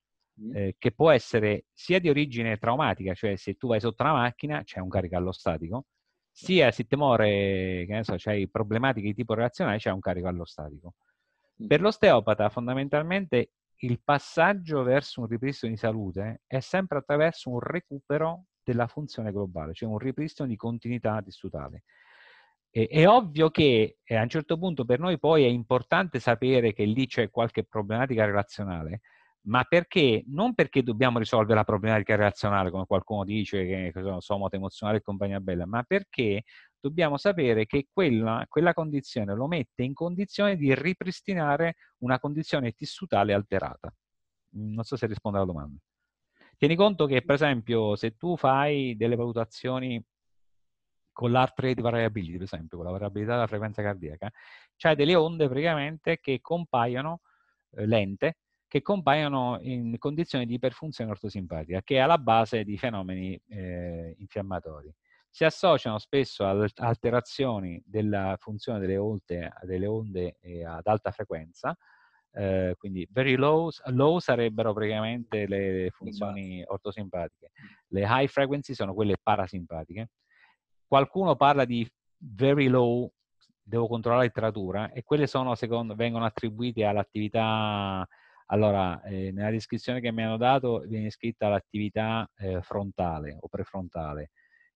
eh, che può essere sia di origine traumatica, cioè se tu vai sotto una macchina c'è un carico allostatico, sia se muore, che ne so, c'hai problematiche di tipo relazionale, c'è un carico allostatico. Per l'osteopata fondamentalmente il passaggio verso un ripristino di salute è sempre attraverso un recupero della funzione globale, cioè un ripristino di continuità tissutale è ovvio che eh, a un certo punto per noi poi è importante sapere che lì c'è qualche problematica relazionale, ma perché? Non perché dobbiamo risolvere la problematica relazionale, come qualcuno dice, che sono somoto emozionale e compagnia bella, ma perché dobbiamo sapere che quella, quella condizione lo mette in condizione di ripristinare una condizione tissutale alterata. Mm, non so se risponde alla domanda. Tieni conto che, per esempio, se tu fai delle valutazioni con l'art rate variability, per esempio, con la variabilità della frequenza cardiaca, c'è delle onde praticamente che compaiono eh, lente, che compaiono in condizioni di iperfunzione ortosimpatica, che è alla base di fenomeni eh, infiammatori. Si associano spesso ad alterazioni della funzione delle onde, delle onde eh, ad alta frequenza, eh, quindi very low, low, sarebbero praticamente le funzioni ortosimpatiche, le high frequency sono quelle parasimpatiche, Qualcuno parla di very low, devo controllare la letteratura, e quelle sono, secondo, vengono attribuite all'attività, allora, eh, nella descrizione che mi hanno dato viene scritta l'attività eh, frontale o prefrontale.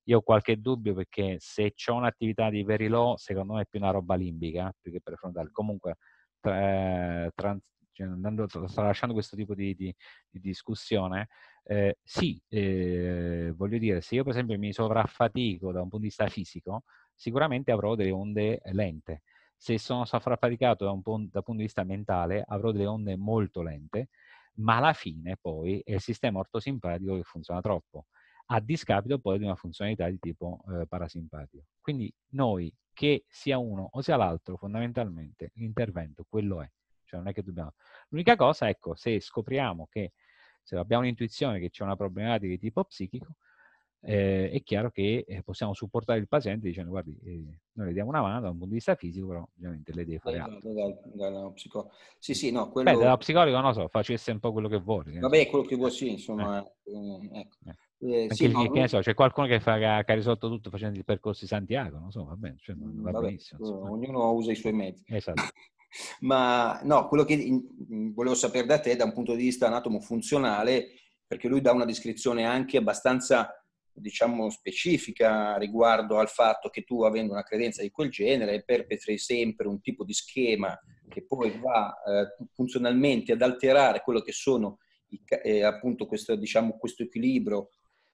Io ho qualche dubbio perché se c'è un'attività di very low, secondo me è più una roba limbica, più che prefrontale. Comunque, tra, eh, trans, cioè andando, tralasciando questo tipo di, di, di discussione, eh, sì, eh, voglio dire, se io per esempio mi sovraffatico da un punto di vista fisico, sicuramente avrò delle onde lente. Se sono sovraffaticato da un punto, da punto di vista mentale, avrò delle onde molto lente, ma alla fine poi è il sistema ortosimpatico che funziona troppo a discapito poi di una funzionalità di tipo eh, parasimpatico. Quindi noi, che sia uno o sia l'altro, fondamentalmente l'intervento, quello è. Cioè non è che dobbiamo... L'unica cosa, ecco, se scopriamo che, se abbiamo un'intuizione che c'è una problematica di tipo psichico, eh, è chiaro che eh, possiamo supportare il paziente dicendo guardi eh, noi le diamo una mano da un punto di vista fisico però ovviamente le deve fare eh, altro dal, dal psico... sì sì no quello... Beh, psicologo non so facesse un po' quello che vuole eh. vabbè quello che vuoi sì eh, insomma ecco. Eh, sì, no, lui... so, c'è qualcuno che, fa, che, ha risolto tutto facendo il percorso di Santiago, non so, va bene, cioè, va Vabbè, benissimo. Ognuno usa i suoi mezzi. Esatto. Ma no, quello che volevo sapere da te da un punto di vista anatomo-funzionale, perché lui dà una descrizione anche abbastanza, diciamo, specifica riguardo al fatto che tu, avendo una credenza di quel genere, perpetri sempre un tipo di schema che poi va eh, funzionalmente ad alterare quello che sono i, eh, appunto questo, diciamo, questo equilibrio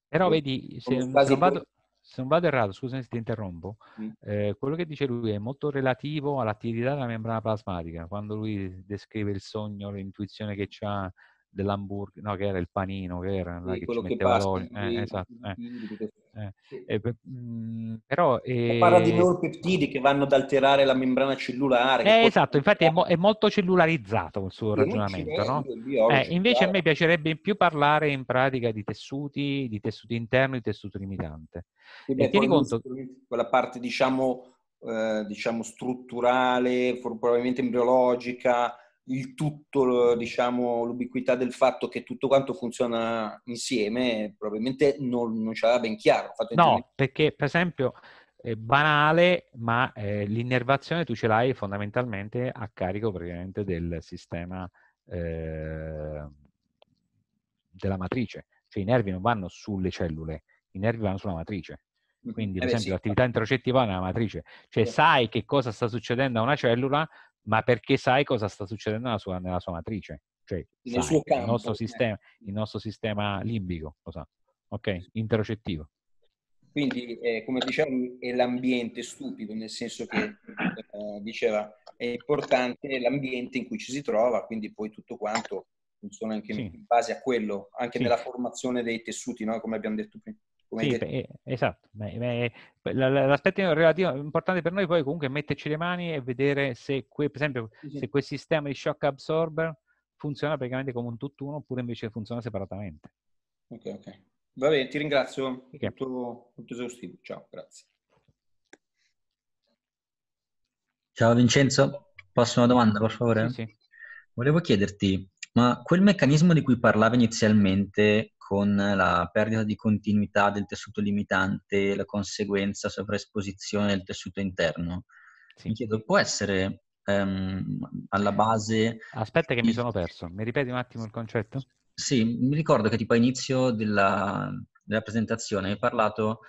però vedi se non, vado, se non vado errato, scusami se ti interrompo, mm. eh, quello che dice lui è molto relativo all'attività della membrana plasmatica, quando lui descrive il sogno, l'intuizione che ha dell'hamburger, no, che era il panino, che era, sì, che ci metteva l'olio. Eh, esatto, eh. Eh, mhmm, però, eh, parla di neuropeptidi eh, che vanno ad alterare la membrana cellulare. Eh, esatto, infatti è, mo- è, molto cellularizzato il suo ragionamento. No? Eh, invece a me piacerebbe più parlare in pratica di tessuti, di tessuto interno, di tessuto limitante. E beh, tieni conto... Quella parte diciamo, eh, diciamo strutturale, probabilmente embriologica, il tutto, diciamo, l'ubiquità del fatto che tutto quanto funziona insieme, probabilmente non, non ce l'aveva ben chiaro. no, perché per esempio è banale, ma eh, l'innervazione tu ce l'hai fondamentalmente a carico praticamente del sistema eh, della matrice, cioè i nervi non vanno sulle cellule, i nervi vanno sulla matrice. Mm-hmm. Quindi, eh per eh beh, esempio, sì. l'attività intercettiva è nella matrice, cioè sai che cosa sta succedendo a una cellula, ma perché sai cosa sta succedendo nella sua, nella sua matrice, cioè sai, campo, il, nostro eh. il, nostro sistema, limbico, cosa? ok? Interocettivo. Quindi, eh, come dicevamo, è l'ambiente stupido, nel senso che eh, diceva è importante l'ambiente in cui ci si trova, quindi poi tutto quanto funziona anche sì. in base a quello, anche sì. nella formazione dei tessuti, no? come abbiamo detto prima. Sì, che... Eh, esatto. Eh, L'aspetto relativo, importante per noi poi comunque è metterci le mani e vedere se, que, per esempio, sì. se quel sistema di shock absorber funziona praticamente come un tutt'uno oppure invece funziona separatamente. Ok, ok. Va bene, ti ringrazio. Okay. Tutto, tutto esaustivo. Ciao, grazie. Ciao Vincenzo, prossima domanda per favore. Sì, sì. Volevo chiederti ma quel meccanismo di cui parlava inizialmente con la perdita di continuità del tessuto limitante, la conseguenza sovraesposizione del tessuto interno, sì. mi chiedo, può essere ehm, alla base... Aspetta che mi sono perso, mi ripeti un attimo il concetto? Sì, mi ricordo che tipo a inizio della, nella presentazione hai parlato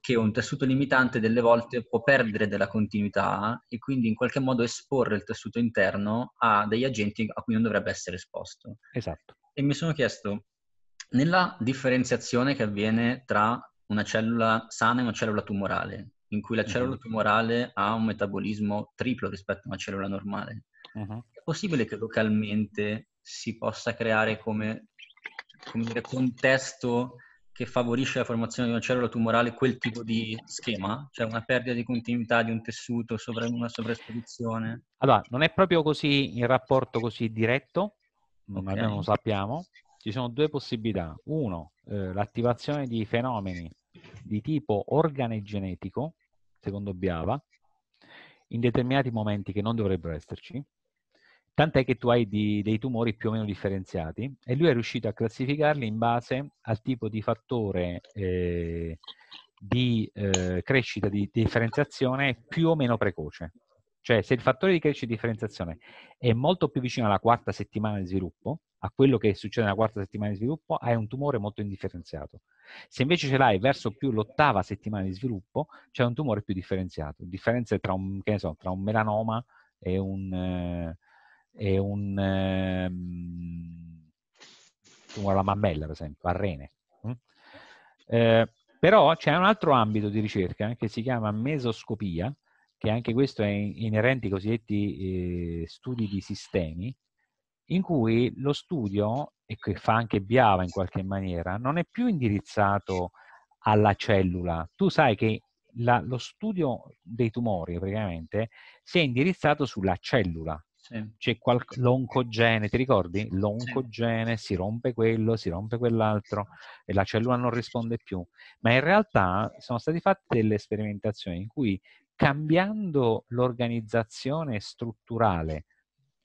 che un tessuto limitante delle volte può perdere della continuità e quindi in qualche modo esporre il tessuto interno a degli agenti a cui non dovrebbe essere esposto. Esatto. E mi sono chiesto, nella differenziazione che avviene tra una cellula sana e una cellula tumorale, in cui la mhm. cellula tumorale ha un metabolismo triplo rispetto a una cellula normale, uh-huh. è possibile che localmente si possa creare come, come dire, contesto che favorisce la formazione di una cellula tumorale quel tipo di schema? Cioè una perdita di continuità di un tessuto, sopra una sovraesposizione? Allora, non è proprio così in rapporto così diretto, okay. ma almeno lo sappiamo. Ci sono due possibilità. Uno, eh, l'attivazione di fenomeni di tipo organogenetico, secondo Biava, in determinati momenti che non dovrebbero esserci, tant'è che tu hai di, dei tumori più o meno differenziati e lui è riuscito a classificarli in base al tipo di fattore eh, di eh, crescita di differenziazione più o meno precoce. Cioè se il fattore di crescita e differenziazione è molto più vicino alla quarta settimana di sviluppo, a quello che succede nella quarta settimana di sviluppo, hai un tumore molto indifferenziato. Se invece ce l'hai verso più l'ottava settimana di sviluppo, c'è un tumore più differenziato. Differenze tra un, so, tra un melanoma e un... Eh, e un tumore ehm, alla mammella, per esempio, al rene. Mm? Eh, però c'è un altro ambito di ricerca che si chiama mesoscopia, che anche questo è inerente ai cosiddetti eh, studi di sistemi, in cui lo studio, e che fa anche Biava in qualche maniera, non è più indirizzato alla cellula. Tu sai che la, lo studio dei tumori praticamente si è indirizzato sulla cellula, sì. C'è qual- l'oncogene, ti ricordi? L'oncogene, sì. si rompe quello, si rompe quell'altro e la cellula non risponde più. Ma in realtà sono state fatte delle sperimentazioni in cui cambiando l'organizzazione strutturale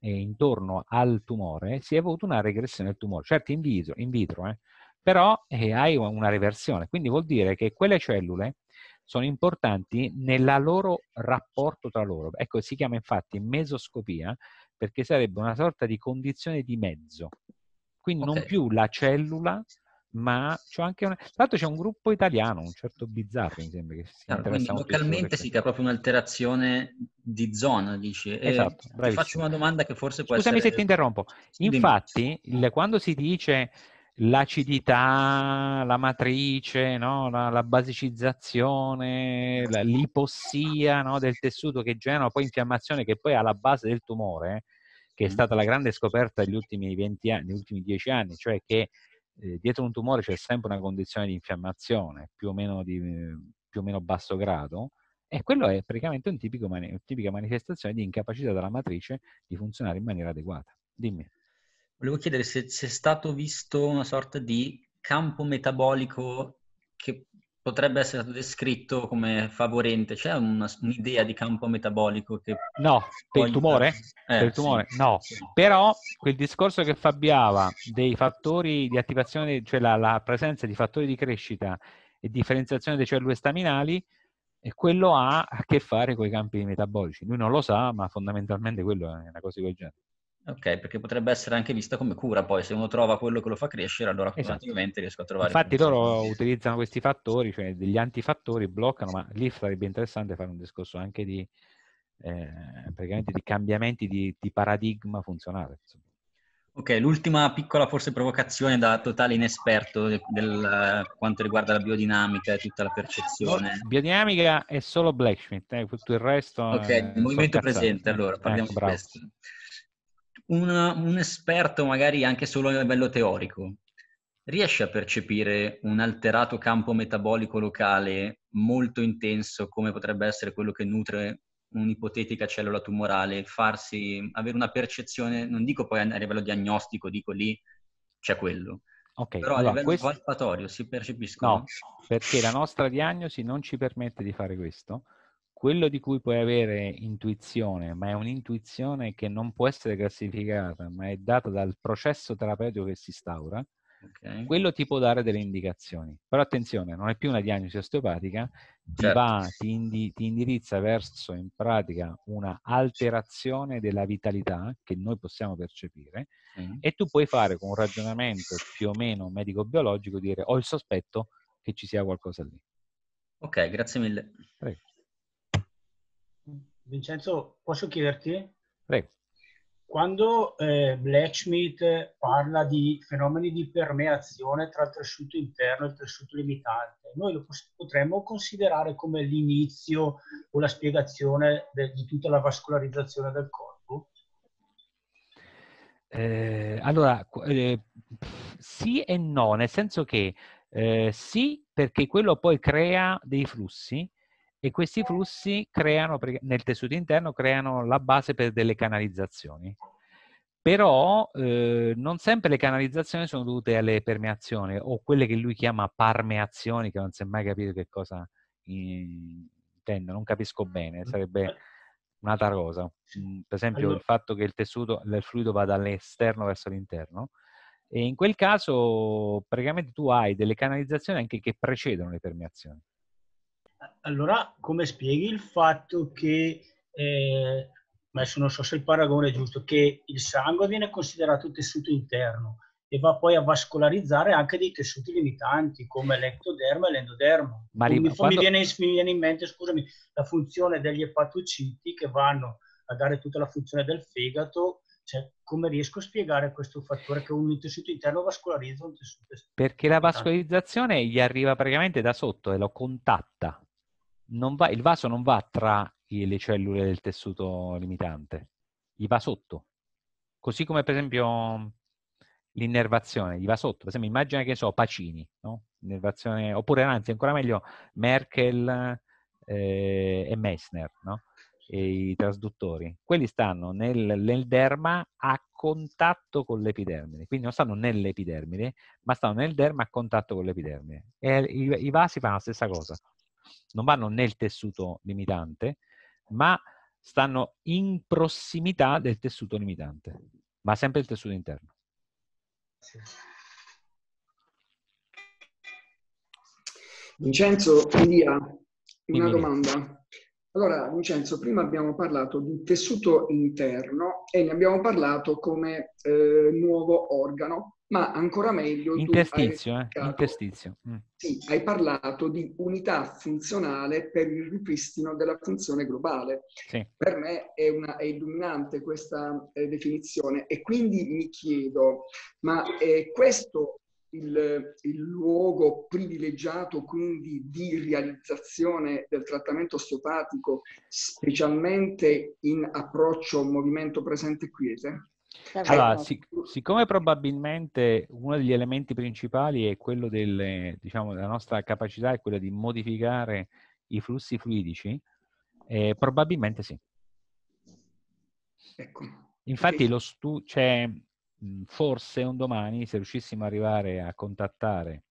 intorno al tumore, si è avuta una regressione del tumore, certo in vitro, in vitro eh? però eh, hai una reversione, quindi vuol dire che quelle cellule sono importanti nel loro rapporto tra loro. Ecco, si chiama infatti mesoscopia perché sarebbe una sorta di condizione di mezzo. Quindi okay. non più la cellula, ma c'è anche una... Tra l'altro c'è un gruppo italiano, un certo bizzarro, mi sembra che si allora, interessa Localmente si crea proprio un'alterazione di zona, dici. Esatto, eh, Ti faccio una domanda che forse può Scusami essere... Scusami se ti interrompo. Infatti, il, quando si dice l'acidità, la matrice, no? la, la, basicizzazione, la, l'ipossia no? del tessuto che genera poi infiammazione che poi è alla base del tumore, che è stata la grande scoperta degli ultimi, 20 anni, negli ultimi 10 anni, cioè che eh, dietro un tumore c'è sempre una condizione di infiammazione più o meno, di, più o meno basso grado. E quello è praticamente un tipico, una tipica manifestazione di incapacità della matrice di funzionare in maniera adeguata. Dimmi. Volevo chiedere se c'è stato visto una sorta di campo metabolico che potrebbe essere stato descritto come favorente. C'è una, un'idea di campo metabolico che... No, per il tumore? Eh, per il tumore? Sì. no. Sì. Però quel discorso che fa dei fattori di attivazione, cioè la, la presenza di fattori di crescita e differenziazione delle cellule staminali, e quello ha a che fare con i campi metabolici. Lui non lo sa, ma fondamentalmente quello è una cosa di quel genere. Ok, perché potrebbe essere anche vista come cura, poi se uno trova quello che lo fa crescere, allora esatto. automaticamente esatto. riesco a trovare. Infatti loro utilizzano questi fattori, cioè degli antifattori, bloccano, ma lì sarebbe interessante fare un discorso anche di, eh, praticamente di cambiamenti di, di paradigma funzionale. Insomma. Ok, l'ultima piccola forse provocazione da totale inesperto del, del, eh, quanto riguarda la biodinamica e tutta la percezione. Biodinamica è solo Blacksmith, eh, tutto il resto... Ok, il movimento presente allora, parliamo ecco, di questo una, un esperto, magari anche solo a livello teorico, riesce a percepire un alterato campo metabolico locale molto intenso come potrebbe essere quello che nutre un'ipotetica cellula tumorale, farsi avere una percezione, non dico poi a livello diagnostico, dico lì c'è quello. Okay, Però allora, a livello questo... si percepiscono. No, perché la nostra diagnosi non ci permette di fare questo quello di cui puoi avere intuizione, ma è un'intuizione che non può essere classificata, ma è data dal processo terapeutico che si instaura, okay. quello ti può dare delle indicazioni. Però attenzione, non è più una diagnosi osteopatica, ti, certo. va, ti, indi, ti indirizza verso in pratica una alterazione della vitalità che noi possiamo percepire mm. e tu puoi fare con un ragionamento più o meno medico-biologico dire ho il sospetto che ci sia qualcosa lì. Ok, grazie mille. Prego. Vincenzo, posso chiederti? Prego. Quando eh, Blacksmith parla di fenomeni di permeazione tra il tessuto interno e il tessuto limitante, noi lo potremmo considerare come l'inizio o la spiegazione de- di tutta la vascolarizzazione del corpo? Eh, allora, eh, sì e no, nel senso che eh, sì perché quello poi crea dei flussi e questi flussi creano, nel tessuto interno creano la base per delle canalizzazioni. Però eh, non sempre le canalizzazioni sono dovute alle permeazioni o quelle che lui chiama parmeazioni, che non si è mai capito che cosa intendo, non capisco bene, mm. sarebbe eh. un'altra cosa. Mm, per esempio il fatto che il tessuto, il fluido vada dall'esterno verso l'interno, e in quel caso praticamente tu hai delle canalizzazioni anche che precedono le permeazioni allora come spieghi il fatto che, eh, adesso non so se il paragone è giusto, che il sangue viene considerato tessuto interno e va poi a vascolarizzare anche dei tessuti limitanti come l'ectoderma e l'endoderma. Ma mi, quando... mi, viene, mi viene in mente, scusami, la funzione degli epatociti che vanno a dare tutta la funzione del fegato cioè, come riesco a spiegare questo fattore che un tessuto interno vascolarizza un tessuto esterno? Perché la vascolarizzazione gli arriva praticamente da sotto e lo contatta va, il vaso non va tra le cellule del tessuto limitante, gli va sotto. Così come per esempio l'innervazione, gli va sotto. Per esempio immagina che so, Pacini, no? oppure anzi ancora meglio Merkel eh, e Messner, no? e i trasduttori. Quelli stanno nel, nel, derma a contatto con l'epidermide, quindi non stanno nell'epidermide, ma stanno nel derma a contatto con l'epidermide. E i, i vasi fanno la stessa cosa non vanno nel tessuto limitante, ma stanno in prossimità del tessuto limitante, ma sempre il tessuto interno. Vincenzo, Elia, ah, una domanda. Allora, Vincenzo, prima abbiamo parlato di tessuto interno e ne abbiamo parlato come eh, nuovo organo ma ancora meglio... Interstizio, eh? Interstizio. Mm. Sì, hai parlato di unità funzionale per il ripristino della funzione globale. Sì. Per me è, una, è illuminante questa eh, definizione e quindi mi chiedo, ma è eh, questo il, il, luogo privilegiato quindi di realizzazione del trattamento osteopatico, specialmente in approccio movimento presente quiete? Allora, sic- siccome probabilmente uno degli elementi principali è quello del, diciamo, della nostra capacità è quella di modificare i flussi fluidici, eh, probabilmente sì. Ecco. Infatti lo stu- cioè, forse un domani, se riuscissimo ad arrivare a contattare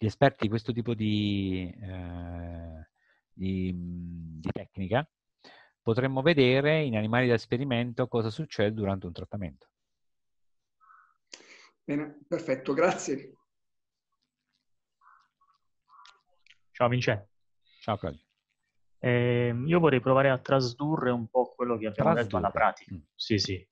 gli esperti di questo tipo di, eh, di, di tecnica, potremmo vedere in animali da esperimento cosa succede durante un trattamento. Bene, perfetto, grazie. Ciao Vincenzo. Ciao Claudio. Eh, io vorrei provare a trasdurre un po' quello che abbiamo trasdurre. detto alla pratica. Mm. Sì, sì.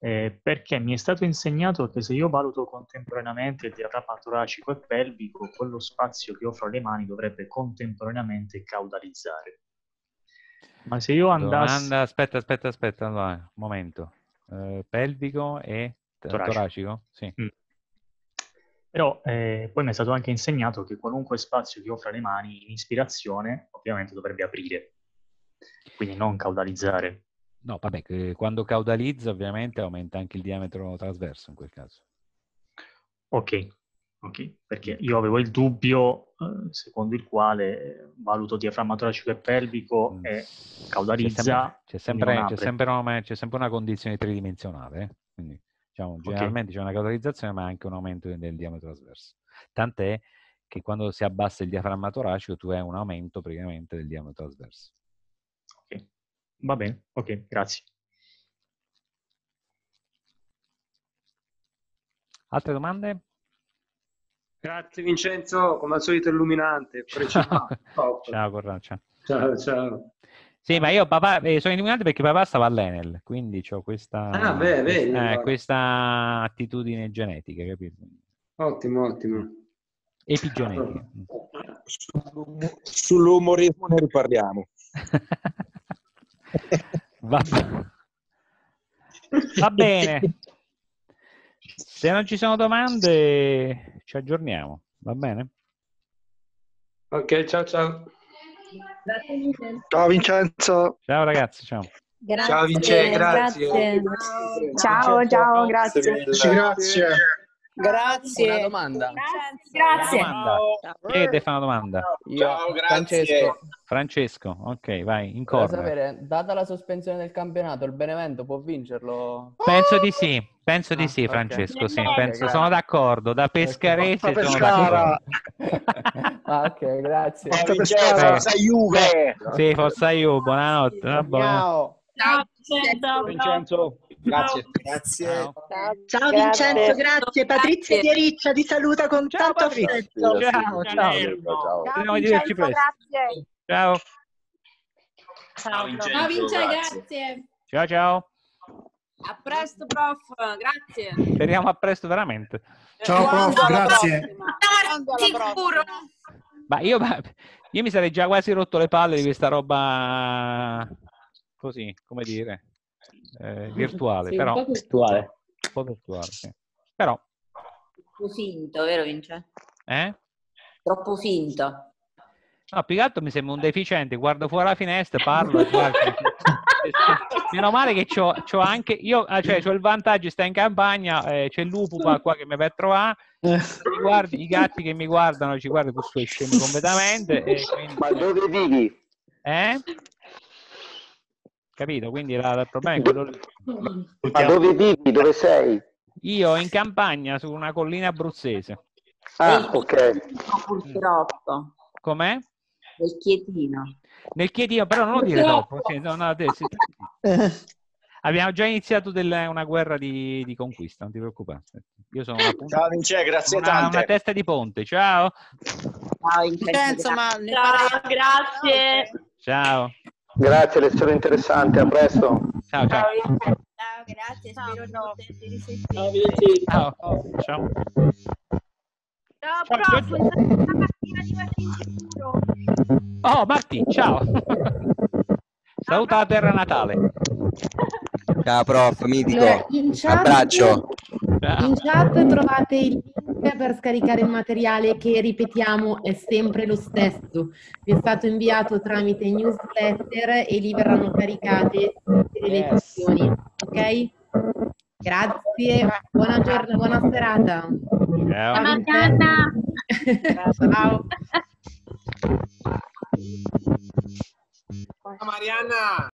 Eh, perché mi è stato insegnato che se io valuto contemporaneamente il diatrapa toracico e pelvico, quello spazio che ho fra le mani dovrebbe contemporaneamente caudalizzare. Ma se io andassi... Domanda, aspetta, aspetta, aspetta, allora, un momento. Uh, pelvico e toracico? toracico? Sì. Mm. Però eh, poi mi è stato anche insegnato che qualunque spazio che ho fra le mani in ispirazione, ovviamente dovrebbe aprire, quindi non caudalizzare. No, vabbè, quando caudalizza ovviamente aumenta anche il diametro trasverso in quel caso. Ok, Okay. Perché io avevo il dubbio eh, secondo il quale eh, valuto diaframma toracico e pelvico mm. e caudalizza. C'è sempre, c'è, sempre, c'è, sempre una, c'è sempre, una, condizione tridimensionale, eh? quindi diciamo, generalmente okay. c'è una caudalizzazione ma anche un aumento del diametro trasverso. Tant'è che quando si abbassa il diaframma toracico tu hai un aumento praticamente del diametro trasverso. Ok, va bene, ok, grazie. Altre domande? Grazie Vincenzo, come al solito illuminante. Ciao. Corrado, ciao. ciao, ciao. Sì, ma io papà, eh, sono illuminante perché papà stava all'Enel, quindi ho questa, ah, beh, beh, eh, allora. questa attitudine genetica, capito? Ottimo, ottimo. Epigenetica. Allora, sull'umorismo ne riparliamo. Va bene. Se non ci sono domande, ci aggiorniamo, va bene? Ok, ciao ciao. Ciao Vincenzo. Ciao ragazzi, ciao. Grazie, ciao Vincenzo, grazie. grazie. Ciao, ciao, grazie. Ciao, grazie. grazie. Grazie. Una domanda. Grazie. Grazie. Ed fa una domanda. Io, Ciao, grazie. Francesco. Francesco, ok, vai, in corso. Sapere, data la sospensione del campionato, il Benevento può vincerlo? Penso di sì, penso ah, di sì, okay. Francesco, sì, penso, sono d'accordo, da Pescarese sono d'accordo. ah, ok, grazie. Forza Pescara, eh. forza Juve! Sì, forza Juve, buonanotte. Ciao. Ciao, Vincenzo. Vincenzo. Grazie. Grazie. Ciao, ciao Vincenzo, grazie. grazie. Patrizia grazie. ti saluta con ciao, tanto affetto. Ciao, ciao. Ciao, ciao. Vincenzo, grazie. Ciao. Ciao, Vincenzo, ciao Vincenzo, grazie. Ciao, ciao. A presto, prof. Grazie. Speriamo a presto, veramente. Ciao, prof. Alla grazie. Alla sicuro. Ma io, io mi sarei già quasi rotto le palle di questa roba così, come dire eh, ah, virtuale, sì, però... Un po' virtuale. Un po' virtuale, sì. Però... Troppo finto, vero Vince? Eh? Troppo finto. No, più che altro mi sembra un deficiente, guardo fuori la finestra, parlo Meno male che c'ho, c'ho anche... Io, ah, cioè, c'ho il vantaggio, sta in campagna, eh, c'è il lupo qua, qua che mi va a trovare, guardi, i gatti che mi guardano ci guardano, questo è scemo completamente. E quindi... Ma dove vivi? Eh? capito? Quindi la, il problema è quello Ma dove vivi? Dove sei? Io in campagna su una collina abruzzese. Ah, ok. Purtroppo. Com'è? Nel Chietino. Nel Chietino, però non lo dire troppo. Abbiamo già iniziato delle, una guerra di, di, conquista, non ti preoccupare. Io sono una, Ciao, Vince, grazie una, tante. una testa di ponte. Ciao. Ciao, Vincenzo, Ciao grazie. Ciao. Grazie, lezione interessante, a presto. Ciao, ciao. ciao, ciao grazie, spero di poterti risentire. Ciao, ciao. ciao. No, ciao, prof, stamattina di Martin Oh, Martin, ciao. Saluta a terra natale. Ciao prof, mitico. Allora, cioè, in chat, Abbraccio. In chat trovate il link per scaricare il materiale che ripetiamo è sempre lo stesso. Vi è stato inviato tramite newsletter e lì verranno caricate tutte le lezioni. Ok? Grazie, buona, giornata, buona serata. Ciao. Ciao. Ciao Mariana.